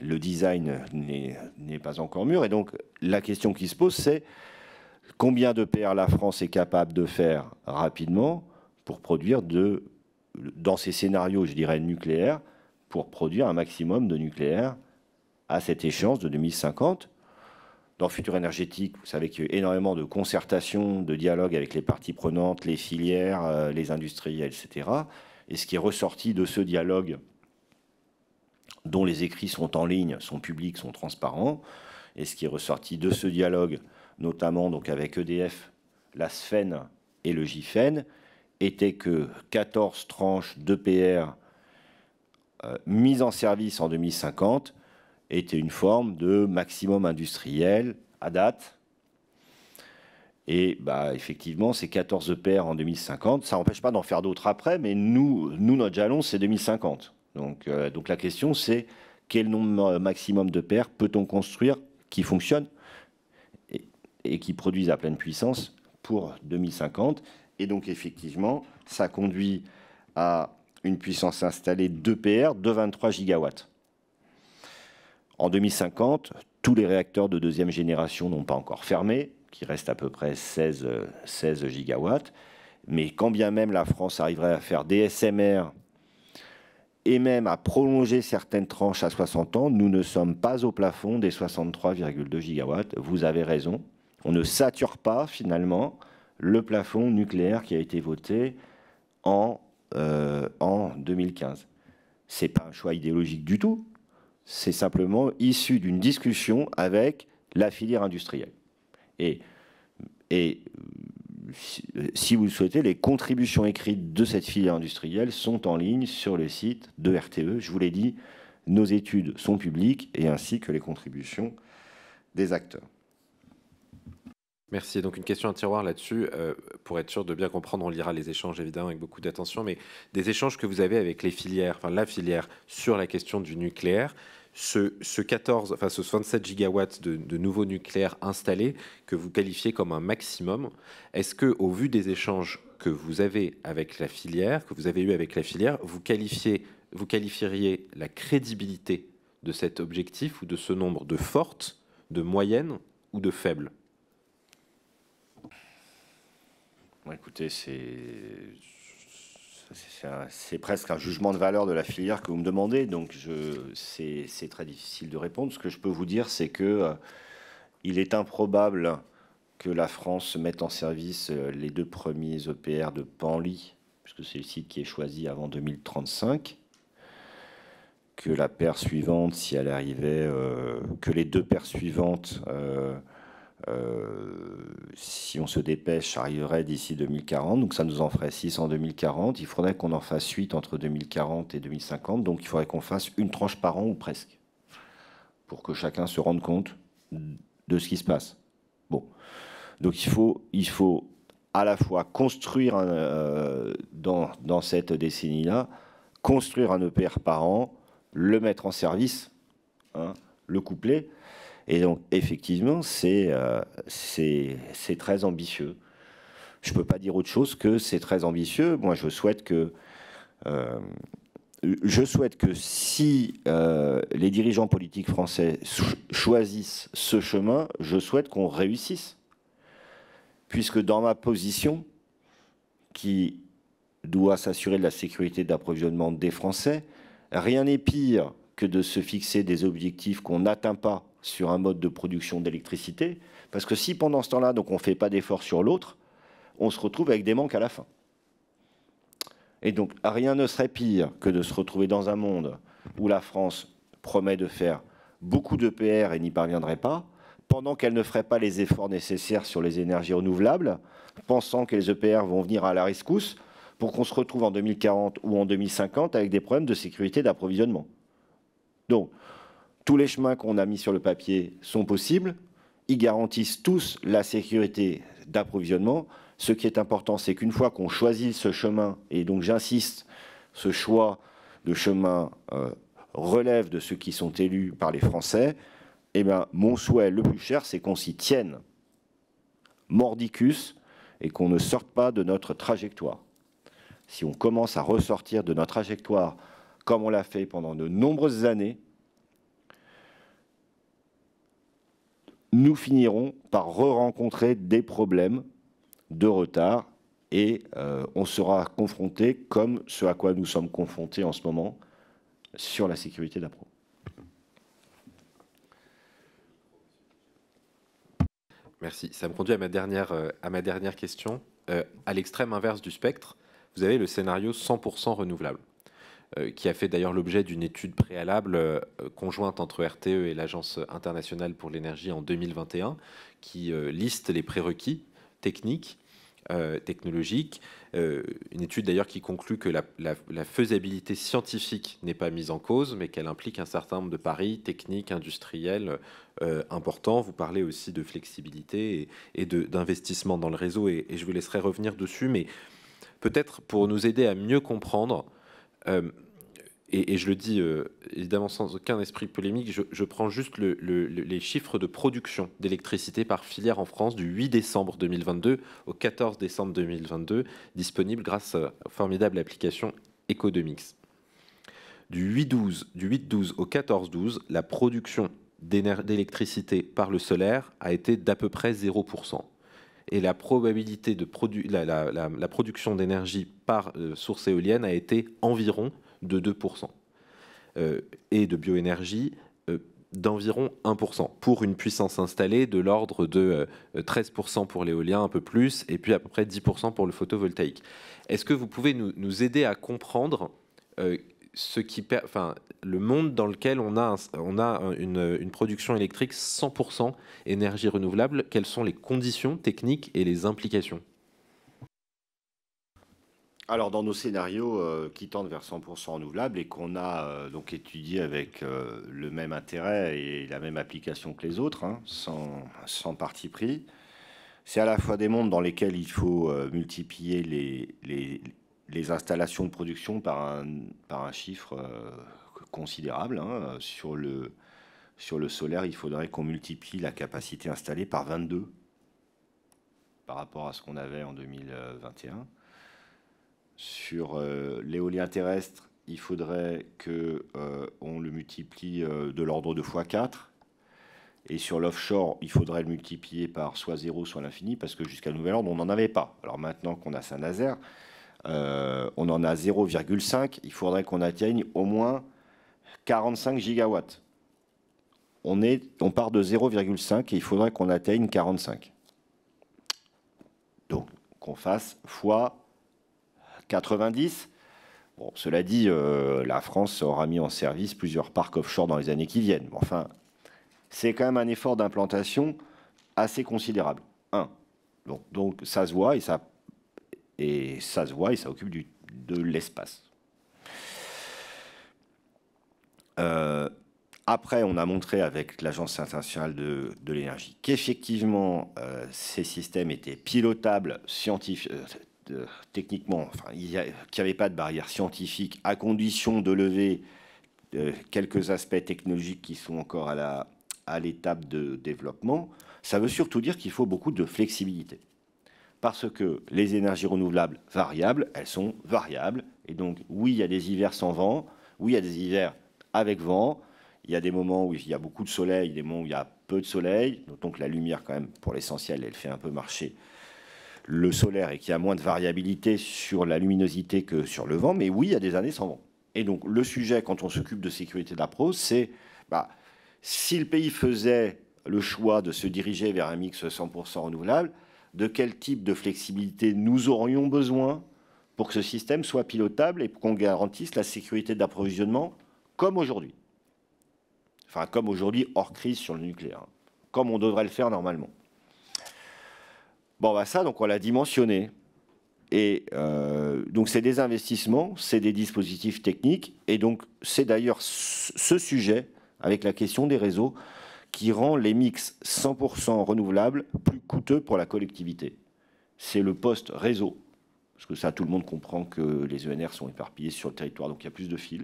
le design n'est pas encore mûr. Et donc, la question qui se pose, c'est combien de la France est capable de faire rapidement pour produire de, dans ces scénarios, je dirais, nucléaires, pour produire un maximum de nucléaire à cette échéance de 2050 dans Futur énergétique, vous savez qu'il y a eu énormément de concertations, de dialogues avec les parties prenantes, les filières, euh, les industriels, etc. Et ce qui est ressorti de ce dialogue, dont les écrits sont en ligne, sont publics, sont transparents, et ce qui est ressorti de ce dialogue, notamment donc avec EDF, la SFEN et le JFEN, était que 14 tranches d'EPR euh, mises en service en 2050 était une forme de maximum industriel à date. Et bah, effectivement, c'est 14 paires en 2050. Ça n'empêche pas d'en faire d'autres après, mais nous, nous notre jalon, c'est 2050. Donc, euh, donc la question, c'est quel nombre maximum de paires peut-on construire qui fonctionne et, qui produisent à pleine puissance pour 2050 Et donc, effectivement, ça conduit à une puissance installée de d'EPR de 23 gigawatts. En 2050, tous les réacteurs de deuxième génération n'ont pas encore fermé, qui reste à peu près 16, 16 gigawatts. Mais quand bien même la France arriverait à faire des SMR et même à prolonger certaines tranches à 60 ans, nous ne sommes pas au plafond des 63,2 gigawatts. Vous avez raison. On ne sature pas finalement le plafond nucléaire qui a été voté en, euh, en 2015. Ce n'est pas un choix idéologique du tout c'est simplement issu d'une discussion avec la filière industrielle. Et, si vous le souhaitez, les contributions écrites de cette filière industrielle sont en ligne sur le site de RTE. Je vous l'ai dit, nos études sont publiques et ainsi que les contributions des acteurs. Merci. Donc une question à tiroir là-dessus. Euh, pour être sûr de bien comprendre, on lira les échanges évidemment avec beaucoup d'attention, mais des échanges que vous avez avec les filières, enfin la filière sur la question du nucléaire ce, 14, enfin ce 67 gigawatts de, nouveaux nucléaires installés que vous qualifiez comme un maximum, est-ce que, au vu des échanges que vous avez avec la filière, que vous avez eu avec la filière, vous vous qualifieriez la crédibilité de cet objectif ou de ce nombre de forte, de moyenne ou de faible Écoutez, c'est c'est presque un jugement de valeur de la filière que vous me demandez, donc c'est très difficile de répondre. Ce que je peux vous dire, c'est que euh, il est improbable que la France mette en service euh, les deux premiers EPR de Panly, puisque c'est le site qui est choisi avant 2035, que la paire suivante, si elle arrivait, euh, que les deux paires suivantes euh, si on se dépêche, arriverait d'ici 2040. Donc ça nous en ferait 6 en 2040. Il faudrait qu'on en fasse 8 entre 2040 et 2050. Donc il faudrait qu'on fasse une tranche par an ou presque. Pour que chacun se rende compte de ce qui se passe. Bon. Donc il faut, il faut à la fois construire euh, dans, cette décennie-là, construire un EPR par an, le mettre en service, hein, le coupler et donc, effectivement, c'est euh, très ambitieux. Je ne peux pas dire autre chose que c'est très ambitieux. Moi, je souhaite que euh, je souhaite que si euh, les dirigeants politiques français choisissent ce chemin, je souhaite qu'on réussisse. Puisque dans ma position, qui doit s'assurer de la sécurité d'approvisionnement des Français, rien n'est pire que de se fixer des objectifs qu'on n'atteint pas sur un mode de production d'électricité. Parce que si pendant ce temps-là, donc on ne fait pas d'efforts sur l'autre, on se retrouve avec des manques à la fin. Et donc rien ne serait pire que de se retrouver dans un monde où la France promet de faire beaucoup de et n'y parviendrait pas, pendant qu'elle ne ferait pas les efforts nécessaires sur les énergies renouvelables, pensant que les EPR vont venir à la rescousse pour qu'on se retrouve en 2040 ou en 2050 avec des problèmes de sécurité d'approvisionnement. Donc, tous les chemins qu'on a mis sur le papier sont possibles. Ils garantissent tous la sécurité d'approvisionnement. Ce qui est important, c'est qu'une fois qu'on choisit ce chemin, et donc j'insiste, ce choix de chemin euh, relève de ceux qui sont élus par les Français, Et eh mon souhait le plus cher, c'est qu'on s'y tienne, mordicus, et qu'on ne sorte pas de notre trajectoire. Si on commence à ressortir de notre trajectoire, comme on l'a fait pendant de nombreuses années, nous finirons par re-rencontrer des problèmes de retard et euh, on sera confronté comme ce à quoi nous sommes confrontés en ce moment sur la sécurité d'appro. Merci. Ça me conduit à ma dernière, euh, à ma dernière question. Euh, à l'extrême inverse du spectre, vous avez le scénario 100% renouvelable. Euh, qui a fait d'ailleurs l'objet d'une étude préalable euh, conjointe entre RTE et l'Agence internationale pour l'énergie en 2021, qui euh, liste les prérequis techniques, technologiques. une étude d'ailleurs qui conclut que la, faisabilité scientifique n'est pas mise en cause, mais qu'elle implique un certain nombre de paris techniques, industriels importants. Vous parlez aussi de flexibilité et, d'investissement dans le réseau, et, je vous laisserai revenir dessus, mais peut-être pour nous aider à mieux comprendre euh, et, je le dis euh, évidemment sans aucun esprit polémique, je, prends juste les chiffres de production d'électricité par filière en France du 8 décembre 2022 au 14 décembre 2022, disponible grâce à la formidable application Ecodomix. Du 8-12 du 8 -12 au 14-12, la production d'électricité par le solaire a été d'à peu près 0% et la probabilité de la, production d'énergie par euh, source éolienne a été environ de 2%, euh, et de bioénergie euh, d'environ 1%, pour une puissance installée de l'ordre de 13% pour l'éolien, un peu plus, et puis à peu près 10% pour le photovoltaïque. Est-ce que vous pouvez nous, nous aider à comprendre ce qui enfin, le monde dans lequel on a, on a une, production électrique 100% énergie renouvelable, quelles sont les conditions techniques et les implications alors dans nos scénarios euh, qui tendent vers 100% renouvelable et qu'on a euh, donc étudié avec euh, le même intérêt et la même application que les autres, hein, sans, sans, parti pris, c'est à la fois des mondes dans lesquels il faut multiplier les, les, les installations de production par un, par un chiffre euh, considérable. Hein. Sur, le, sur le solaire, il faudrait qu'on multiplie la capacité installée par 22 par rapport à ce qu'on avait en 2021. Sur euh, l'éolien terrestre, il faudrait que euh, on le multiplie de l'ordre de x4. Et sur l'offshore, il faudrait le multiplier par soit 0, soit l'infini, parce que jusqu'à nouvel ordre, on n'en avait pas. Alors maintenant qu'on a Saint-Nazaire, euh, on en a 0,5. Il faudrait qu'on atteigne au moins 45 gigawatts. On, est, on part de 0,5 et il faudrait qu'on atteigne 45. Donc, qu'on fasse fois 90. Bon, cela dit, euh, la France aura mis en service plusieurs parcs offshore dans les années qui viennent. Enfin, c'est quand même un effort d'implantation assez considérable. Un. donc ça se voit et ça et ça se voit et ça occupe de l'espace. Euh, après, on a montré avec l'Agence internationale de, l'énergie qu'effectivement, euh, ces systèmes étaient pilotables scientifiquement, euh, techniquement, qu'il n'y avait pas de barrière scientifique, à condition de lever quelques aspects technologiques qui sont encore à l'étape à de développement. Ça veut surtout dire qu'il faut beaucoup de flexibilité parce que les énergies renouvelables variables, elles sont variables. Et donc, oui, il y a des hivers sans vent, oui, il y a des hivers avec vent, il y a des moments où il y a beaucoup de soleil, des moments où il y a peu de soleil. Notons que la lumière, quand même, pour l'essentiel, elle fait un peu marcher le solaire et qu'il y a moins de variabilité sur la luminosité que sur le vent. Mais oui, il y a des années sans vent. Et donc, le sujet, quand on s'occupe de sécurité de c'est bah, si le pays faisait le choix de se diriger vers un mix 100% renouvelable, de quel type de flexibilité nous aurions besoin pour que ce système soit pilotable et qu'on garantisse la sécurité d'approvisionnement comme aujourd'hui. Enfin, comme aujourd'hui, hors crise sur le nucléaire, comme on devrait le faire normalement. Bon, bah ça, donc on l'a dimensionné. Et euh, donc c'est des investissements, c'est des dispositifs techniques, et donc c'est d'ailleurs ce sujet avec la question des réseaux qui rend les mix 100% renouvelables plus coûteux pour la collectivité. C'est le poste réseau, parce que ça, tout le monde comprend que les ENR sont éparpillés sur le territoire, donc il y a plus de fils.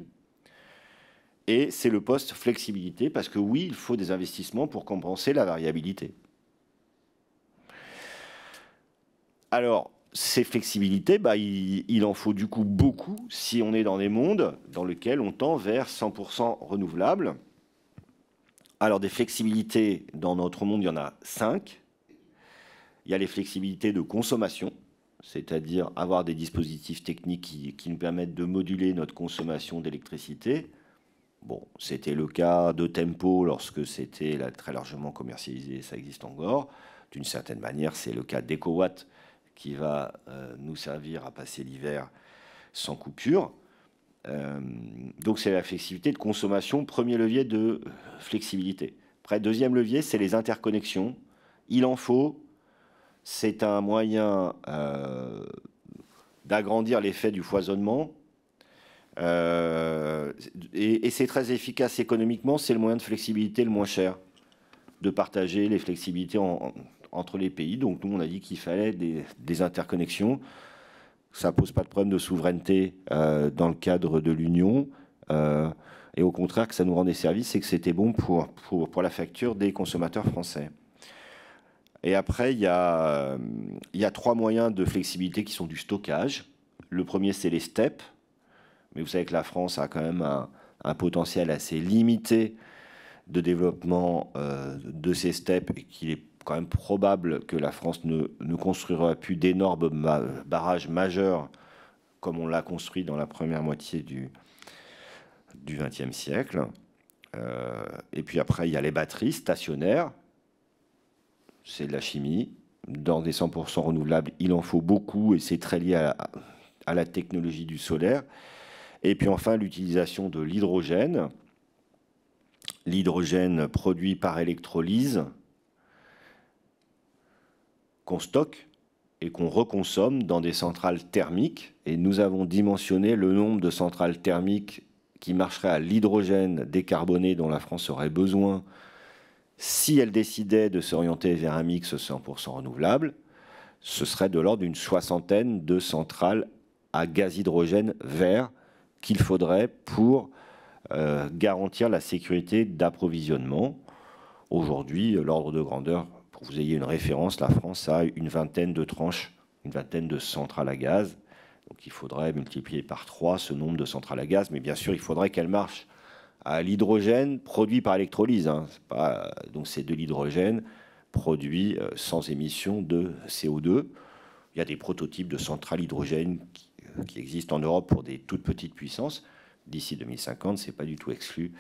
Et c'est le poste flexibilité, parce que oui, il faut des investissements pour compenser la variabilité. Alors, ces flexibilités, bah, il, il, en faut du coup beaucoup si on est dans des mondes dans lesquels on tend vers 100% renouvelable. Alors des flexibilités, dans notre monde, il y en a cinq. Il y a les flexibilités de consommation, c'est-à-dire avoir des dispositifs techniques qui, nous permettent de moduler notre consommation d'électricité. Bon, c'était le cas de Tempo lorsque c'était très largement commercialisé, ça existe encore. D'une certaine manière, c'est le cas d'EcoWatt qui va euh, nous servir à passer l'hiver sans coupure. Euh, donc c'est la flexibilité de consommation, premier levier de flexibilité. Après, deuxième levier, c'est les interconnexions. Il en faut. C'est un moyen euh, d'agrandir l'effet du foisonnement. Euh, et, c'est très efficace économiquement. C'est le moyen de flexibilité le moins cher. De partager les flexibilités entre les pays. Donc nous, on a dit qu'il fallait des interconnexions ça pose pas de problème de souveraineté euh, dans le cadre de l'Union. Euh, et au contraire, que ça nous rend des services, et que c'était bon pour, pour, la facture des consommateurs français. Et après, il y, a, y trois moyens de flexibilité qui sont du stockage. Le premier, c'est les steps. Mais vous savez que la France a quand même un, potentiel assez limité de développement euh, de ces steppes et qu'il est quand même probable que la France ne, ne construira plus d'énormes barrages majeurs comme on l'a construit dans la première moitié du XXe siècle. Euh, et puis après, il y a les batteries stationnaires. C'est de la chimie. Dans des 100% renouvelables, il en faut beaucoup et c'est très lié à la, technologie du solaire. Et puis enfin, l'utilisation de l'hydrogène. L'hydrogène produit par électrolyse, qu'on stocke et qu'on reconsomme dans des centrales thermiques. Et nous avons dimensionné le nombre de centrales thermiques qui marcheraient à l'hydrogène décarboné dont la France aurait besoin si elle décidait de s'orienter vers un mix 100% renouvelable. Ce serait de l'ordre d'une soixantaine de centrales à gaz hydrogène vert qu'il faudrait pour euh, garantir la sécurité d'approvisionnement. Aujourd'hui, l'ordre de grandeur vous ayez une référence, la France a une vingtaine de tranches, une vingtaine de centrales à gaz. Donc il faudrait multiplier par trois ce nombre de centrales à gaz, mais bien sûr, il faudrait qu'elles marchent à l'hydrogène produit par électrolyse. Hein. Euh, donc c'est de l'hydrogène produit euh, sans émission de CO2. Il y a des prototypes de centrales hydrogène qui, euh, qui existent en Europe pour des toutes petites puissances. D'ici 2050, ce n'est pas du tout exclu,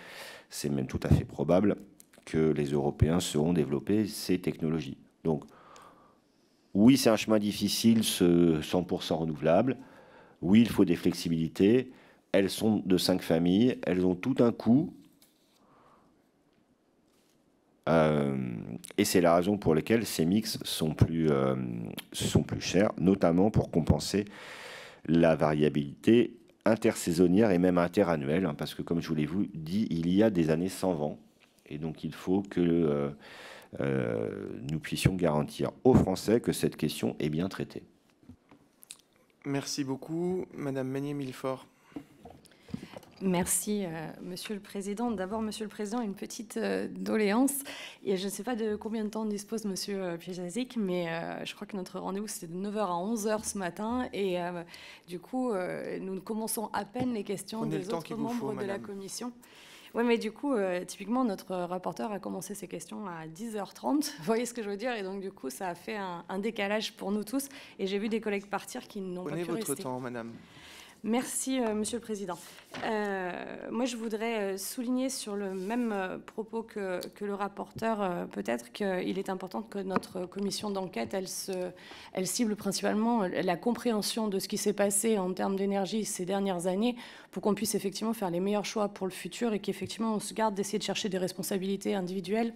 c'est même tout à fait probable que les Européens sauront développer ces technologies. Donc, oui, c'est un chemin difficile, ce 100% renouvelable. Oui, il faut des flexibilités. Elles sont de cinq familles. Elles ont tout un coût. Euh, et c'est la raison pour laquelle ces mix sont plus, euh, sont plus chers, notamment pour compenser la variabilité intersaisonnière et même interannuelle. Hein, parce que, comme je vous l'ai dit, il y a des années sans vent. Et donc il faut que euh, euh, nous puissions garantir aux Français que cette question est bien traitée. Merci beaucoup, Madame Manier-Millefort. Merci, euh, Monsieur le Président. D'abord, Monsieur le Président, une petite doléance. Et je ne sais pas de combien de temps dispose Monsieur euh, mais je crois que notre rendez-vous, c'est de 9h à 11h ce matin. Et du coup, nous commençons à peine les questions des autres membres de la Commission. Oui, mais du coup, euh, typiquement, notre rapporteur a commencé ses questions à 10h30. [LAUGHS] Vous voyez ce que je veux dire Et donc, du coup, ça a fait un, un décalage pour nous tous. Et j'ai vu des collègues partir qui n'ont pas pu rester. Prenez votre temps, madame. Merci, M. Euh, monsieur le Président. Euh, moi, je voudrais euh, souligner sur le même propos que, le rapporteur, peut-être qu'il est important que notre commission d'enquête, elle, elle cible principalement la compréhension de ce qui s'est passé en termes d'énergie ces dernières années pour qu'on puisse effectivement faire les meilleurs choix pour le futur et qu'effectivement, on se garde d'essayer de chercher des responsabilités individuelles.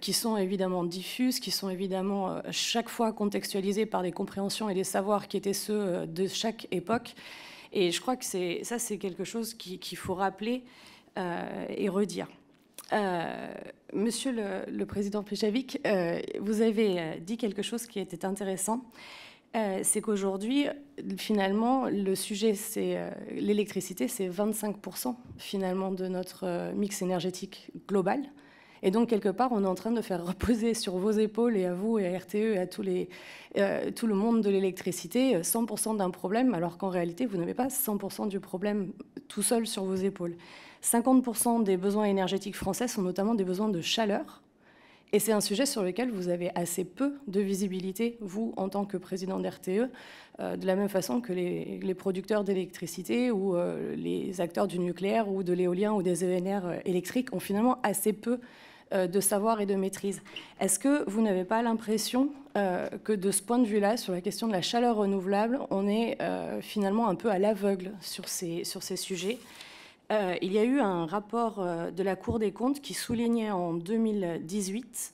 qui sont évidemment diffuses, qui sont évidemment chaque fois contextualisées par des compréhensions et des savoirs qui étaient ceux de chaque époque. Et je crois que ça, c'est quelque chose qu'il faut rappeler euh, et redire. Euh, monsieur le, Président Péchavic, euh, vous avez dit quelque chose qui était intéressant. c'est qu'aujourd'hui, finalement, le sujet, c'est l'électricité, c'est 25% finalement de notre mix énergétique global. Et donc, quelque part, on est en train de faire reposer sur vos épaules et à vous et à RTE et à tous les, euh, tout le monde de l'électricité 100% euh, d'un problème, alors qu'en réalité, vous n'avez pas 100% du problème tout seul sur vos épaules. 50% des besoins énergétiques français sont notamment des besoins de chaleur. Et c'est un sujet sur lequel vous avez assez peu de visibilité, vous, en tant que président d'RTE, euh, de la même façon que les, producteurs d'électricité ou les acteurs du nucléaire ou de l'éolien ou des ENR électriques ont finalement assez peu euh, de savoir et de maîtrise. Est-ce que vous n'avez pas l'impression euh, que de ce point de vue-là, sur la question de la chaleur renouvelable, on est euh, finalement un peu à l'aveugle sur ces, sur ces sujets il y a eu un rapport de la Cour des comptes qui soulignait en 2018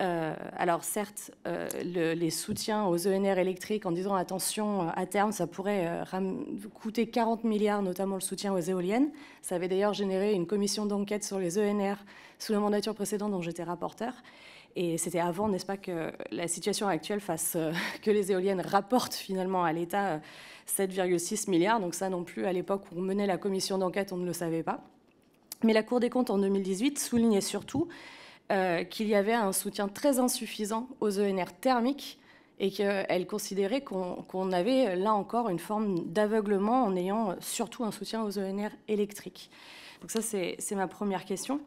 euh, alors certes, euh, les soutiens aux ENR électriques en disant attention, euh, à terme, ça pourrait coûter 40 milliards, notamment le soutien aux éoliennes. Ça avait d'ailleurs généré une commission d'enquête sur les ENR sous la mandature précédente dont j'étais rapporteur. Et c'était avant, n'est-ce pas, que la situation actuelle fasse [LAUGHS] que les éoliennes rapportent finalement à l'État 7,6 milliards. Donc ça non plus, à l'époque où on menait la commission d'enquête, on ne le savait pas. Mais la Cour des comptes en 2018 soulignait surtout euh, qu'il y avait un soutien très insuffisant aux ENR thermiques et qu'elle considérait qu'on avait là encore une forme d'aveuglement en ayant surtout un soutien aux ENR électriques. Donc ça, c'est ma première question.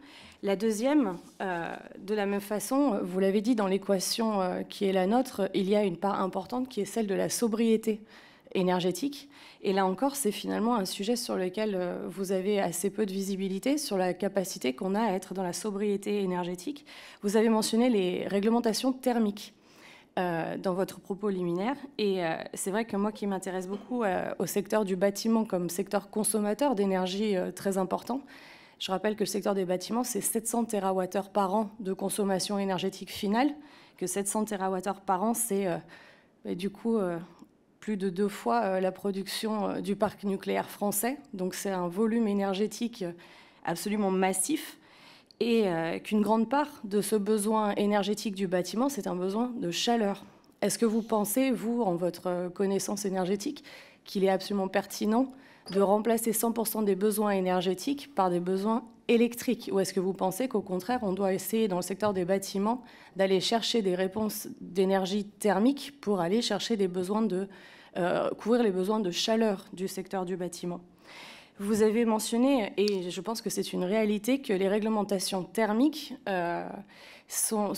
La deuxième, euh, de la même façon, vous l'avez dit, dans l'équation euh, qui est la nôtre, il y a une part importante qui est celle de la sobriété énergétique. Et là encore, c'est finalement un sujet sur lequel euh, vous avez assez peu de visibilité sur la capacité qu'on a à être dans la sobriété énergétique. Vous avez mentionné les réglementations thermiques. Euh, dans votre propos liminaire. Et euh, c'est vrai que moi qui m'intéresse beaucoup au secteur du bâtiment comme secteur consommateur d'énergie très important, je rappelle que le secteur des bâtiments, c'est 700 TWh par an de consommation énergétique finale, que 700 TWh par an, c'est bah, du coup plus de deux fois euh, la production euh, du parc nucléaire français. Donc c'est un volume énergétique euh, absolument massif et qu'une grande part de ce besoin énergétique du bâtiment, c'est un besoin de chaleur. Est-ce que vous pensez, vous, en votre connaissance énergétique, qu'il est absolument pertinent de remplacer 100% des besoins énergétiques par des besoins électriques Ou est-ce que vous pensez qu'au contraire, on doit essayer dans le secteur des bâtiments d'aller chercher des réponses d'énergie thermique pour aller chercher des besoins de euh, couvrir les besoins de chaleur du secteur du bâtiment Vous avez mentionné, et je pense que c'est une réalité, que les réglementations thermiques euh, sont,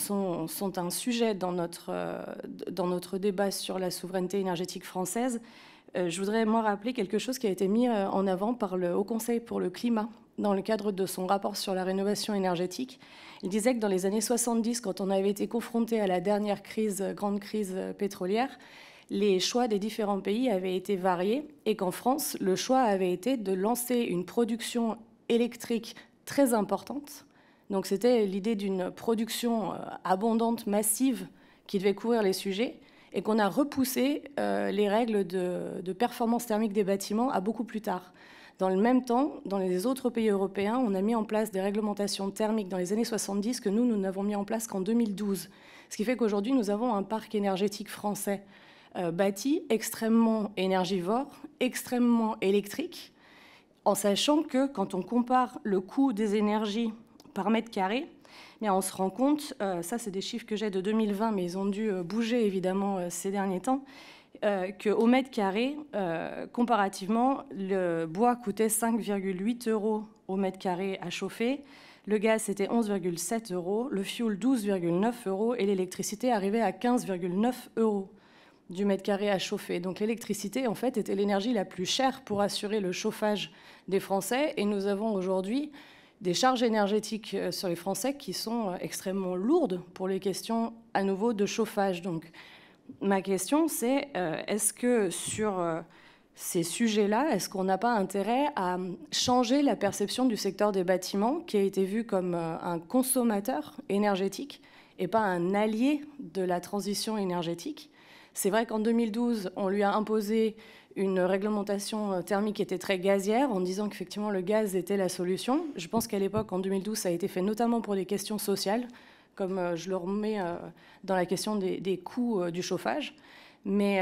un sujet dans notre, euh, dans notre débat sur la souveraineté énergétique française euh, je voudrais moi rappeler quelque chose qui a été mis euh, en avant par le Haut Conseil pour le climat dans le cadre de son rapport sur la rénovation énergétique. Il disait que dans les années 70, quand on avait été confronté à la dernière euh, grande crise pétrolière, les choix des différents pays avaient été variés et qu'en France, le choix avait été de lancer une production électrique très importante. Donc c'était l'idée d'une production abondante, massive, qui devait couvrir les sujets et qu'on a repoussé euh, les règles de, performance thermique des bâtiments à beaucoup plus tard. Dans le même temps, dans les autres pays européens, on a mis en place des réglementations thermiques dans les années 70 que nous, nous n'avons mis en place qu'en 2012. Ce qui fait qu'aujourd'hui, nous avons un parc énergétique français euh, bâti extrêmement énergivore, extrêmement électrique, en sachant que quand on compare le coût des énergies par mètre carré, mais on se rend compte, euh, ça c'est des chiffres que j'ai de 2020, mais ils ont dû euh, bouger évidemment euh, ces derniers temps, qu'au mètre carré, comparativement, le bois coûtait 5,8 euros au mètre carré à chauffer. Le gaz, c'était 11,7 euros, le fioul 12,9 euros et l'électricité arrivait à 15,9 euros du mètre carré à chauffer. Donc l'électricité, en fait, était l'énergie la plus chère pour assurer le chauffage des Français. Et nous avons aujourd'hui des charges énergétiques euh, sur les Français qui sont euh, extrêmement lourdes pour les questions à nouveau de chauffage. Donc ma question c'est euh, est-ce que sur ces sujets-là, est-ce qu'on n'a pas intérêt à changer la perception du secteur des bâtiments qui a été vu comme un consommateur énergétique et pas un allié de la transition énergétique C'est vrai qu'en 2012, on lui a imposé une réglementation euh, thermique était très gazière en disant qu'effectivement le gaz était la solution. Je pense qu'à l'époque, en 2012, ça a été fait notamment pour des questions sociales, comme euh, je le remets euh, dans la question des, coûts du chauffage. Mais,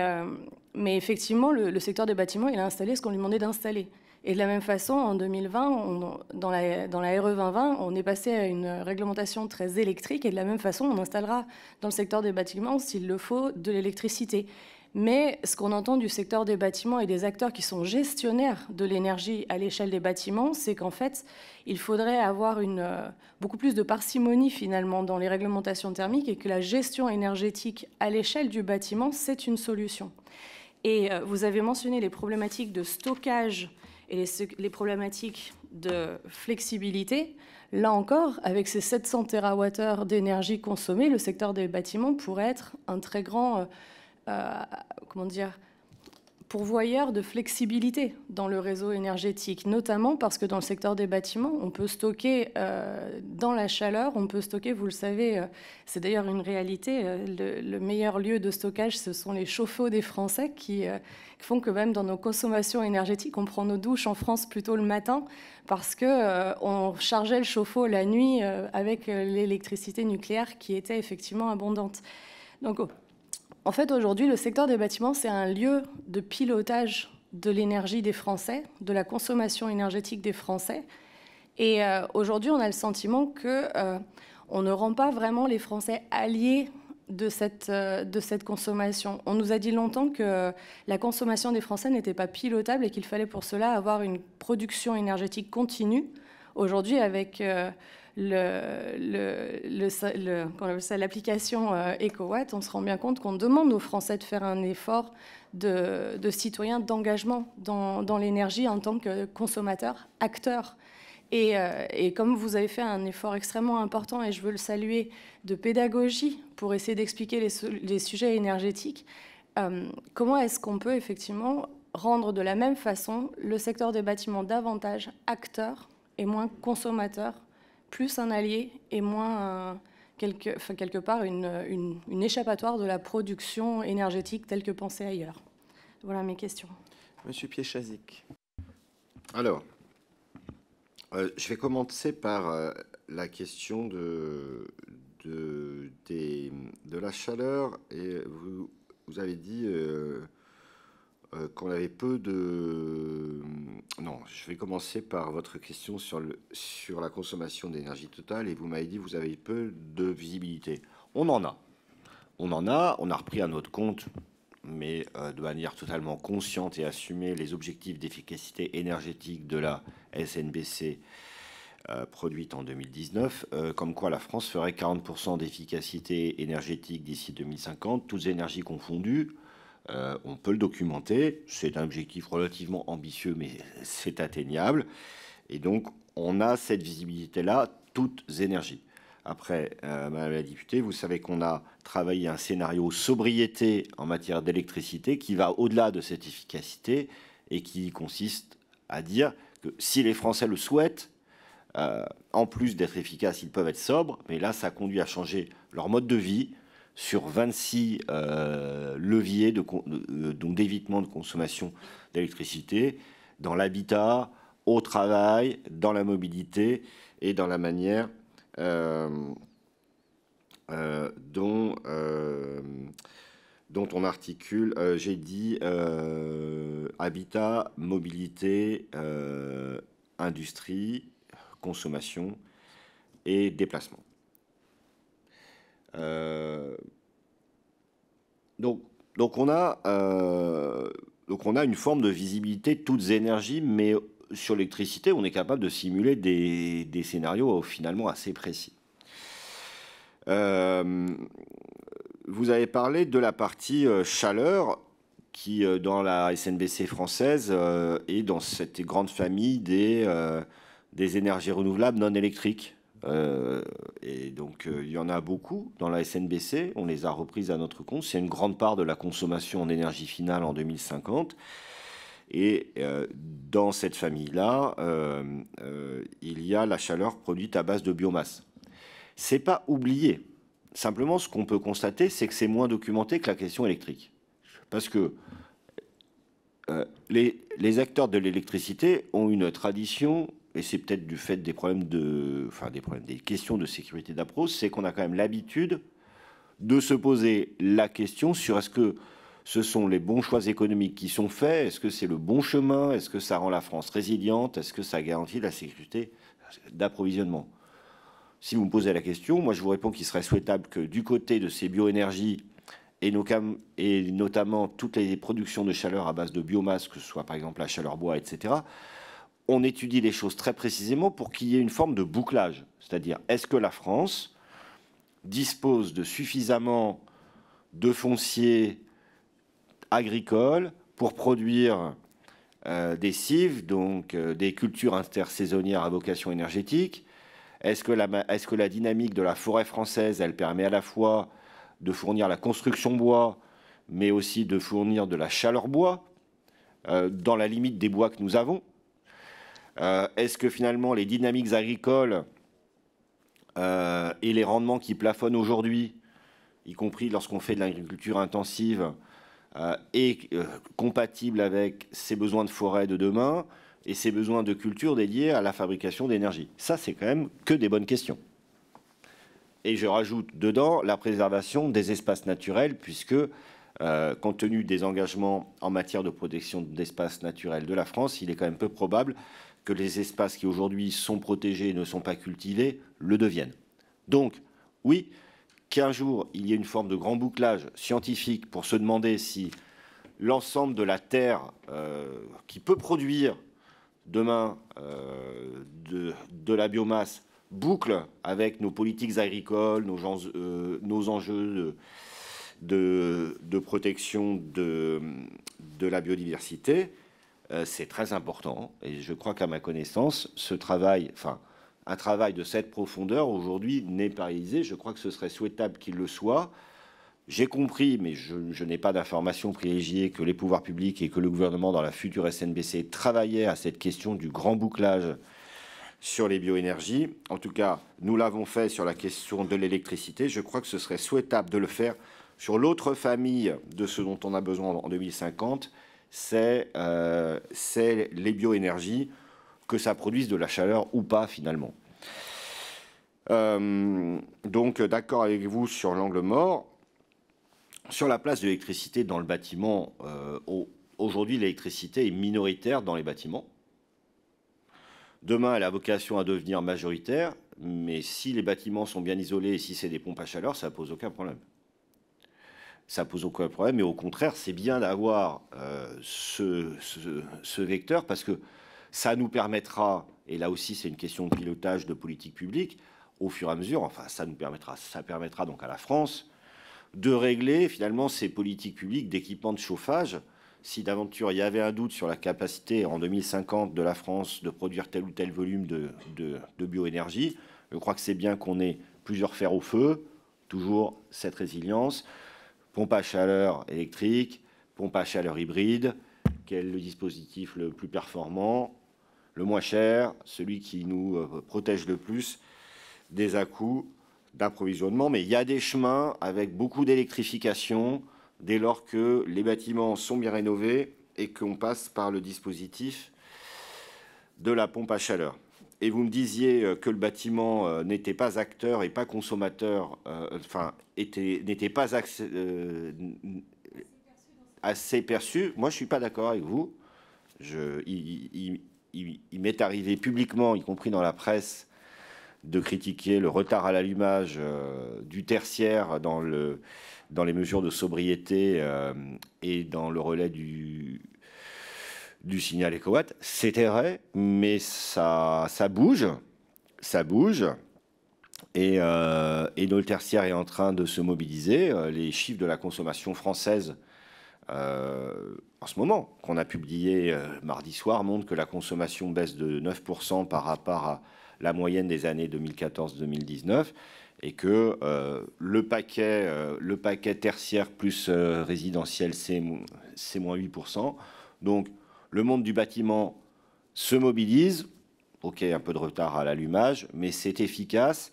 effectivement, le, secteur des bâtiments, il a installé ce qu'on lui demandait d'installer. Et de la même façon, en 2020, on, dans, la, dans, la, RE 2020, on est passé à une réglementation très électrique. Et de la même façon, on installera dans le secteur des bâtiments, s'il le faut, de l'électricité. Mais ce qu'on entend du secteur des bâtiments et des acteurs qui sont gestionnaires de l'énergie à l'échelle des bâtiments, c'est qu'en fait, il faudrait avoir une, euh, beaucoup plus de parcimonie finalement dans les réglementations thermiques et que la gestion énergétique à l'échelle du bâtiment, c'est une solution. Et euh, vous avez mentionné les problématiques de stockage et les, les problématiques de flexibilité. Là encore, avec ces 700 TWh d'énergie consommée, le secteur des bâtiments pourrait être un très grand euh, euh, comment dire, pourvoyeur de flexibilité dans le réseau énergétique, notamment parce que dans le secteur des bâtiments, on peut stocker euh, dans la chaleur, on peut stocker, vous le savez, euh, c'est d'ailleurs une réalité, le, meilleur lieu de stockage, ce sont les chauffe-eau des Français qui font que même dans nos consommations énergétiques, on prend nos douches en France plutôt le matin parce que on chargeait le chauffe-eau la nuit avec l'électricité nucléaire qui était effectivement abondante. Donc en fait, aujourd'hui, le secteur des bâtiments, c'est un lieu de pilotage de l'énergie des Français, de la consommation énergétique des Français. Et euh, aujourd'hui, on a le sentiment que euh, on ne rend pas vraiment les Français alliés de cette, euh, de cette consommation. On nous a dit longtemps que la consommation des Français n'était pas pilotable et qu'il fallait pour cela avoir une production énergétique continue. Aujourd'hui, avec le, l'application euh, EcoWatt, on se rend bien compte qu'on demande aux Français de faire un effort de, de citoyens d'engagement dans, l'énergie en tant que consommateur, acteurs. Euh, et, comme vous avez fait un effort extrêmement important, et je veux le saluer, de pédagogie pour essayer d'expliquer les, sujets énergétiques, euh, comment est-ce qu'on peut effectivement rendre de la même façon le secteur des bâtiments davantage acteur et moins consommateur plus un allié et moins quelque, quelque, part une, échappatoire de la production énergétique telle que pensée ailleurs. Voilà mes questions. Monsieur Piéchazic. Alors, euh, je vais commencer par euh, la question de, de, de, la chaleur. Et vous, vous avez dit euh, euh, qu'on avait peu de... Non, je vais commencer par votre question sur, le, sur la consommation d'énergie totale et vous m'avez dit vous avez peu de visibilité. On en a. On en a, on a repris à notre compte, mais euh, de manière totalement consciente et assumée, les objectifs d'efficacité énergétique de la SNBC euh, produite en 2019, comme quoi la France ferait 40% d'efficacité énergétique d'ici 2050, toutes énergies confondues. Euh, on peut le documenter. C'est un objectif relativement ambitieux, mais c'est atteignable. Et donc, on a cette visibilité-là, toutes énergies. Après, euh, Madame la députée, vous savez qu'on a travaillé un scénario sobriété en matière d'électricité qui va au-delà de cette efficacité et qui consiste à dire que si les Français le souhaitent, euh, en plus d'être efficaces, ils peuvent être sobres. Mais là, ça conduit à changer leur mode de vie, sur 26 euh, leviers de, euh, d'évitement de consommation d'électricité dans l'habitat, au travail, dans la mobilité et dans la manière euh, dont, dont on articule, j'ai dit, habitat, mobilité, industrie, consommation et déplacement. Euh, donc, donc, on a, euh, donc on a une forme de visibilité toutes énergies, mais sur l'électricité, on est capable de simuler des, scénarios finalement assez précis. Euh, vous avez parlé de la partie chaleur qui, dans la SNBC française, est dans cette grande famille des, des énergies renouvelables non électriques. Euh, et donc, euh, il y en a beaucoup dans la SNBC. On les a reprises à notre compte. C'est une grande part de la consommation en énergie finale en 2050. Et euh, dans cette famille-là, il y a la chaleur produite à base de biomasse. C'est pas oublié. Simplement, ce qu'on peut constater, c'est que c'est moins documenté que la question électrique. Parce que les, les acteurs de l'électricité ont une tradition et c'est peut-être du fait des problèmes de, enfin des problèmes, des questions de sécurité d'approche, c'est qu'on a quand même l'habitude de se poser la question sur est-ce que ce sont les bons choix économiques qui sont faits, est-ce que c'est le bon chemin, est-ce que ça rend la France résiliente, est-ce que ça garantit la sécurité d'approvisionnement. Si vous me posez la question, moi je vous réponds qu'il serait souhaitable que du côté de ces bioénergies et, et notamment toutes les productions de chaleur à base de biomasse, que ce soit par exemple la chaleur bois, etc., on étudie les choses très précisément pour qu'il y ait une forme de bouclage. C'est-à-dire, est-ce que la France dispose de suffisamment de fonciers agricoles pour produire euh, des cives, donc euh, des cultures intersaisonnières à vocation énergétique Est-ce que, la, dynamique de la forêt française, elle permet à la fois de fournir la construction bois, mais aussi de fournir de la chaleur bois, euh, dans la limite des bois que nous avons euh, est-ce que finalement les dynamiques agricoles euh, et les rendements qui plafonnent aujourd'hui, y compris lorsqu'on fait de l'agriculture intensive, euh, est euh, compatible avec ces besoins de forêt de demain et ces besoins de culture dédiés à la fabrication d'énergie Ça, c'est quand même que des bonnes questions. Et je rajoute dedans la préservation des espaces naturels, puisque euh, compte tenu des engagements en matière de protection d'espaces naturels de la France, il est quand même peu probable que les espaces qui aujourd'hui sont protégés ne sont pas cultivés le deviennent. Donc, oui, qu'un jour il y ait une forme de grand bouclage scientifique pour se demander si l'ensemble de la terre euh, qui peut produire demain euh, de, la biomasse boucle avec nos politiques agricoles, nos, nos enjeux. De, de, protection de, de, la biodiversité, euh, c'est très important. Et je crois qu'à ma connaissance, ce travail, enfin, un travail de cette profondeur aujourd'hui n'est pas réalisé. Je crois que ce serait souhaitable qu'il le soit. J'ai compris, mais je, je n'ai pas d'informations privilégiées, que les pouvoirs publics et que le gouvernement dans la future SNBC travaillaient à cette question du grand bouclage sur les bioénergies. En tout cas, nous l'avons fait sur la question de l'électricité. Je crois que ce serait souhaitable de le faire sur l'autre famille de ce dont on a besoin en 2050, euh, c'est les bioénergies, que ça produise de la chaleur ou pas finalement. Euh, donc d'accord avec vous sur l'angle mort. Sur la place de l'électricité dans le bâtiment, euh, aujourd'hui l'électricité est minoritaire dans les bâtiments. Demain, elle a vocation à devenir majoritaire, mais si les bâtiments sont bien isolés et si c'est des pompes à chaleur, ça pose aucun problème ça pose aucun problème. mais au contraire, c'est bien d'avoir euh, ce, vecteur parce que ça nous permettra, et là aussi c'est une question de pilotage de politique publique, au fur et à mesure, enfin ça nous permettra, ça permettra donc à la France de régler finalement ces politiques publiques d'équipement de chauffage. Si d'aventure il y avait un doute sur la capacité en 2050 de la France de produire tel ou tel volume de, de bioénergie, je crois que c'est bien qu'on ait plusieurs fers au feu, toujours cette résilience, pompe à chaleur électrique, pompe à chaleur hybride, quel est le dispositif le plus performant, le moins cher, celui qui nous euh, protège le plus des à-coups d'approvisionnement. Mais il y a des chemins avec beaucoup d'électrification dès lors que les bâtiments sont bien rénovés et qu'on passe par le dispositif de la pompe à chaleur. Et vous me disiez euh, que le bâtiment euh, n'était pas acteur et pas consommateur, enfin n'était pas euh, assez perçu. Moi, je ne suis pas d'accord avec vous. il, m'est arrivé publiquement, y compris dans la presse, de critiquer le retard à l'allumage euh, du tertiaire dans, le, dans les mesures de sobriété euh, et dans le relais du, du signal ECOWAT. C'était vrai, mais ça, ça bouge, ça bouge. Et, euh, le tertiaire est en train de se mobiliser. Euh, les chiffres de la consommation française euh, en ce moment, qu'on a publié euh, mardi soir, montrent que la consommation baisse de 9% par rapport à la moyenne des années 2014-2019 et que le, paquet, le paquet tertiaire plus résidentiel, c'est moins 8%. Donc le monde du bâtiment se mobilise. OK, un peu de retard à l'allumage, mais c'est efficace.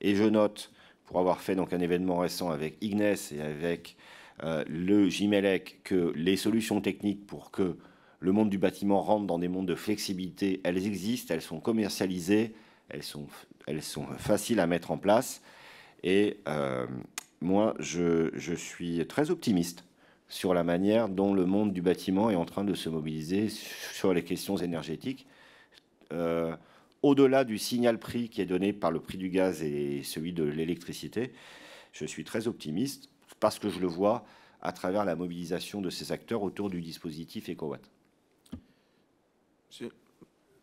Et je note, pour avoir fait donc un événement récent avec Ignace et avec euh, le Gimelec, que les solutions techniques pour que le monde du bâtiment rentre dans des mondes de flexibilité, elles existent, elles sont commercialisées, elles sont, elles sont faciles à mettre en place. Et euh, moi, je, je suis très optimiste sur la manière dont le monde du bâtiment est en train de se mobiliser sur les questions énergétiques. Euh, au-delà du signal prix qui est donné par le prix du gaz et celui de l'électricité, je suis très optimiste parce que je le vois à travers la mobilisation de ces acteurs autour du dispositif EcoWatt.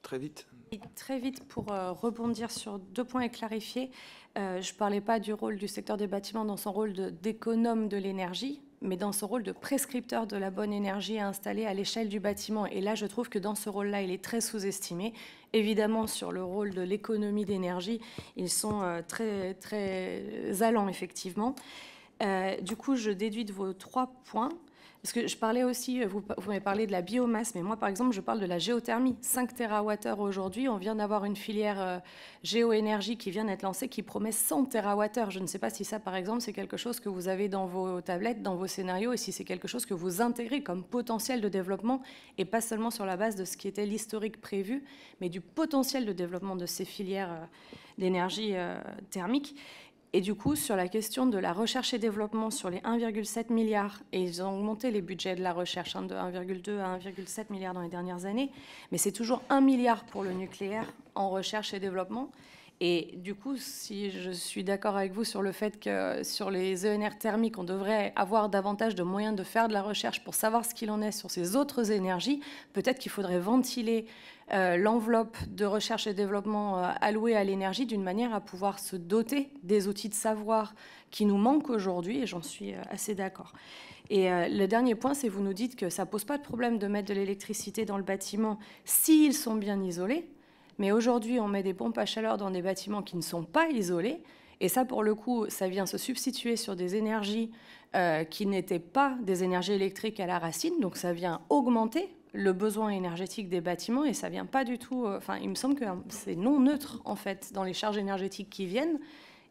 Très vite. très vite pour euh, rebondir sur deux points et clarifier. Euh, je ne parlais pas du rôle du secteur des bâtiments dans son rôle d'économe de l'énergie, mais dans ce rôle de prescripteur de la bonne énergie à installer à l'échelle du bâtiment. Et là, je trouve que dans ce rôle-là, il est très sous-estimé. Évidemment, sur le rôle de l'économie d'énergie, ils sont euh, très, très allants, effectivement. Euh, du coup, je déduis de vos trois points parce que je parlais aussi, euh, vous, m'avez parlé de la biomasse, mais moi par exemple, je parle de la géothermie. 5 TWh aujourd'hui, on vient d'avoir une filière euh, géoénergie qui vient d'être lancée qui promet 100 TWh. Je ne sais pas si ça par exemple, c'est quelque chose que vous avez dans vos tablettes, dans vos scénarios, et si c'est quelque chose que vous intégrez comme potentiel de développement, et pas seulement sur la base de ce qui était l'historique prévu, mais du potentiel de développement de ces filières euh, d'énergie thermique. Et du coup, sur la question de la recherche et développement sur les 1,7 milliards, et ils ont augmenté les budgets de la recherche hein, de 1,2 à 1,7 milliards dans les dernières années, mais c'est toujours 1 milliard pour le nucléaire en recherche et développement. Et du coup, si je suis d'accord avec vous sur le fait que sur les ENR thermiques, on devrait avoir davantage de moyens de faire de la recherche pour savoir ce qu'il en est sur ces autres énergies, peut-être qu'il faudrait ventiler euh, l'enveloppe de recherche et développement euh, allouée à l'énergie d'une manière à pouvoir se doter des outils de savoir qui nous manquent aujourd'hui, et j'en suis euh, assez d'accord. Et le dernier point, c'est vous nous dites que ça ne pose pas de problème de mettre de l'électricité dans le bâtiment s'ils sont bien isolés. Mais aujourd'hui, on met des pompes à chaleur dans des bâtiments qui ne sont pas isolés. Et ça, pour le coup, ça vient se substituer sur des énergies euh, qui n'étaient pas des énergies électriques à la racine. Donc ça vient augmenter le besoin énergétique des bâtiments et ça vient pas du tout. Euh, enfin, il me semble que c'est non neutre en fait dans les charges énergétiques qui viennent.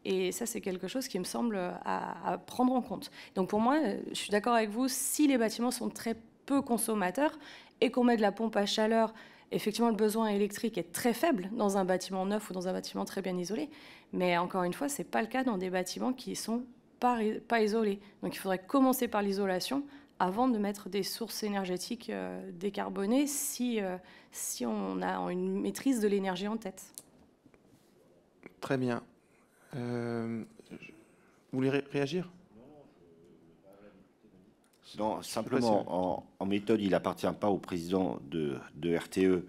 Et ça, c'est quelque chose qui me semble euh, à, prendre en compte. Donc pour moi, je suis d'accord avec vous. Si les bâtiments sont très peu consommateurs et qu'on met de la pompe à chaleur effectivement, le besoin électrique est très faible dans un bâtiment neuf ou dans un bâtiment très bien isolé. Mais encore une fois, ce n'est pas le cas dans des bâtiments qui ne sont pas, pas, isolés. Donc il faudrait commencer par l'isolation avant de mettre des sources énergétiques euh, décarbonées si, euh, si on a une maîtrise de l'énergie en tête. Très bien. Euh, vous voulez réagir non, simplement, en, méthode, il appartient pas au président de, RTE e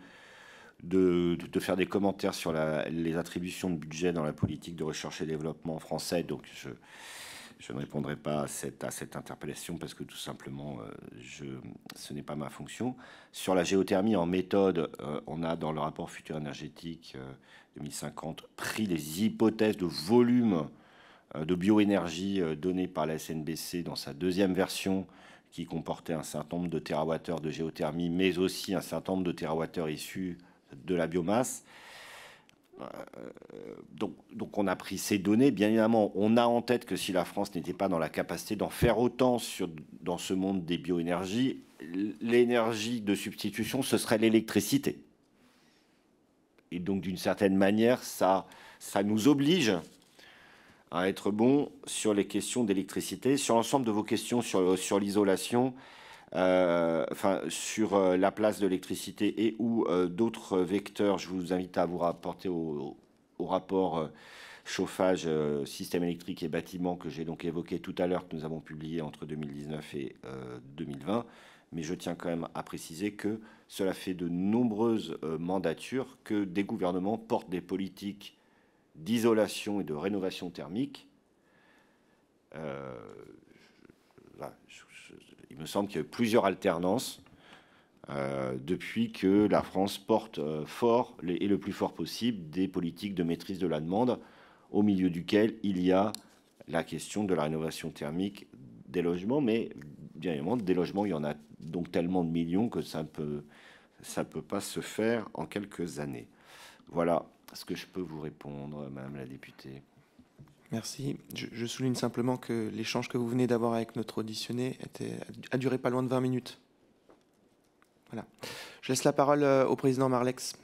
de, faire des commentaires sur les attributions de budget dans la politique de recherche et développement français. Donc, je, ne répondrai pas à cette, interpellation parce que tout simplement, euh, ce n'est pas ma fonction. Sur la géothermie en méthode, euh, on a dans le rapport futur énergétique 2050 euh, pris les hypothèses de volume de bioénergie donnée par la SNBC dans sa deuxième version qui comportait un certain nombre de TWh de géothermie, mais aussi un certain nombre de TWh issus de la biomasse. Euh, donc, donc, on a pris ces données. Bien évidemment, on a en tête que si la France n'était pas dans la capacité d'en faire autant sur, dans ce monde des bioénergies, l'énergie de substitution, ce serait l'électricité. Et donc, d'une certaine manière, ça, ça nous oblige à être bon sur les questions d'électricité, sur l'ensemble de vos questions sur, euh, sur l'isolation, euh, enfin, sur euh, la place de l'électricité et ou d'autres vecteurs. Je vous invite à vous rapporter au, rapport chauffage, système électrique et bâtiment que j'ai donc évoqué tout à l'heure, que nous avons publié entre 2019 et 2020. Mais je tiens quand même à préciser que cela fait de nombreuses mandatures que des gouvernements portent des politiques d'isolation et de rénovation thermique. Euh, il me semble qu'il y a plusieurs alternances euh, depuis que la France porte euh, fort et le plus fort possible des politiques de maîtrise de la demande, au milieu duquel il y a la question de la rénovation thermique des logements, mais bien évidemment, des logements, il y en a donc tellement de millions que ça ne peut pas se faire en quelques années. Voilà ce que je peux vous répondre, Madame la députée Merci. Je, souligne simplement que l'échange que vous venez d'avoir avec notre auditionné a duré pas loin de 20 minutes. Voilà. Je laisse la parole euh, au président Marlex.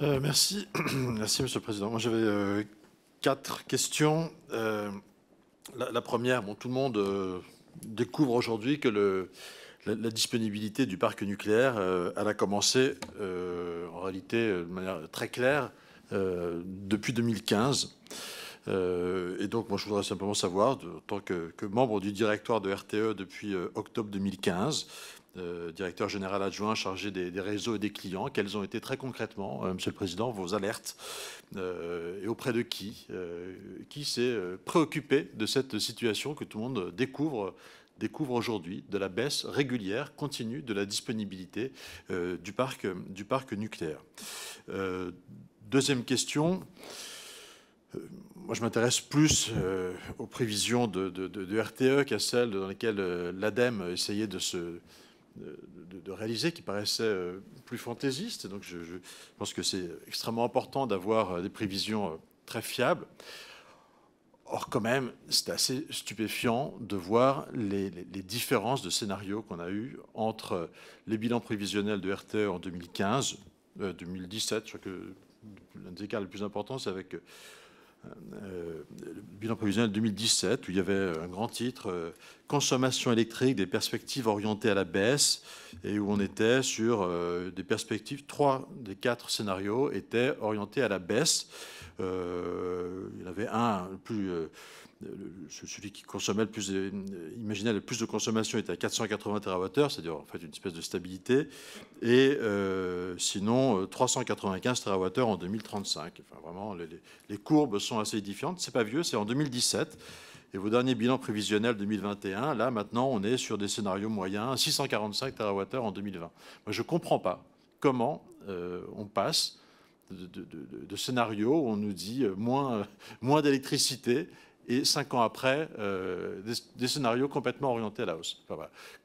Euh, merci. [CLEARS THROAT] merci, Monsieur le Président. Moi, j'avais euh, quatre questions. la, première, bon, tout le monde découvre aujourd'hui que le, la, disponibilité du parc nucléaire, euh, elle a commencé euh, en réalité euh, de manière très claire depuis 2015. et donc, moi, je voudrais simplement savoir, en tant que, membre du directoire de RTE depuis octobre 2015, directeur général adjoint chargé des, réseaux et des clients, quelles ont été très concrètement, Monsieur le Président, vos alertes et auprès de qui Qui s'est préoccupé de cette situation que tout le monde découvre découvre aujourd'hui de la baisse régulière, continue de la disponibilité euh, du, parc, nucléaire. Euh, deuxième question. Euh, moi, je m'intéresse plus aux prévisions de, RTE e qu'à celles dans lesquelles l'ADEME essayait de se, réaliser qui paraissait plus fantaisistes. Donc je, je pense que c'est extrêmement important d'avoir des prévisions très fiables. Or, quand même, c'est assez stupéfiant de voir les, différences de scénarios qu'on a eues entre les bilans prévisionnels de RTE en 2015, 2017, euh, je crois que l'un des écarts les plus importants, c'est avec euh, euh, le bilan prévisionnel 2017, où il y avait un grand titre Consommation électrique, des perspectives orientées à la baisse, et où on était sur des perspectives, trois des quatre scénarios étaient orientés à la baisse. Euh, il y en avait un, plus, euh, celui qui consommait le plus, de, euh, imaginait le plus de consommation était à 480 TWh, c'est-à-dire en fait une espèce de stabilité, et sinon 395 TWh en 2035. Enfin, vraiment, les, courbes sont assez différentes. C'est pas vieux, c'est en 2017. Et vos derniers bilans prévisionnels 2021, là maintenant, on est sur des scénarios moyens, 645 TWh en 2020. Moi, je ne comprends pas comment on passe de, scénarios on nous dit euh, euh, moins, d'électricité et cinq ans après, euh, des, scénarios complètement orientés à la hausse.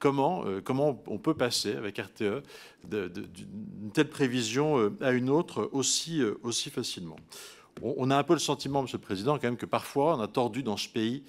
comment, comment on peut passer avec RTE d'une telle prévision à une autre aussi, aussi facilement on, a un peu le sentiment, Monsieur le Président, quand même, que parfois on a tordu dans ce pays,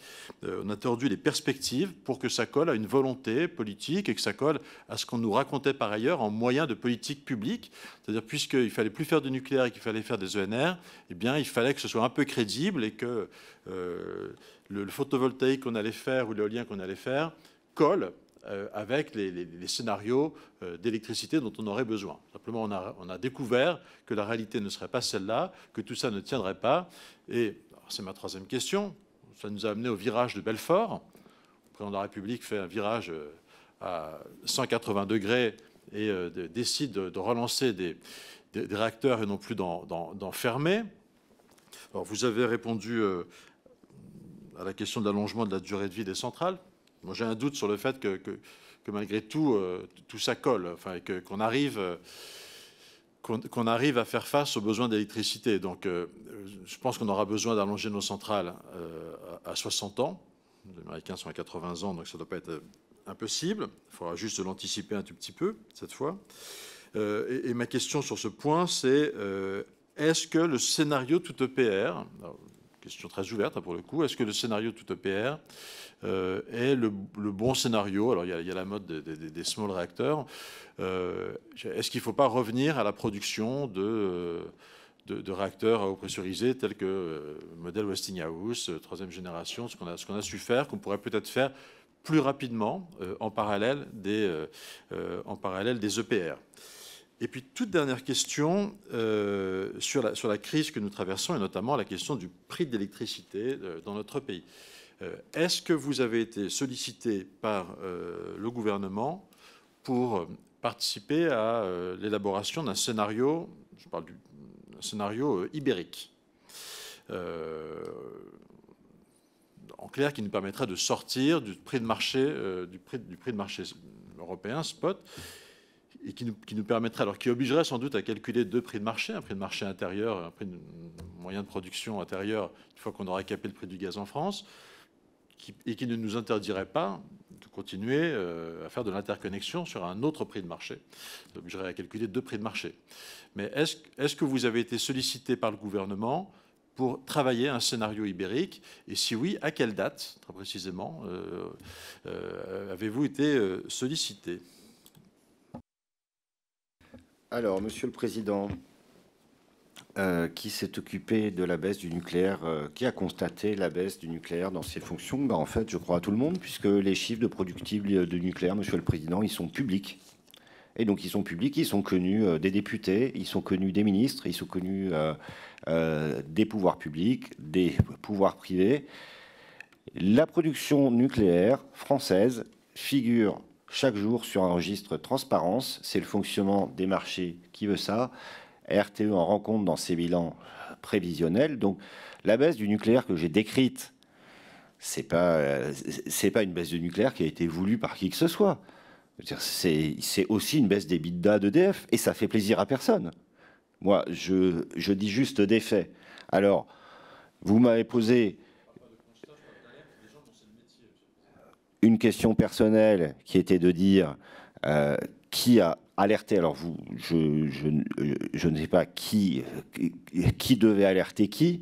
euh, on a tordu les perspectives pour que ça colle à une volonté politique et que ça colle à ce qu'on nous racontait par ailleurs en moyen de politique publique. C'est-à-dire, puisqu'il fallait plus faire du nucléaire et qu'il fallait faire des ENR, eh bien, il fallait que ce soit un peu crédible et que euh, le, le photovoltaïque qu'on allait faire ou l'éolien qu'on allait faire colle euh, avec les, scénarios euh, d'électricité dont on aurait besoin. Simplement, on a, découvert que la réalité ne serait pas celle-là, que tout ça ne tiendrait pas. Et c'est ma troisième question. Ça nous a amené au virage de Belfort. Le président de la République fait un virage euh, à 180 degrés et décide de relancer des, réacteurs et non plus d'en fermer. vous avez répondu à la question de l'allongement de la durée de vie des centrales. Moi, j'ai un doute sur le fait que, que, malgré tout, euh, tout ça colle, enfin, qu'on arrive, euh, qu'on, arrive à faire face aux besoins d'électricité. Donc, euh, je pense qu'on aura besoin d'allonger nos centrales à, 60 ans. Les Américains sont à 80 ans, donc ça ne doit pas être impossible. Il faudra juste l'anticiper un tout petit peu, cette fois. Et, ma question sur ce point, c'est est-ce que le scénario tout EPR, question très ouverte pour le coup. Est-ce que le scénario tout EPR euh, est le, bon scénario Alors il y, a, la mode des, small réacteurs. Euh, est-ce qu'il ne faut pas revenir à la production de, réacteurs à eau pressurisée tels que euh, modèle Westinghouse, troisième génération, ce qu'on a, su faire, qu'on pourrait peut-être faire plus rapidement en parallèle des EPR et puis, toute dernière question euh, sur, la, crise que nous traversons, et notamment la question du prix de l'électricité euh, dans notre pays. Euh, est-ce que vous avez été sollicité par le gouvernement pour participer à l'élaboration d'un scénario, je parle du scénario ibérique en clair, qui nous permettrait de sortir du prix de marché, du prix de marché européen, spot, et qui nous, permettrait, alors qui obligerait sans doute à calculer deux prix de marché, un prix de marché intérieur, un prix de moyen de production intérieur, une fois qu'on aura capé le prix du gaz en France, et qui ne nous interdirait pas de continuer euh, à faire de l'interconnexion sur un autre prix de marché. Ça obligerait à calculer deux prix de marché. Mais est-ce que vous avez été sollicité par le gouvernement pour travailler un scénario ibérique Et si oui, à quelle date, très précisément, euh, euh, avez-vous été sollicité alors, Monsieur le Président, euh, qui s'est occupé de la baisse du nucléaire, euh, qui a constaté la baisse du nucléaire dans ses fonctions bah, En fait, je crois à tout le monde, puisque les chiffres de productibles de nucléaire, Monsieur le Président, ils sont publics. Et donc ils sont publics, ils sont connus euh, des députés, ils sont connus des ministres, ils sont connus des pouvoirs publics, des pouvoirs privés. La production nucléaire française figure chaque jour sur un registre transparence. C'est le fonctionnement des marchés qui veut ça. RTE en rencontre dans ses bilans prévisionnels. Donc la baisse du nucléaire que j'ai décrite, c'est pas pas une baisse du nucléaire qui a été voulue par qui que ce soit. C'est aussi une baisse des bidas d'EDF et ça fait plaisir à personne. Moi, je, je dis juste des faits. Alors, vous m'avez posé une question personnelle qui était de dire euh, qui a alerté. Alors, vous, je, euh, ne sais pas qui, euh, qui devait alerter qui.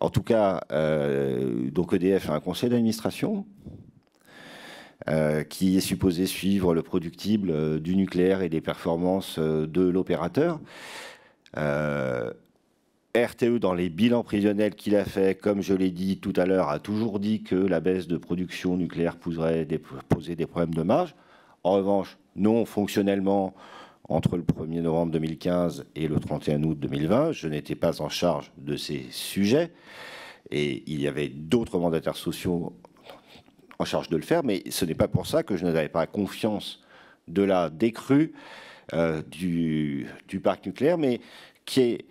En tout cas, donc EDF a un conseil d'administration qui est supposé suivre le productible du nucléaire et des performances de l'opérateur. RTE, dans les bilans prisonnels qu'il a fait, comme je l'ai dit tout à l'heure, a toujours dit que la baisse de production nucléaire poserait des, des problèmes de marge. En revanche, non, fonctionnellement, entre le 1er novembre 2015 et le 31 août 2020, je n'étais pas en charge de ces sujets. Et il y avait d'autres mandataires sociaux en charge de le faire, mais ce n'est pas pour ça que je n'avais pas confiance de la décrue euh, du, du parc nucléaire, mais qui est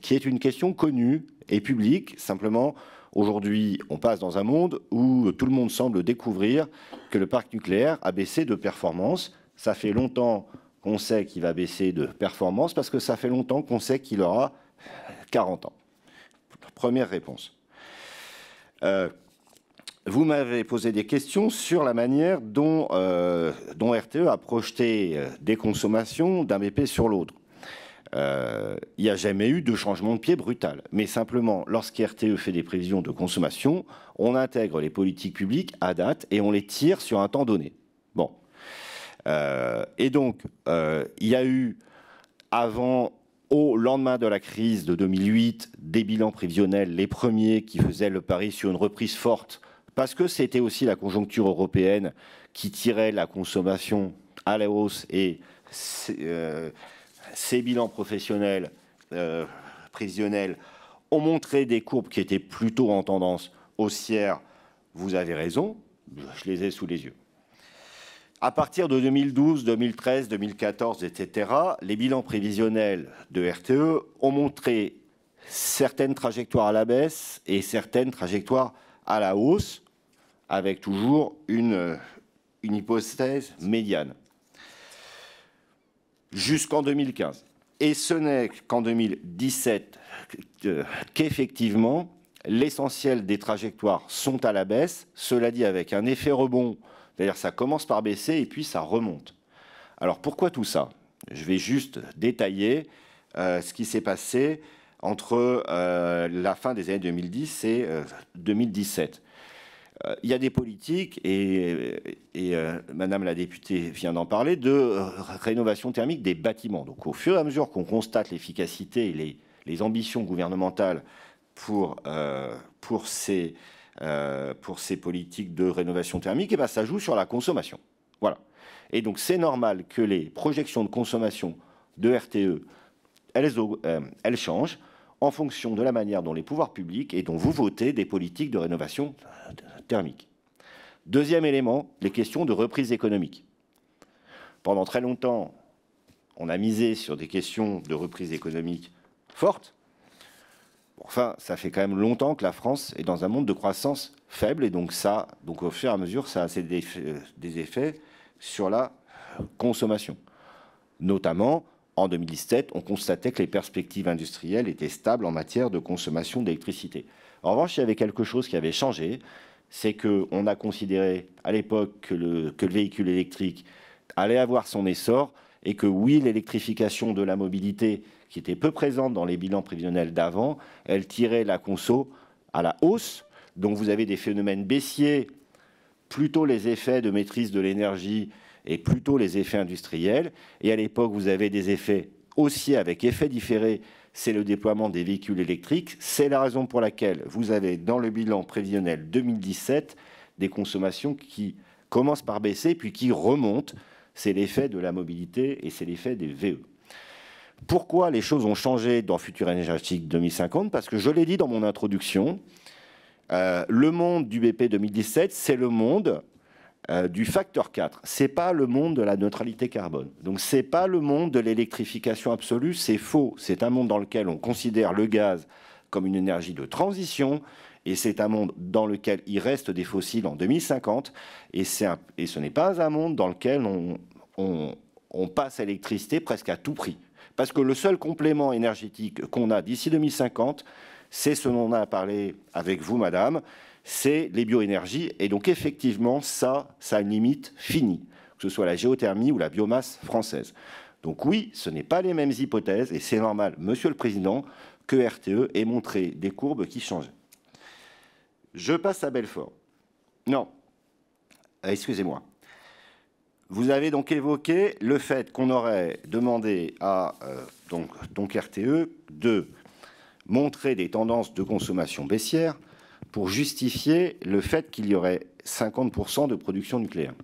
qui est une question connue et publique. Simplement, aujourd'hui, on passe dans un monde où tout le monde semble découvrir que le parc nucléaire a baissé de performance. Ça fait longtemps qu'on sait qu'il va baisser de performance parce que ça fait longtemps qu'on sait qu'il aura 40 ans. Première réponse. Euh, vous m'avez posé des questions sur la manière dont euh, RTE a projeté euh, des consommations d'un BP sur l'autre. Euh, il n'y a jamais eu de changement de pied brutal. Mais simplement, lorsqu'RTE e fait des prévisions de consommation, on intègre les politiques publiques à date et on les tire sur un temps donné. Bon. Euh, et donc, euh, il y a eu, avant au lendemain de la crise de 2008, des bilans prévisionnels, les premiers qui faisaient le pari sur une reprise forte, parce que c'était aussi la conjoncture européenne qui tirait la consommation à la hausse et euh, ces bilans professionnels euh, prévisionnels ont montré des courbes qui étaient plutôt en tendance haussière. Vous avez raison, je les ai sous les yeux. À partir de 2012, 2013, 2014, etc., les bilans prévisionnels de RTE ont montré certaines trajectoires à la baisse et certaines trajectoires à la hausse, avec toujours une euh, hypothèse médiane jusqu'en 2015. Et ce n'est qu'en 2017 qu'effectivement, l'essentiel des trajectoires sont à la baisse, cela dit avec un effet rebond, c'est-à-dire ça commence par baisser et puis ça remonte. Alors pourquoi tout ça Je vais juste détailler euh, ce qui s'est passé entre euh, la fin des années 2010 et 2017. Euh, euh, il y a des politiques, et, euh, Madame la députée vient d'en parler, de euh, rénovation thermique des bâtiments. Donc au fur et à mesure qu'on constate l'efficacité et les, ambitions gouvernementales pour, pour, ces, pour ces politiques de rénovation thermique, et eh ben, ça joue sur la consommation. Voilà. Et donc c'est normal que les projections de consommation de RTE, elles changent en fonction de la manière dont les pouvoirs publics et dont vous votez des politiques de rénovation thermique. Deuxième élément, les questions de reprise économique. Pendant très longtemps, on a misé sur des questions de reprise économique fortes. Enfin, ça fait quand même longtemps que la France est dans un monde de croissance faible et donc ça, donc au fur et à mesure, ça a euh, des effets sur la consommation, notamment en 2017, on constatait que les perspectives industrielles étaient stables en matière de consommation d'électricité. En revanche, il y avait quelque chose qui avait changé, c'est qu'on a considéré à l'époque que, le, véhicule électrique allait avoir son essor et que oui, l'électrification de la mobilité, qui était peu présente dans les bilans prévisionnels d'avant, elle tirait la conso à la hausse. Donc vous avez des phénomènes baissiers, plutôt les effets de maîtrise de l'énergie et plutôt les effets industriels. Et à l'époque, vous avez des effets haussiers avec effet différé, c'est le déploiement des véhicules électriques. C'est la raison pour laquelle vous avez dans le bilan prévisionnel 2017 des consommations qui commencent par baisser puis qui remontent. C'est l'effet de la mobilité et c'est l'effet des VE. Pourquoi les choses ont changé dans Futur énergétique 2050 Parce que je l'ai dit dans mon introduction, euh, le monde du BP 2017, c'est le monde euh, du facteur 4. C'est pas le monde de la neutralité carbone. Donc c'est pas le monde de l'électrification absolue, c'est faux. C'est un monde dans lequel on considère le gaz comme une énergie de transition et c'est un monde dans lequel il reste des fossiles en 2050 et, et ce n'est pas un monde dans lequel on, on passe à l'électricité presque à tout prix. Parce que le seul complément énergétique qu'on a d'ici 2050, c'est ce dont on a parlé avec vous, madame, c'est les bioénergies. Et donc effectivement, ça, ça a une limite finie, que ce soit la géothermie ou la biomasse française. Donc oui, ce n'est pas les mêmes hypothèses, et c'est normal, Monsieur le Président, que RTE ait montré des courbes qui changent. Je passe à Belfort. Non, ah, excusez-moi. Vous avez donc évoqué le fait qu'on aurait demandé à euh, donc, RTE de montrer des tendances de consommation baissière pour justifier le fait qu'il y aurait 50% de production nucléaire.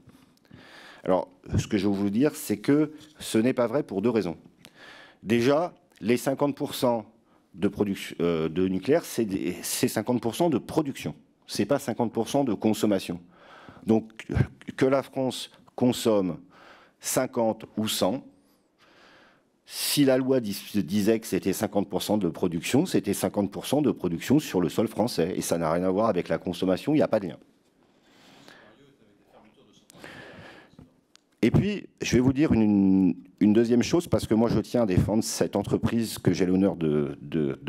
Alors, ce que je veux vous dire, c'est que ce n'est pas vrai pour deux raisons. Déjà, les 50% de, production, euh, de nucléaire, c'est 50% de production. Ce n'est pas 50% de consommation. Donc, que la France consomme 50 ou 100, si la loi disait que c'était 50% de production, c'était 50% de production sur le sol français. Et ça n'a rien à voir avec la consommation, il n'y a pas de lien. Et puis, je vais vous dire une, deuxième chose, parce que moi, je tiens à défendre cette entreprise que j'ai l'honneur de,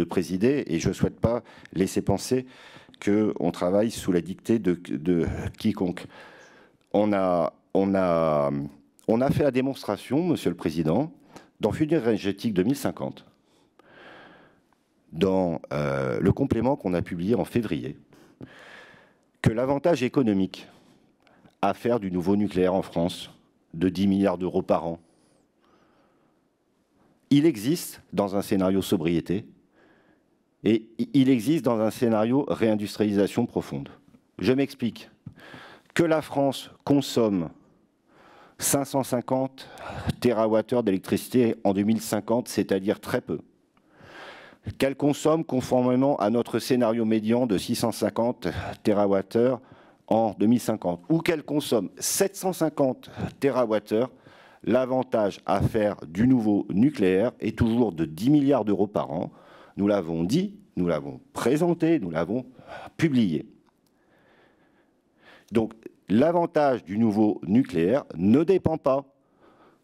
présider, et je ne souhaite pas laisser penser qu'on travaille sous la dictée de, quiconque. On a, on, a, on a fait la démonstration, Monsieur le Président, dans Futur énergétique 2050, dans euh, le complément qu'on a publié en février, que l'avantage économique à faire du nouveau nucléaire en France de 10 milliards d'euros par an, il existe dans un scénario sobriété et il existe dans un scénario réindustrialisation profonde. Je m'explique. Que la France consomme 550 TWh d'électricité en 2050, c'est-à-dire très peu, qu'elle consomme conformément à notre scénario médian de 650 TWh en 2050, ou qu'elle consomme 750 TWh, l'avantage à faire du nouveau nucléaire est toujours de 10 milliards d'euros par an. Nous l'avons dit, nous l'avons présenté, nous l'avons publié. Donc l'avantage du nouveau nucléaire ne dépend pas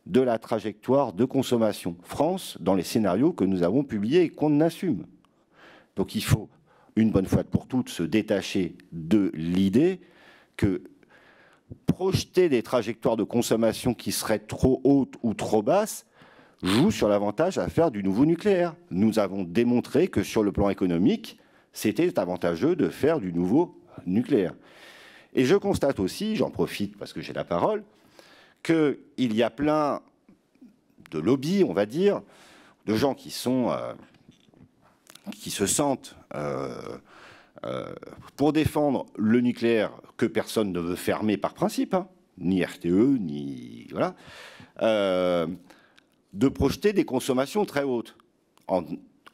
de la trajectoire de consommation France dans les scénarios que nous avons publiés et qu'on assume. Donc il faut, une bonne fois pour toutes, se détacher de l'idée que projeter des trajectoires de consommation qui seraient trop hautes ou trop basses joue sur l'avantage à faire du nouveau nucléaire. Nous avons démontré que sur le plan économique, c'était avantageux de faire du nouveau nucléaire. Et je constate aussi, j'en profite parce que j'ai la parole, qu'il y a plein de lobbies, on va dire, de gens qui sont euh, qui se sentent euh, euh, pour défendre le nucléaire que personne ne veut fermer par principe, hein, ni RTE, ni voilà, de projeter des consommations très hautes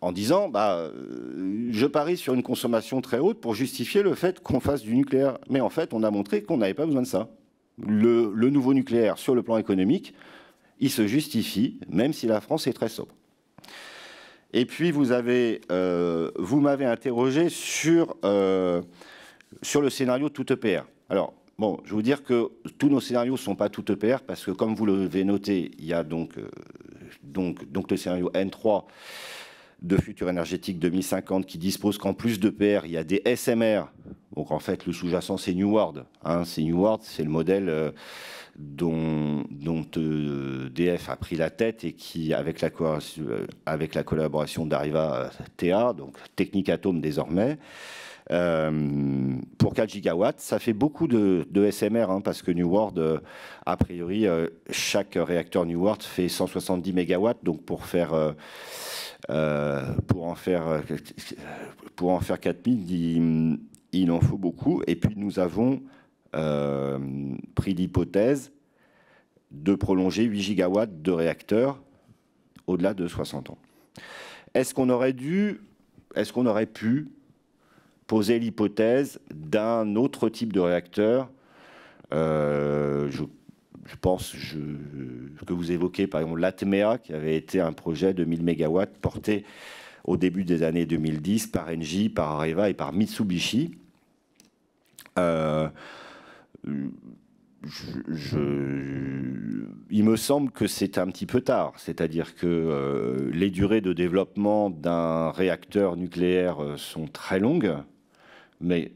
en disant bah, euh, je parie sur une consommation très haute pour justifier le fait qu'on fasse du nucléaire. Mais en fait, on a montré qu'on n'avait pas besoin de ça. Le, nouveau nucléaire, sur le plan économique, il se justifie, même si la France est très sobre. Et puis, vous euh, m'avez interrogé sur, euh, sur le scénario tout EPR. Alors, Bon, je vais vous dire que tous nos scénarios ne sont pas tout EPR parce que, comme vous l'avez noté, il y a donc, donc, donc le scénario N3 de futur énergétique 2050 qui dispose qu'en plus de PR, il y a des SMR. Donc en fait, le sous-jacent, c'est New Hein, c'est World, c'est le modèle euh, dont, dont euh, DF a pris la tête et qui, avec la, euh, avec la collaboration d'Arriva TA, donc Technique Atome désormais, pour 4 gigawatts, ça fait beaucoup de, SMR, hein, parce que New World, a priori, chaque réacteur New World fait 170 mégawatts, donc pour faire euh, pour en faire euh, pour en faire 4000, il, en faut beaucoup. Et puis nous avons euh, pris l'hypothèse de prolonger 8 gigawatts de réacteurs au-delà de 60 ans. Est-ce qu'on aurait dû, est-ce qu'on aurait pu poser l'hypothèse d'un autre type de réacteur je pense je, que vous évoquez, par exemple, l'ATMEA, qui avait été un projet de 1000 MW porté au début des années 2010 par Engie, par Areva et par Mitsubishi. Euh, il me semble que c'est un petit peu tard, c'est-à-dire que euh, les durées de développement d'un réacteur nucléaire euh, sont très longues, mais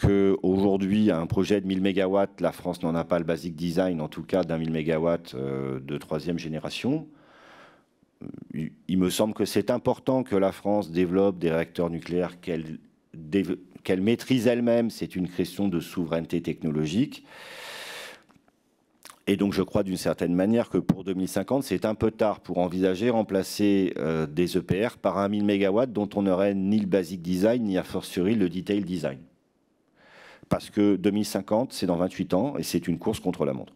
qu'aujourd'hui, un projet de 1000 MW, la France n'en a pas le basic design, en tout cas d'un 1000 MW euh, de troisième génération. Il me semble que c'est important que la France développe des réacteurs nucléaires qu'elle maîtrise elle-même. C'est une question de souveraineté technologique. Et donc je crois d'une certaine manière que pour 2050, c'est un peu tard pour envisager remplacer euh, des EPR par un 1000 MW dont on n'aurait ni le basic design, ni a fortiori le detail design parce que 2050, c'est dans 28 ans, et c'est une course contre la montre.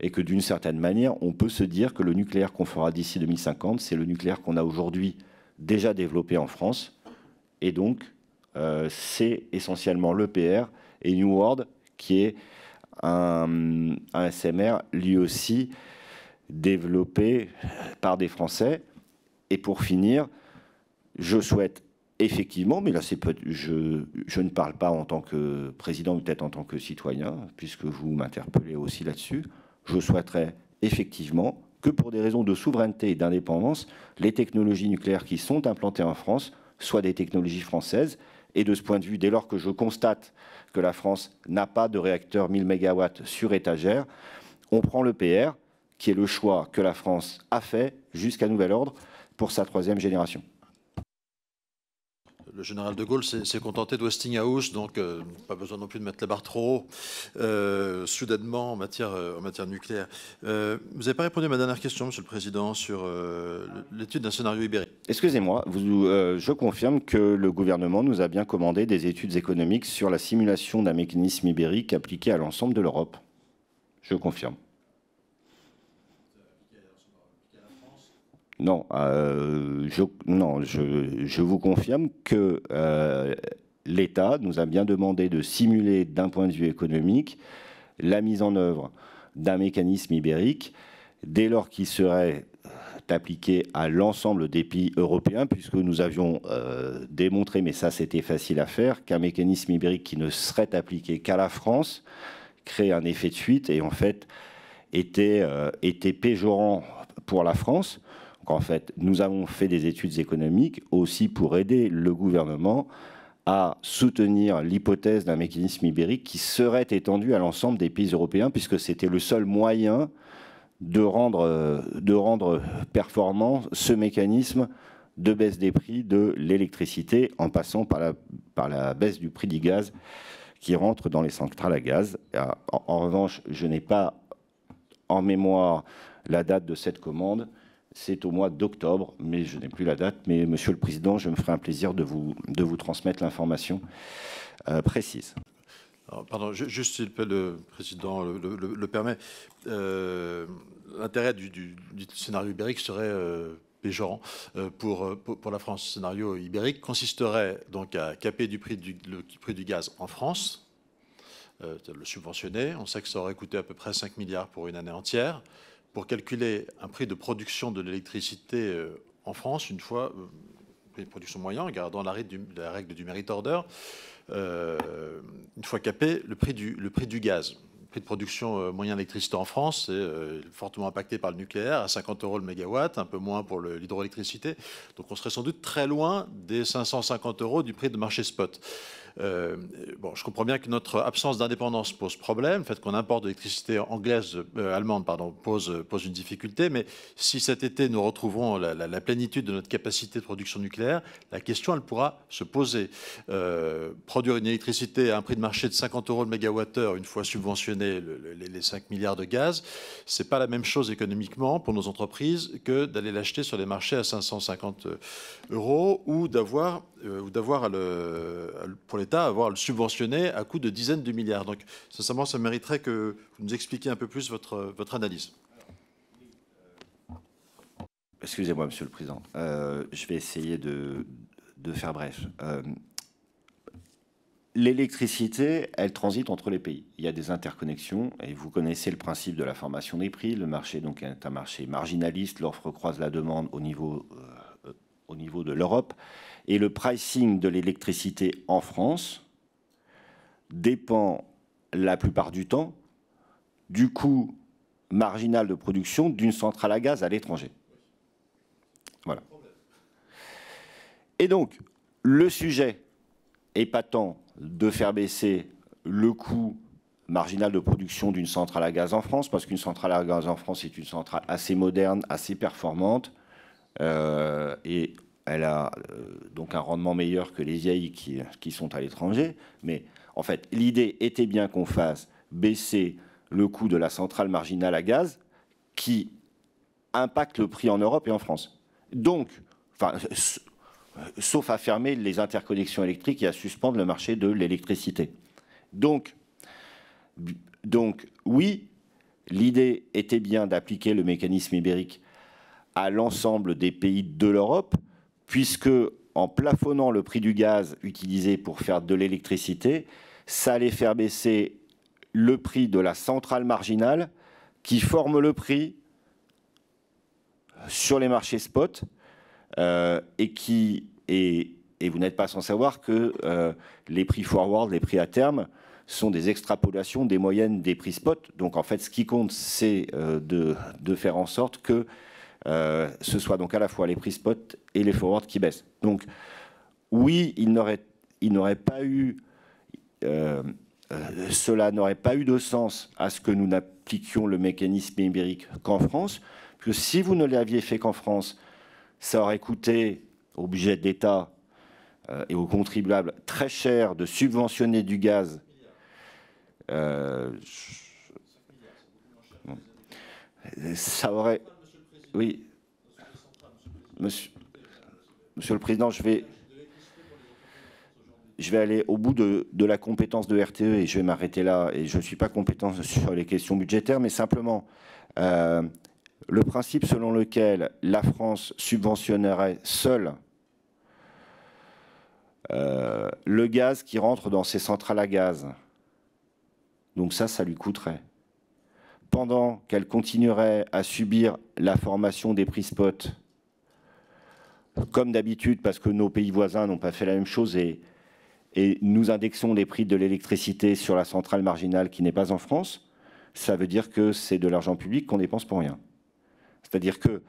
Et que d'une certaine manière, on peut se dire que le nucléaire qu'on fera d'ici 2050, c'est le nucléaire qu'on a aujourd'hui déjà développé en France. Et donc, euh, c'est essentiellement l'EPR et New World, qui est un, un SMR, lui aussi, développé par des Français. Et pour finir, je souhaite Effectivement, mais là, c'est je, je ne parle pas en tant que président, peut-être en tant que citoyen, puisque vous m'interpellez aussi là-dessus. Je souhaiterais effectivement que pour des raisons de souveraineté et d'indépendance, les technologies nucléaires qui sont implantées en France soient des technologies françaises. Et de ce point de vue, dès lors que je constate que la France n'a pas de réacteur 1000 MW sur étagère, on prend le PR, qui est le choix que la France a fait jusqu'à nouvel ordre pour sa troisième génération le général de Gaulle s'est contenté de Westinghouse, donc euh, pas besoin non plus de mettre la barre trop haut, euh, soudainement en matière, euh, en matière nucléaire. vous n'avez pas répondu à ma dernière question, Monsieur le Président, sur l'étude d'un scénario ibérique. Excusez-moi, je confirme que le gouvernement nous a bien commandé des études économiques sur la simulation d'un mécanisme ibérique appliqué à l'ensemble de l'Europe. Je confirme. Euh, non, je, non je, vous confirme que euh, l'État nous a bien demandé de simuler d'un point de vue économique la mise en œuvre d'un mécanisme ibérique dès lors qu'il serait euh, appliqué à l'ensemble des pays européens, puisque nous avions démontré, mais ça c'était facile à faire, qu'un mécanisme ibérique qui ne serait appliqué qu'à la France crée un effet de suite et en fait était, était péjorant pour la France en fait, nous avons fait des études économiques aussi pour aider le gouvernement à soutenir l'hypothèse d'un mécanisme ibérique qui serait étendu à l'ensemble des pays européens, puisque c'était le seul moyen de rendre, euh, performant ce mécanisme de baisse des prix de l'électricité en passant par la, baisse du prix du gaz qui rentre dans les centrales à gaz. Euh, en revanche, je n'ai pas en mémoire la date de cette commande. C'est au mois d'octobre, mais je n'ai plus la date. Mais Monsieur le Président, je me ferai un plaisir de vous, de vous transmettre l'information euh, précise. pardon, juste si le Président le, permet, euh, l'intérêt du, scénario ibérique serait péjorant euh, pour, la France. Le scénario ibérique consisterait donc à caper du prix du, le prix du gaz en France, le subventionner. On sait que ça aurait coûté à peu près 5 milliards pour une année entière pour calculer un prix de production de l'électricité euh, en France, une fois, euh, les production gardant la règle du, la règle du order, euh, une fois capé, le prix du, le prix du gaz. Le prix de production moyen d'électricité en France est fortement impacté par le nucléaire, à 50 euros le mégawatt, un peu moins pour l'hydroélectricité. Donc on serait sans doute très loin des 550 euros du prix de marché spot. Euh, bon, je comprends bien que notre absence d'indépendance pose problème, le fait qu'on importe de l'électricité anglaise, euh, allemande, pardon, pose, euh, pose une difficulté, mais si cet été nous retrouvons la, plénitude de notre capacité de production nucléaire, la question, elle pourra se poser. produire une électricité à un prix de marché de 50 euros le mégawattheure, une fois subventionné les 5 milliards de gaz, c'est pas la même chose économiquement pour nos entreprises que d'aller l'acheter sur les marchés à 550 euros ou d'avoir, ou d'avoir pour les l'État, voire le subventionné à coût de dizaines de milliards. Donc, sincèrement, ça mériterait que vous nous expliquiez un peu plus votre, votre analyse. Excusez-moi, Monsieur le Président. Euh, je vais essayer de, de faire bref. Euh, l'électricité, elle transite entre les pays. Il y a des interconnexions et vous connaissez le principe de la formation des prix. Le marché donc est un marché marginaliste. L'offre croise la demande au niveau, euh, au niveau de l'Europe. Et le pricing de l'électricité en France dépend la plupart du temps du coût marginal de production d'une centrale à gaz à l'étranger. Voilà. Et donc, le sujet est pas tant de faire baisser le coût marginal de production d'une centrale à gaz en France, parce qu'une centrale à gaz en France est une centrale assez moderne, assez performante, euh, et elle a euh, donc un rendement meilleur que les vieilles qui, sont à l'étranger. Mais en fait, l'idée était bien qu'on fasse baisser le coût de la centrale marginale à gaz qui impacte le prix en Europe et en France. Donc, euh, euh, sauf à fermer les interconnexions électriques et à suspendre le marché de l'électricité. Donc, donc, oui, l'idée était bien d'appliquer le mécanisme ibérique à l'ensemble des pays de l'Europe, puisque en plafonnant le prix du gaz utilisé pour faire de l'électricité, ça allait faire baisser le prix de la centrale marginale qui forme le prix euh, sur les marchés spot euh, et qui et, vous n'êtes pas sans savoir que euh, les prix forward, les prix à terme sont des extrapolations des moyennes des prix spot. Donc en fait, ce qui compte, c'est de, faire en sorte que euh, ce soit donc à la fois les prix spot et les forwards qui baissent. Donc oui, il n'aurait pas eu... Euh, euh, cela n'aurait pas eu de sens à ce que nous n'appliquions le mécanisme ibérique qu'en France, puisque si vous ne l'aviez fait qu'en France, ça aurait coûté au budget d'État et aux contribuables très cher de subventionner du gaz. ça aurait. Oui. Monsieur, le Président, je vais, je vais aller au bout de, la compétence de RTE et je vais m'arrêter là. Et je ne suis pas compétent sur les questions budgétaires, mais simplement, euh, le principe selon lequel la France subventionnerait seule euh, le gaz qui rentre dans ses centrales à gaz, donc ça, ça lui coûterait pendant qu'elle continuerait à subir la formation des prix spot, comme d'habitude, parce que nos pays voisins n'ont pas fait la même chose et, et nous indexons les prix de l'électricité sur la centrale marginale qui n'est pas en France, ça veut dire que c'est de l'argent public qu'on dépense pour rien. C'est-à-dire que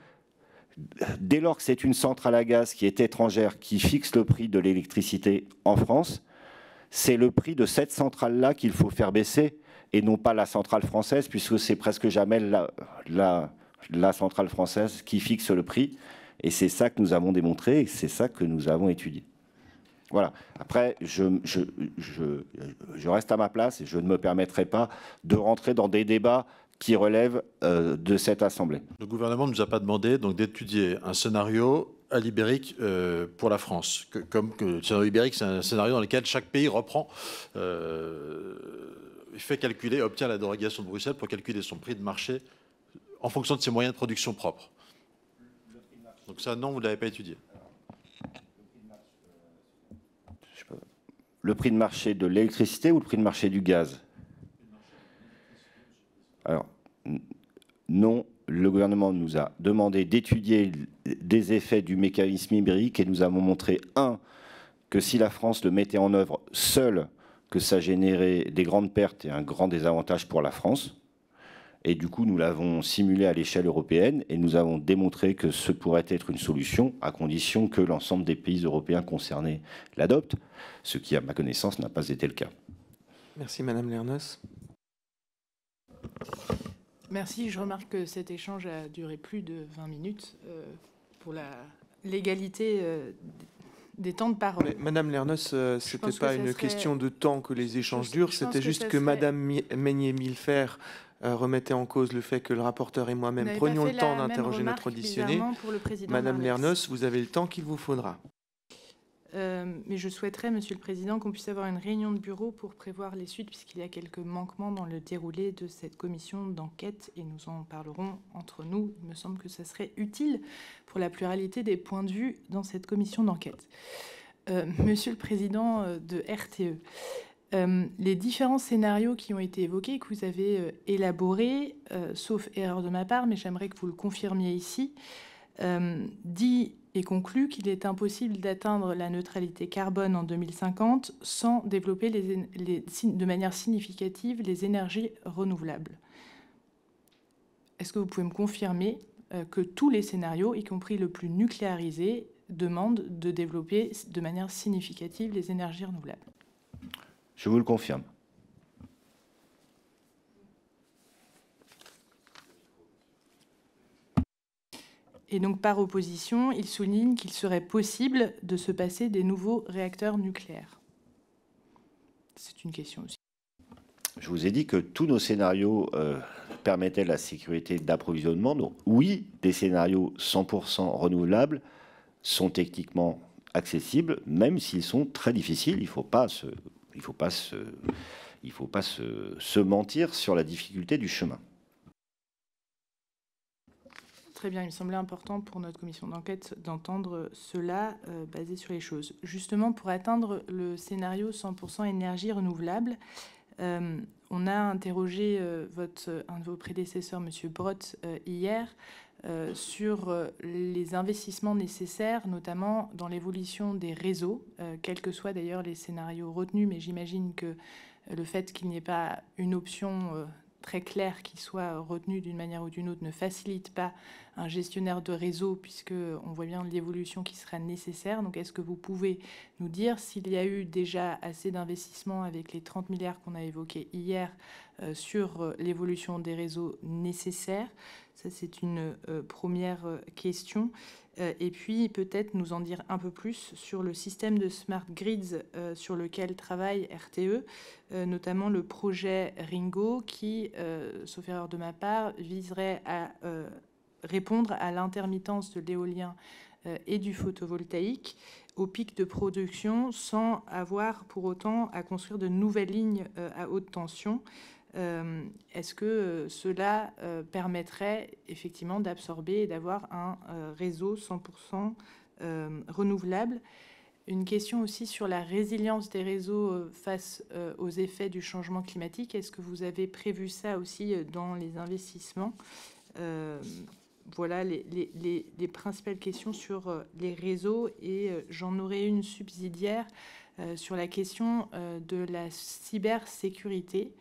dès lors que c'est une centrale à gaz qui est étrangère qui fixe le prix de l'électricité en France, c'est le prix de cette centrale-là qu'il faut faire baisser et non pas la centrale française, puisque c'est presque jamais la, centrale française qui fixe le prix. Et c'est ça que nous avons démontré, et c'est ça que nous avons étudié. Voilà. Après, je, reste à ma place et je ne me permettrai pas de rentrer dans des débats qui relèvent euh, de cette Assemblée. Le gouvernement ne nous a pas demandé donc d'étudier un scénario à l'Ibérique euh, pour la France. comme le scénario ibérique, c'est un scénario dans lequel chaque pays reprend euh, fait calculer, obtient la dérogation de Bruxelles pour calculer son prix de marché en fonction de ses moyens de production propres. Donc ça, non, vous ne l'avez pas étudié. Le prix de marché de l'électricité ou le prix de marché du gaz Alors, non, le gouvernement nous a demandé d'étudier des effets du mécanisme hybride et nous avons montré, un, que si la France le mettait en œuvre seule, que ça générait des grandes pertes et un grand désavantage pour la France. Et du coup, nous l'avons simulé à l'échelle européenne et nous avons démontré que ce pourrait être une solution à condition que l'ensemble des pays européens concernés l'adoptent, ce qui, à ma connaissance, n'a pas été le cas. Merci, Madame Lernos. Merci. Je remarque que cet échange a duré plus de 20 minutes. Euh, pour la légalité euh, temps de Madame Lernos, ce euh, n'était pas une question de temps que les échanges durent, c'était juste que, Madame Meignet-Milfer euh, remettait en cause le fait que le rapporteur et moi-même prenions le temps d'interroger notre auditionné. Madame Lernos, vous avez le temps qu'il vous faudra. Euh, mais je souhaiterais, Monsieur le Président, qu'on puisse avoir une réunion de bureau pour prévoir les suites, puisqu'il y a quelques manquements dans le déroulé de cette commission d'enquête, et nous en parlerons entre nous. Il me semble que ça serait utile pour la pluralité des points de vue dans cette commission d'enquête. Euh, Monsieur le Président euh, de RTE, les différents scénarios qui ont été évoqués, que vous avez élaborés, sauf erreur de ma part, mais j'aimerais que vous le confirmiez ici, euh, dit et conclut qu'il est impossible d'atteindre la neutralité carbone en 2050 sans développer les, de manière significative les énergies renouvelables. Est-ce que vous pouvez me confirmer euh, que tous les scénarios, y compris le plus nucléarisé, demandent de développer de manière significative les énergies renouvelables Je vous le confirme. Et donc par opposition, il souligne qu'il serait possible de se passer des nouveaux réacteurs nucléaires. C'est une question aussi. Je vous ai dit que tous nos scénarios euh, permettaient la sécurité d'approvisionnement. Donc oui, des scénarios 100% renouvelables sont techniquement accessibles, même s'ils sont très difficiles. Il ne faut pas se mentir sur la difficulté du chemin très bien. Il me semblait important pour notre commission d'enquête d'entendre cela euh, basé sur les choses. Justement, pour atteindre le scénario 100% énergie renouvelable, euh, on a interrogé euh, votre, un de vos prédécesseurs, M. Brott, hier, sur les investissements nécessaires, notamment dans l'évolution des réseaux, quels que soient d'ailleurs les scénarios retenus, mais j'imagine que le fait qu'il n'y ait pas une option très clair qui soit retenu d'une manière ou d'une autre ne facilite pas un gestionnaire de réseau puisqu'on voit bien l'évolution qui sera nécessaire. Donc est-ce que vous pouvez nous dire s'il y a eu déjà assez d'investissements avec les 30 milliards qu'on a évoqués hier euh, sur euh, l'évolution des réseaux nécessaires, ça, c'est une euh, première euh, question. Euh, et puis, peut-être nous en dire un peu plus sur le système de smart grids sur lequel travaille RTE, notamment le projet Ringo, qui, sauf erreur de ma part, viserait à répondre à l'intermittence de l'éolien et du photovoltaïque au pic de production sans avoir pour autant à construire de nouvelles lignes à haute tension. Euh, est-ce que euh, cela euh, permettrait effectivement d'absorber et d'avoir un réseau 100% renouvelable une question aussi sur la résilience des réseaux face aux effets du changement climatique. Est-ce que vous avez prévu ça aussi dans les investissements Voilà les, principales questions sur les réseaux et j'en aurai une subsidiaire sur la question de la cybersécurité.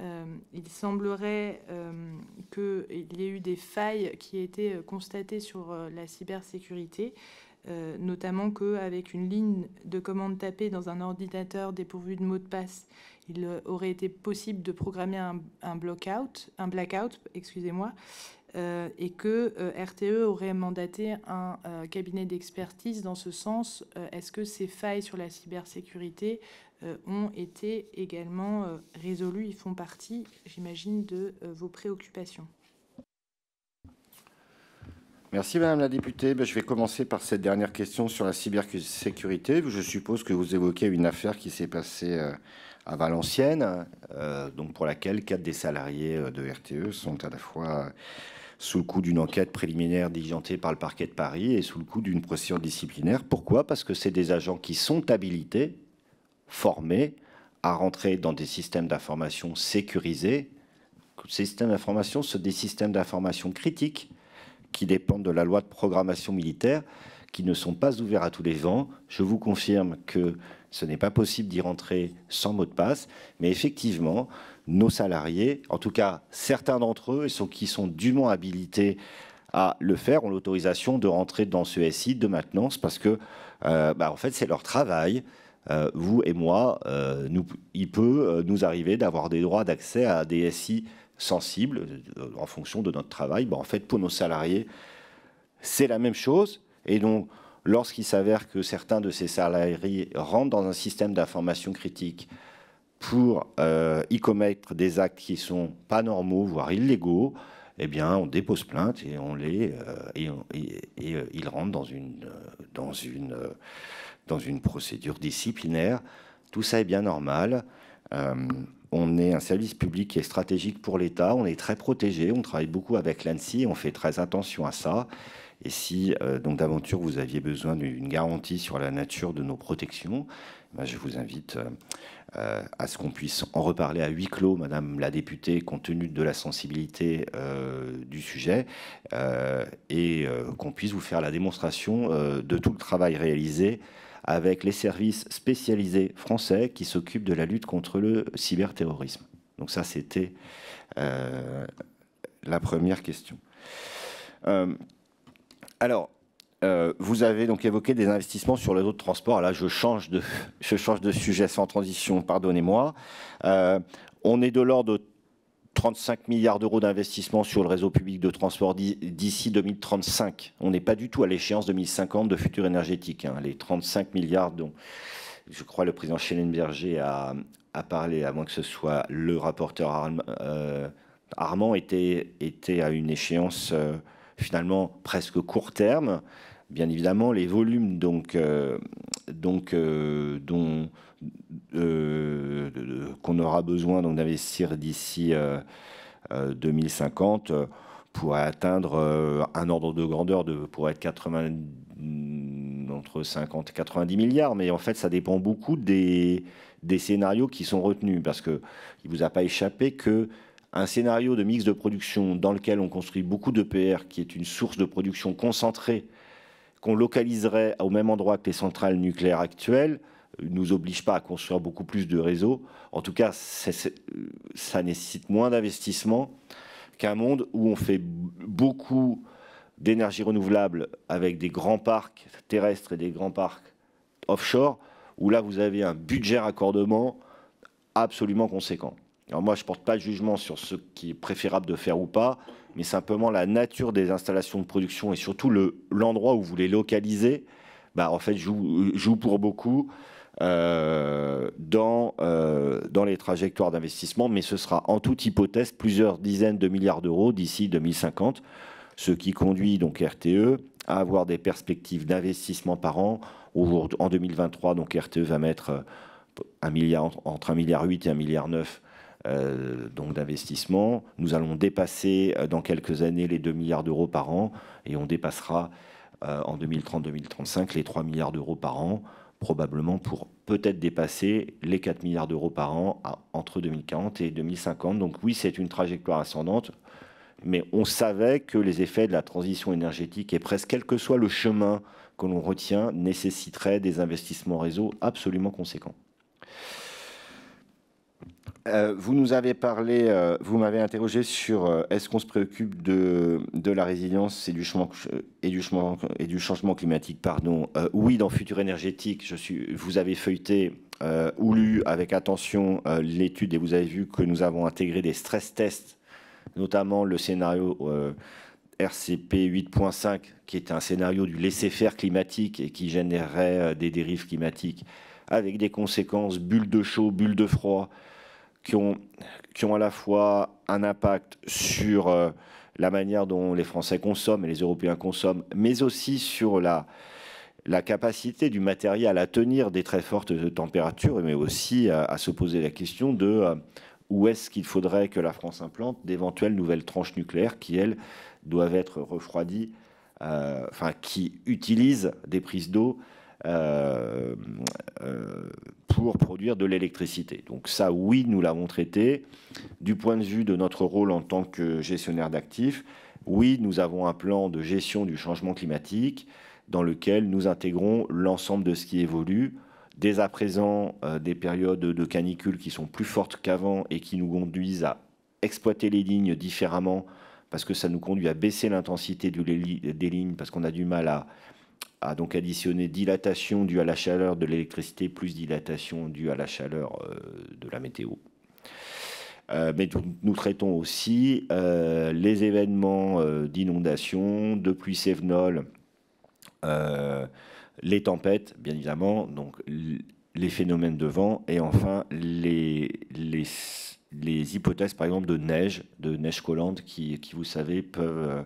Euh, il semblerait euh, qu'il y ait eu des failles qui aient été euh, constatées sur la cybersécurité, notamment qu'avec une ligne de commande tapée dans un ordinateur dépourvu de mots de passe, il aurait été possible de programmer un, blackout, un blackout, excusez-moi, et que RTE aurait mandaté un cabinet d'expertise dans ce sens. Est-ce que ces failles sur la cybersécurité euh, ont été également euh, résolus, ils font partie, j'imagine, de euh, vos préoccupations. Merci Madame la députée. Ben, je vais commencer par cette dernière question sur la cybersécurité. Je suppose que vous évoquez une affaire qui s'est passée à Valenciennes, donc pour laquelle quatre des salariés de RTE sont à la fois sous le coup d'une enquête préliminaire diligentée par le parquet de Paris et sous le coup d'une procédure disciplinaire. Pourquoi Parce que c'est des agents qui sont habilités formés à rentrer dans des systèmes d'information sécurisés. Ces systèmes d'information sont des systèmes d'information critiques qui dépendent de la loi de programmation militaire, qui ne sont pas ouverts à tous les vents. Je vous confirme que ce n'est pas possible d'y rentrer sans mot de passe, mais effectivement, nos salariés, en tout cas certains d'entre eux, sont, qui sont dûment habilités à le faire, ont l'autorisation de rentrer dans ce SI de maintenance parce que, euh, bah, en fait, c'est leur travail, euh, vous et moi, euh, nous, il peut euh, nous arriver d'avoir des droits d'accès à des SI sensibles en fonction de notre travail. en fait, pour nos salariés, c'est la même chose. Et donc, lorsqu'il s'avère que certains de ces salariés rentrent dans un système d'information critique pour y commettre des actes qui sont pas normaux, voire illégaux, eh bien, on dépose plainte et on les et, ils rentrent dans une dans une dans une procédure disciplinaire. Tout ça est bien normal. Euh, on est un service public qui est stratégique pour l'État, on est très protégé, on travaille beaucoup avec l'ANSI, on fait très attention à ça. Et si, euh, donc d'aventure, vous aviez besoin d'une garantie sur la nature de nos protections, ben, je vous invite euh, à ce qu'on puisse en reparler à huis clos, Madame la députée, compte tenu de la sensibilité du sujet, et qu'on puisse vous faire la démonstration de tout le travail réalisé avec les services spécialisés français qui s'occupent de la lutte contre le cyberterrorisme. Donc ça, c'était euh, la première question. Euh, alors, euh, vous avez donc évoqué des investissements sur les autres de transport. Là, je change de, [LAUGHS] je change de sujet sans transition, pardonnez-moi. on est de l'ordre de 35 milliards d'euros d'investissement sur le réseau public de transport d'ici 2035. On n'est pas du tout à l'échéance 2050 de futur énergétique. Hein. Les 35 milliards dont je crois le président Schellenberger a, a parlé, à moins que ce soit le rapporteur euh, Armand, était, à une échéance euh, finalement presque court terme. Bien évidemment, les volumes donc, euh, dont euh, qu'on aura besoin d'investir d'ici 2050 euh, euh, pour atteindre un ordre de grandeur de pour être entre 50 et 90 milliards, mais en fait ça dépend beaucoup des, scénarios qui sont retenus parce que il vous a pas échappé que un scénario de mix de production dans lequel on construit beaucoup de PR, qui est une source de production concentrée qu'on localiserait au même endroit que les centrales nucléaires actuelles, nous oblige pas à construire beaucoup plus de réseaux. En tout cas, ça nécessite moins d'investissement qu'un monde où on fait beaucoup d'énergie renouvelable avec des grands parcs terrestres et des grands parcs offshore, où là vous avez un budget raccordement absolument conséquent. Alors moi, je porte pas de jugement sur ce qui est préférable de faire ou pas, mais simplement la nature des installations de production et surtout l'endroit où vous les localisez, bah en fait, joue pour beaucoup. Euh, dans, euh, dans les trajectoires d'investissement, mais ce sera en toute hypothèse plusieurs dizaines de milliards d'euros d'ici 2050, ce qui conduit donc RTE à avoir des perspectives d'investissement par an. En 2023, donc RTE va mettre euh, un milliard, entre 1,8 milliard et 1,9 milliard euh, donc d'investissement. Nous allons dépasser dans quelques années les 2 milliards d'euros par an et on dépassera en 2030-2035 les 3 milliards d'euros par an probablement pour peut-être dépasser les 4 milliards d'euros par an entre 2040 et 2050. Donc oui, c'est une trajectoire ascendante, mais on savait que les effets de la transition énergétique, et presque quel que soit le chemin que l'on retient, nécessiteraient des investissements réseau absolument conséquents. Euh, vous nous avez parlé, euh, vous m'avez interrogé sur euh, est-ce qu'on se préoccupe de, la résilience et du changement, climatique. Pardon. oui, dans Futur énergétique, vous avez feuilleté ou lu avec attention l'étude et vous avez vu que nous avons intégré des stress tests, notamment le scénario RCP 8.5, qui est un scénario du laisser-faire climatique et qui générerait des dérives climatiques avec des conséquences bulles de chaud, bulles de froid qui ont, à la fois un impact sur euh, la manière dont les Français consomment et les Européens consomment, mais aussi sur la, capacité du matériel à tenir des très fortes températures, mais aussi à, se poser la question de euh, où est-ce qu'il faudrait que la France implante d'éventuelles nouvelles tranches nucléaires qui, elles, doivent être refroidies, euh, enfin, qui utilisent des prises d'eau euh, euh, pour produire de l'électricité. Donc ça, oui, nous l'avons traité. Du point de vue de notre rôle en tant que gestionnaire d'actifs, oui, nous avons un plan de gestion du changement climatique dans lequel nous intégrons l'ensemble de ce qui évolue, dès à présent euh, des périodes de canicule qui sont plus fortes qu'avant et qui nous conduisent à exploiter les lignes différemment parce que ça nous conduit à baisser l'intensité des lignes parce qu'on a du mal à, a donc additionné dilatation due à la chaleur de l'électricité plus dilatation due à la chaleur euh, de la météo. Euh, mais nous traitons aussi euh, les événements d'inondation, de pluie sévenole, les tempêtes, bien évidemment, donc les phénomènes de vent, et enfin les, les, hypothèses, par exemple, de neige, de neige collante, qui vous savez, peuvent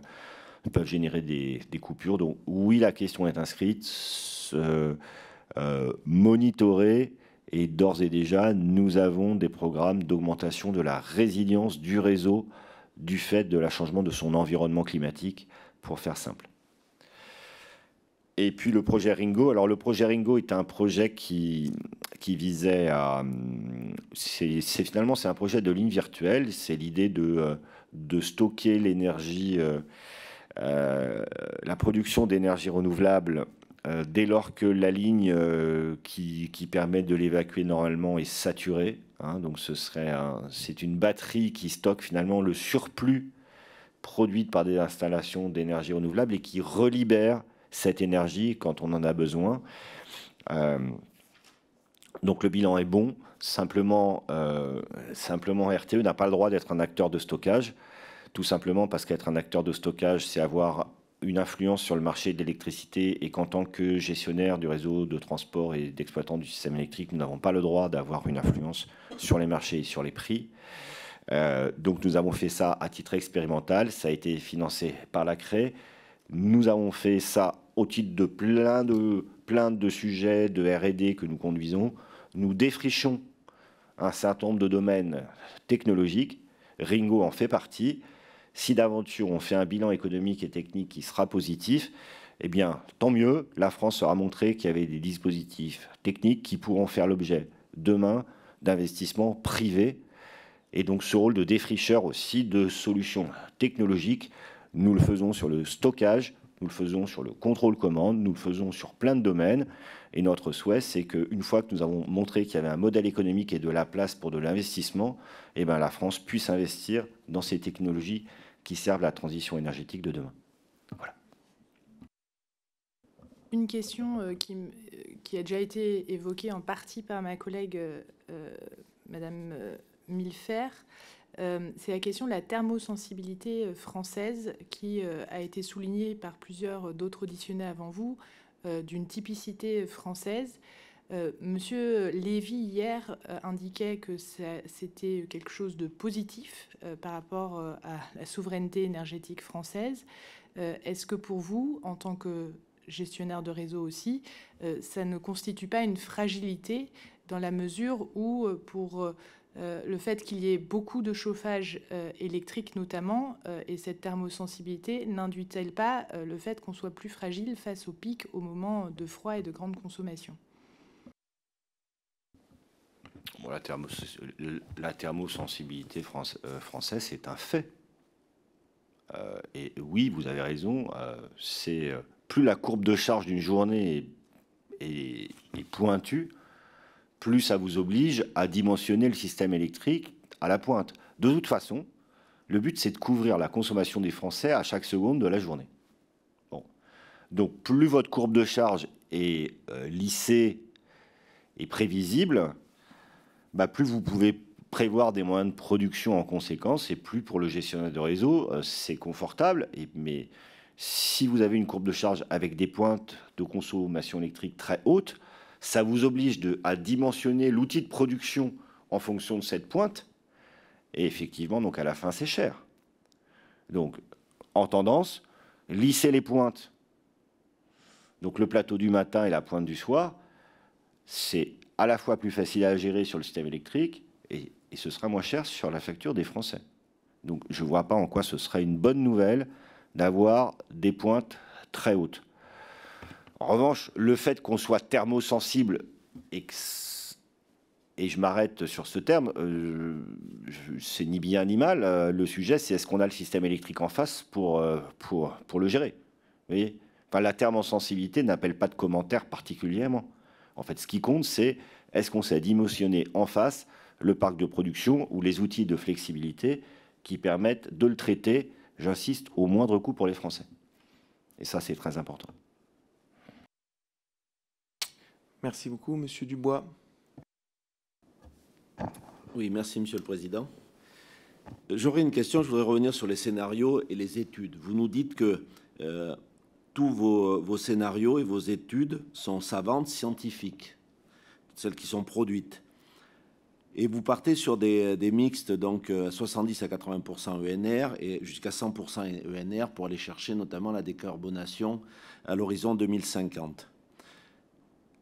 peuvent générer des, coupures. Donc oui, la question est inscrite, euh, Monitorer. et d'ores et déjà, nous avons des programmes d'augmentation de la résilience du réseau du fait de la changement de son environnement climatique, pour faire simple. Et puis le projet Ringo. Alors le projet Ringo est un projet qui, visait à... C'est finalement c'est un projet de ligne virtuelle. C'est l'idée de, euh, stocker l'énergie euh, euh, la production d'énergie renouvelable euh, dès lors que la ligne euh, qui, permet de l'évacuer normalement est saturée. Hein, donc ce serait c'est une batterie qui stocke finalement le surplus produit par des installations d'énergie renouvelable et qui relibère cette énergie quand on en a besoin. donc le bilan est bon. Simplement, simplement RTE n'a pas le droit d'être un acteur de stockage tout simplement parce qu'être un acteur de stockage, c'est avoir une influence sur le marché de l'électricité et qu'en tant que gestionnaire du réseau de transport et d'exploitant du système électrique, nous n'avons pas le droit d'avoir une influence sur les marchés et sur les prix. Euh, donc nous avons fait ça à titre expérimental, ça a été financé par la CRE. Nous avons fait ça au titre de plein de, plein de sujets de RD que nous conduisons. Nous défrichons un certain nombre de domaines technologiques. Ringo en fait partie. Si d'aventure on fait un bilan économique et technique qui sera positif, eh bien, tant mieux, la France aura montré qu'il y avait des dispositifs techniques qui pourront faire l'objet demain d'investissements privés. Et donc ce rôle de défricheur aussi de solutions technologiques, nous le faisons sur le stockage, nous le faisons sur le contrôle commande, nous le faisons sur plein de domaines. Et notre souhait, c'est qu'une fois que nous avons montré qu'il y avait un modèle économique et de la place pour de l'investissement, eh bien, la France puisse investir dans ces technologies qui servent la transition énergétique de demain. Une question euh, euh, qui, a déjà été évoquée en partie par ma collègue euh, Madame Milfer, c'est la question de la thermosensibilité française qui a été soulignée par plusieurs d'autres auditionnés avant vous, d'une typicité française. Euh, monsieur Lévy, hier, euh, indiquait que c'était quelque chose de positif euh, par rapport à la souveraineté énergétique française. Est-ce que pour vous, en tant que gestionnaire de réseau aussi, ça ne constitue pas une fragilité dans la mesure où, pour le fait qu'il y ait beaucoup de chauffage électrique notamment, et cette thermosensibilité, n'induit-elle pas le fait qu'on soit plus fragile face aux pics au moment de froid et de grande consommation la, thermosensibilité euh, française, c'est un fait. Euh, et oui, vous avez raison, euh, c'est plus la courbe de charge d'une journée est, pointue, plus ça vous oblige à dimensionner le système électrique à la pointe. De toute façon, le but, c'est de couvrir la consommation des Français à chaque seconde de la journée. Donc, plus votre courbe de charge est lissée et prévisible, bah, plus vous pouvez prévoir des moyens de production en conséquence, et plus pour le gestionnaire de réseau, euh, c'est confortable. mais si vous avez une courbe de charge avec des pointes de consommation électrique très hautes, ça vous oblige à dimensionner l'outil de production en fonction de cette pointe. Et effectivement, donc à la fin, c'est cher. Donc, en tendance, lisser les pointes. Donc le plateau du matin et la pointe du soir, c'est à la fois plus facile à gérer sur le système électrique et, ce sera moins cher sur la facture des Français. Donc je ne vois pas en quoi ce serait une bonne nouvelle d'avoir des pointes très hautes. En revanche, le fait qu'on soit thermosensible et et je m'arrête sur ce terme, euh, c'est ni bien ni mal. Euh, le sujet, c'est est-ce qu'on a le système électrique en face pour, euh, pour, pour le gérer La thermosensibilité n'appelle pas de commentaires particulièrement. En fait, ce qui compte, c'est est-ce qu'on sait dimensionner en face le parc de production ou les outils de flexibilité qui permettent de le traiter, j'insiste, au moindre coût pour les Français. Et ça, c'est très important. Merci beaucoup, Monsieur Dubois. Oui, merci, Monsieur le Président. J'aurais une question, je voudrais revenir sur les scénarios et les études. Vous nous dites que euh, tous vos, scénarios et vos études sont savantes, scientifiques, celles qui sont produites. Et vous partez sur des, des mixtes, donc 70 euh, à 80% ENR et jusqu'à 100% ENR pour aller chercher notamment la décarbonation à l'horizon 2050.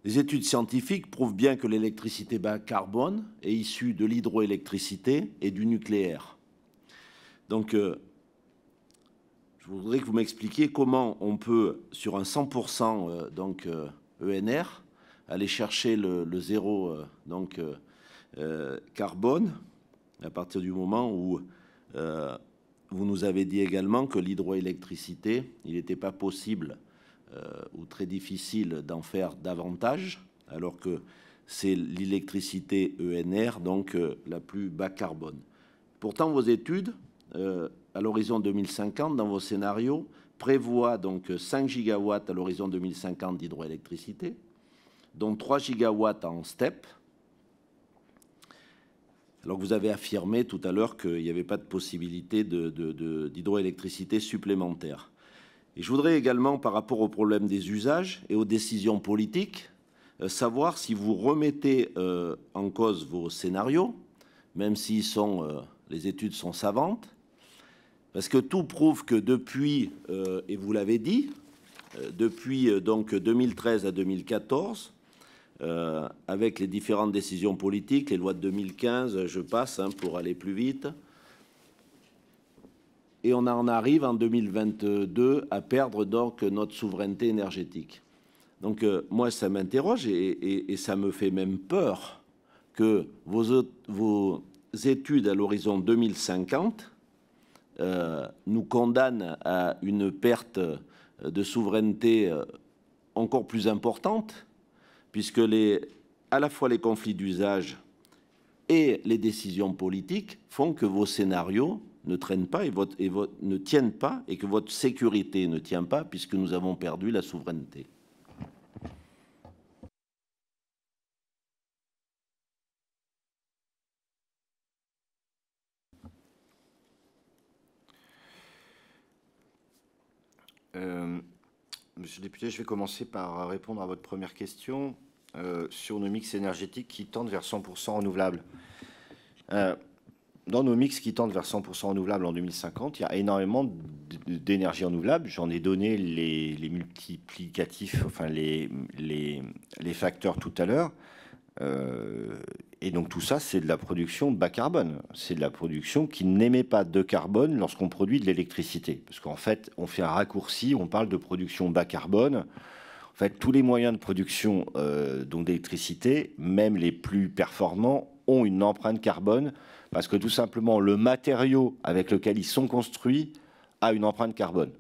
Les études scientifiques prouvent bien que l'électricité bas carbone est issue de l'hydroélectricité et du nucléaire. Donc, euh, je voudrais que vous m'expliquiez comment on peut, sur un 100% euh, donc, ENR, euh, e aller chercher le, zéro euh, donc, carbone à partir du moment où vous nous avez dit également que l'hydroélectricité, il n'était pas possible ou très difficile d'en faire davantage, alors que c'est l'électricité ENR, donc la plus bas carbone. Pourtant, vos études à l'horizon 2050 dans vos scénarios prévoit donc 5 gigawatts à l'horizon 2050 d'hydroélectricité, dont 3 gigawatts en STEP. Alors que vous avez affirmé tout à l'heure qu'il n'y avait pas de possibilité d'hydroélectricité supplémentaire. Et je voudrais également, par rapport au problème des usages et aux décisions politiques, euh, savoir si vous remettez euh, en cause vos scénarios, même si euh, les études sont savantes, parce que tout prouve que depuis, euh, et vous l'avez dit, euh, depuis euh, donc 2013 à 2014, avec les différentes décisions politiques, les lois de 2015, je passe hein, pour aller plus vite, et on en arrive en 2022 à perdre notre souveraineté énergétique. Donc moi, ça m'interroge et, ça me fait même peur que vos études à l'horizon 2050 euh, nous condamne à une perte euh, de souveraineté euh, encore plus importante, puisque les, à la fois les conflits d'usage et les décisions politiques font que vos scénarios ne traînent pas et, votre, ne tiennent pas et que votre sécurité ne tient pas puisque nous avons perdu la souveraineté. Euh, monsieur le député, je vais commencer par répondre à votre première question euh, sur nos mix énergétiques qui tendent vers 100% renouvelables. Euh, dans nos mix qui tendent vers 100% renouvelables en 2050, il y a énormément d'énergie renouvelable. J'en ai donné les, multiplicatifs, enfin les, les, facteurs tout à l'heure et donc tout ça, c'est de la production bas carbone. C'est de la production qui n'émet pas de carbone lorsqu'on produit de l'électricité. Parce qu'en fait, on fait un raccourci, on parle de production bas carbone. En fait, tous les moyens de production euh, d'électricité, même les plus performants, ont une empreinte carbone. Parce que tout simplement, le matériau avec lequel ils sont construits a une empreinte carbone.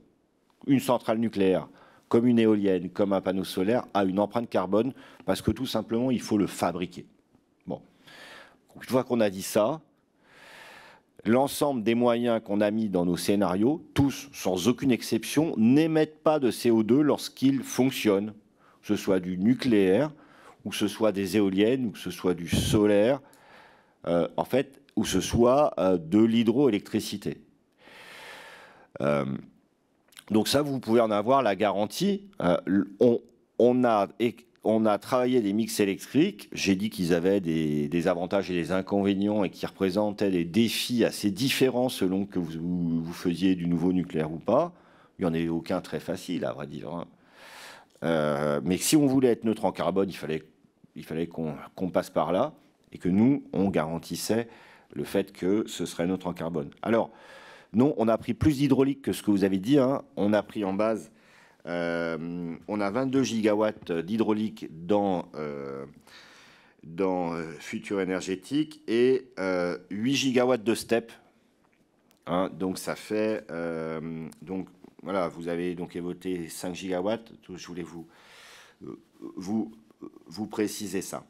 Une centrale nucléaire, comme une éolienne, comme un panneau solaire, a une empreinte carbone. Parce que tout simplement, il faut le fabriquer une fois qu'on a dit ça, l'ensemble des moyens qu'on a mis dans nos scénarios, tous sans aucune exception, n'émettent pas de CO2 lorsqu'ils fonctionnent, que ce soit du nucléaire, ou que ce soit des éoliennes, ou que ce soit du solaire, euh, en fait, ou que ce soit euh, de l'hydroélectricité. Euh, donc ça, vous pouvez en avoir la garantie. on, a on a travaillé des mix électriques. J'ai dit qu'ils avaient des, avantages et des inconvénients et qui représentaient des défis assez différents selon que vous, faisiez du nouveau nucléaire ou pas. Il n'y en avait aucun très facile, à vrai dire. Hein. Euh, mais si on voulait être neutre en carbone, il fallait, qu'on passe par là et que nous, on garantissait le fait que ce serait neutre en carbone. Alors, non, on a pris plus d'hydraulique que ce que vous avez dit. Hein. On a pris en base euh, on a 22 gigawatts d'hydraulique dans, euh, dans euh, Futur Énergétique et 8 gigawatts de STEP. Hein, donc ça fait... donc voilà, vous avez donc évoqué 5 gigawatts. Je voulais vous, vous, vous préciser ça.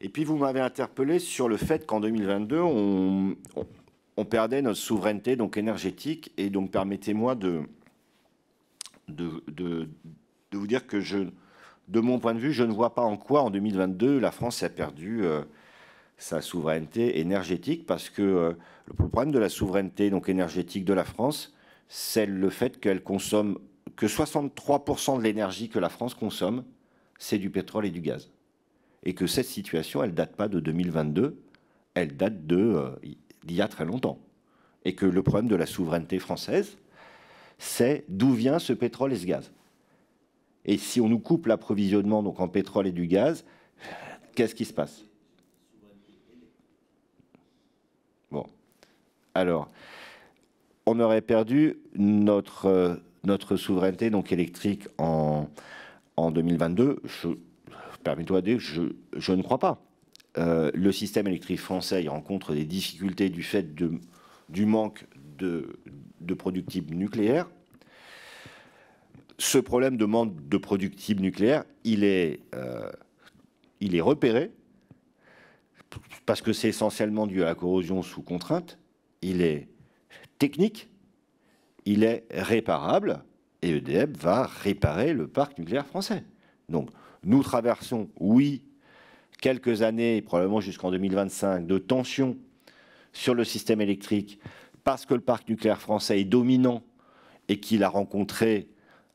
Et puis vous m'avez interpellé sur le fait qu'en 2022, on, perdait notre souveraineté donc énergétique. Et donc permettez-moi de, de, de, vous dire que je, de mon point de vue, je ne vois pas en quoi en 2022 la France a perdu euh, sa souveraineté énergétique parce que euh, le problème de la souveraineté donc énergétique de la France, c'est le fait qu'elle consomme que 63% de l'énergie que la France consomme, c'est du pétrole et du gaz. Et que cette situation, elle date pas de 2022, elle date d'il euh, y a très longtemps. Et que le problème de la souveraineté française, c'est d'où vient ce pétrole et ce gaz. Et si on nous coupe l'approvisionnement donc en pétrole et du gaz, qu'est-ce qui se passe Bon. Alors, on aurait perdu notre, euh, notre souveraineté donc électrique en, en 2022. Permets-toi, je, je ne crois pas. Euh, le système électrique français rencontre des difficultés du fait de, du manque de, de productibles nucléaire. Ce problème de manque de productibles nucléaires, il est, euh, il est repéré parce que c'est essentiellement dû à la corrosion sous contrainte. Il est technique, il est réparable et EDF va réparer le parc nucléaire français. Donc nous traversons, oui, quelques années, probablement jusqu'en 2025, de tensions sur le système électrique, parce que le parc nucléaire français est dominant et qu'il a rencontré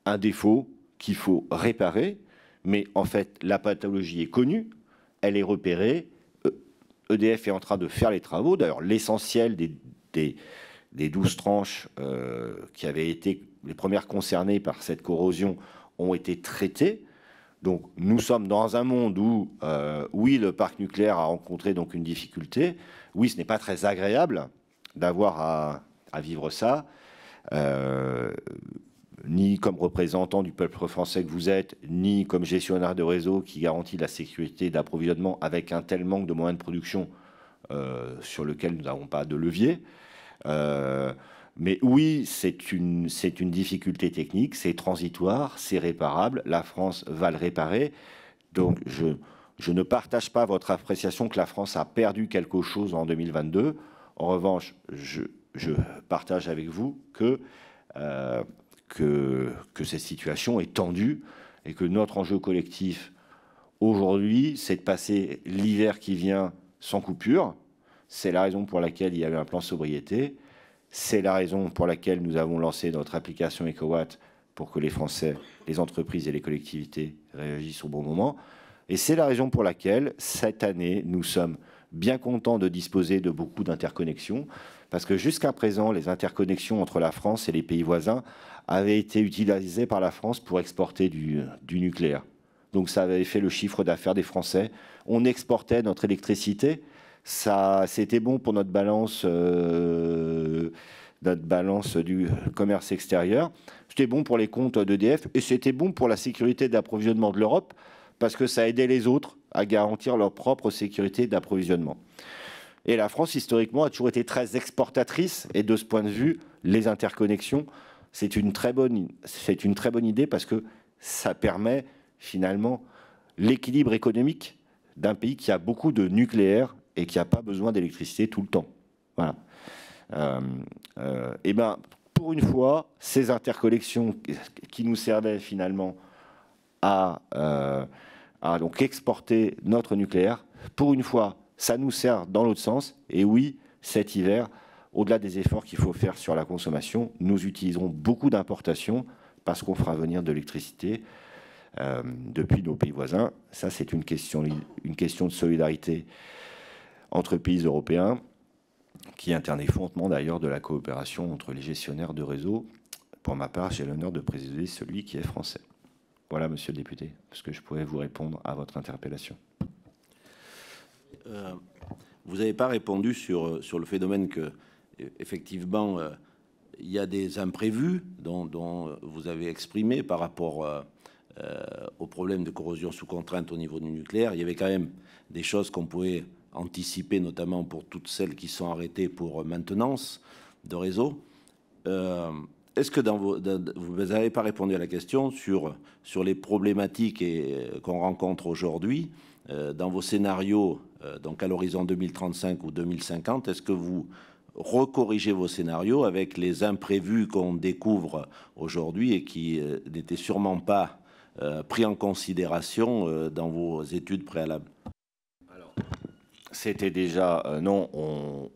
un défaut qu'il faut réparer. Mais en fait, la pathologie est connue, elle est repérée. EDF e est en train de faire les travaux. D'ailleurs, l'essentiel des, des, 12 tranches euh, qui avaient été les premières concernées par cette corrosion ont été traitées. Donc nous sommes dans un monde où, euh, oui, le parc nucléaire a rencontré donc une difficulté. Oui, ce n'est pas très agréable, d'avoir à, vivre ça, euh, ni comme représentant du peuple français que vous êtes, ni comme gestionnaire de réseau qui garantit la sécurité d'approvisionnement avec un tel manque de moyens de production euh, sur lequel nous n'avons pas de levier. Euh, mais oui, c'est une, difficulté technique, c'est transitoire, c'est réparable, la France va le réparer. Donc je ne partage pas votre appréciation que la France a perdu quelque chose en 2022. En revanche, je, partage avec vous euh, que, cette situation est tendue et que notre enjeu collectif aujourd'hui, c'est de passer l'hiver qui vient sans coupure. C'est la raison pour laquelle il y avait un plan sobriété. C'est la raison pour laquelle nous avons lancé notre application EcoWatt pour que les Français, les entreprises et les collectivités réagissent au bon moment. Et c'est la raison pour laquelle, cette année, nous sommes bien content de disposer de beaucoup d'interconnexions, parce que jusqu'à présent, les interconnexions entre la France et les pays voisins avaient été utilisées par la France pour exporter du, nucléaire. Donc ça avait fait le chiffre d'affaires des Français. On exportait notre électricité. Ça, c'était bon pour notre balance, euh, notre balance du commerce extérieur. C'était bon pour les comptes d'EDF et c'était bon pour la sécurité d'approvisionnement de l'Europe parce que ça aidait les autres à garantir leur propre sécurité d'approvisionnement. Et la France, historiquement, a toujours été très exportatrice. Et de ce point de vue, les interconnexions, c'est une, très bonne, une très bonne idée parce que ça permet finalement l'équilibre économique d'un pays qui a beaucoup de nucléaire et qui n'a pas besoin d'électricité tout le temps. Voilà. Euh, euh, et ben, pour une fois, ces interconnexions qui nous servaient finalement à... Euh, donc exporter notre nucléaire. Pour une fois, ça nous sert dans l'autre sens. Et oui, cet hiver, au-delà des efforts qu'il faut faire sur la consommation, nous utiliserons beaucoup d'importations parce qu'on fera venir de l'électricité euh, depuis nos pays voisins. Ça, c'est une question, une question de solidarité entre pays européens qui interne fondement d'ailleurs de la coopération entre les gestionnaires de réseaux. Pour ma part, j'ai l'honneur de présider celui qui est français. Voilà, monsieur le député, ce que je pouvais vous répondre à votre interpellation. Euh, vous n'avez pas répondu sur, euh, sur le phénomène que, e, effectivement, euh, il y a des imprévus dont, vous avez exprimé par rapport au problème de corrosion sous contrainte au niveau du nucléaire. Il y avait quand même des choses qu'on pouvait anticiper, notamment pour toutes celles qui sont arrêtées pour maintenance de réseau. Est-ce que dans vos, vous n'avez pas répondu à la question sur, sur les problématiques euh, qu'on rencontre aujourd'hui euh, dans vos scénarios, euh, donc à l'horizon 2035 ou 2050 Est-ce que vous recorrigez vos scénarios avec les imprévus qu'on découvre aujourd'hui et qui n'étaient sûrement pas pris en considération dans vos études préalables c'était déjà euh, non,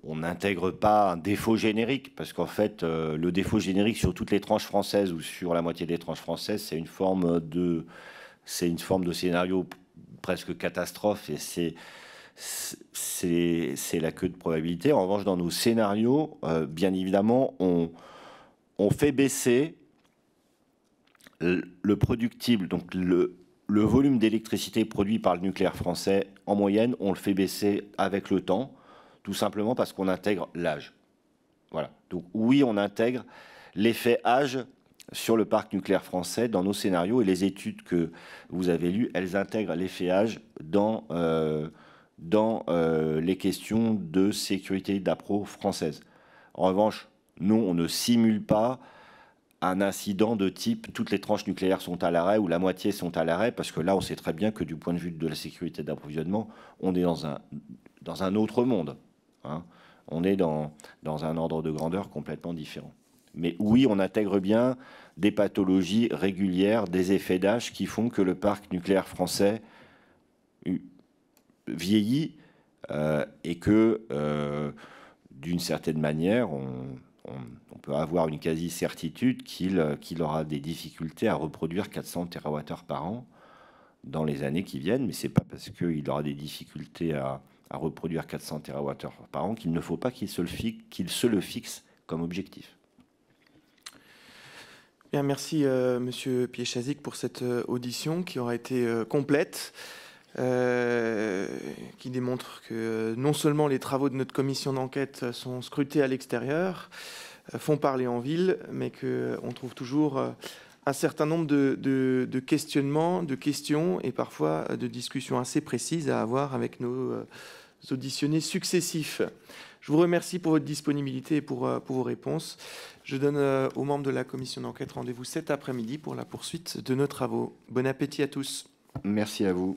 on n'intègre pas un défaut générique, parce qu'en fait, euh, le défaut générique sur toutes les tranches françaises ou sur la moitié des tranches françaises, c'est une forme de, c'est une forme de scénario presque catastrophe et c'est c'est la queue de probabilité. En revanche, dans nos scénarios, euh, bien évidemment, on, on fait baisser le productible, donc le, le volume d'électricité produit par le nucléaire français, en moyenne, on le fait baisser avec le temps, tout simplement parce qu'on intègre l'âge. Voilà. Donc oui, on intègre l'effet âge sur le parc nucléaire français dans nos scénarios et les études que vous avez lues, elles intègrent l'effet âge dans, euh, dans euh, les questions de sécurité d'appro française. En revanche, non, on ne simule pas un incident de type toutes les tranches nucléaires sont à l'arrêt ou la moitié sont à l'arrêt, parce que là, on sait très bien que du point de vue de la sécurité d'approvisionnement, on est dans un, dans un autre monde. Hein. On est dans, dans un ordre de grandeur complètement différent. Mais oui, on intègre bien des pathologies régulières, des effets d'âge qui font que le parc nucléaire français vieillit euh, et que, euh, d'une certaine manière, on, on, peut avoir une quasi-certitude qu'il euh, aura des difficultés à reproduire 400 TWh par an dans les années qui viennent, mais ce n'est pas parce qu'il aura des difficultés à, reproduire 400 TWh par an qu'il ne faut pas qu'il se, le fixe comme objectif. Bien, merci M. Euh, Monsieur pour cette euh, audition qui aura été complète. Euh, qui démontre que euh, non seulement les travaux de notre commission d'enquête sont scrutés à l'extérieur, euh, font parler en ville, mais qu'on trouve toujours un certain nombre de, de, questionnements, de questions et parfois de discussions assez précises à avoir avec nos auditionnés successifs. Je vous remercie pour votre disponibilité et pour, pour vos réponses. Je donne aux membres de la commission d'enquête rendez-vous cet après-midi pour la poursuite de nos travaux. Bon appétit à tous. Merci à vous.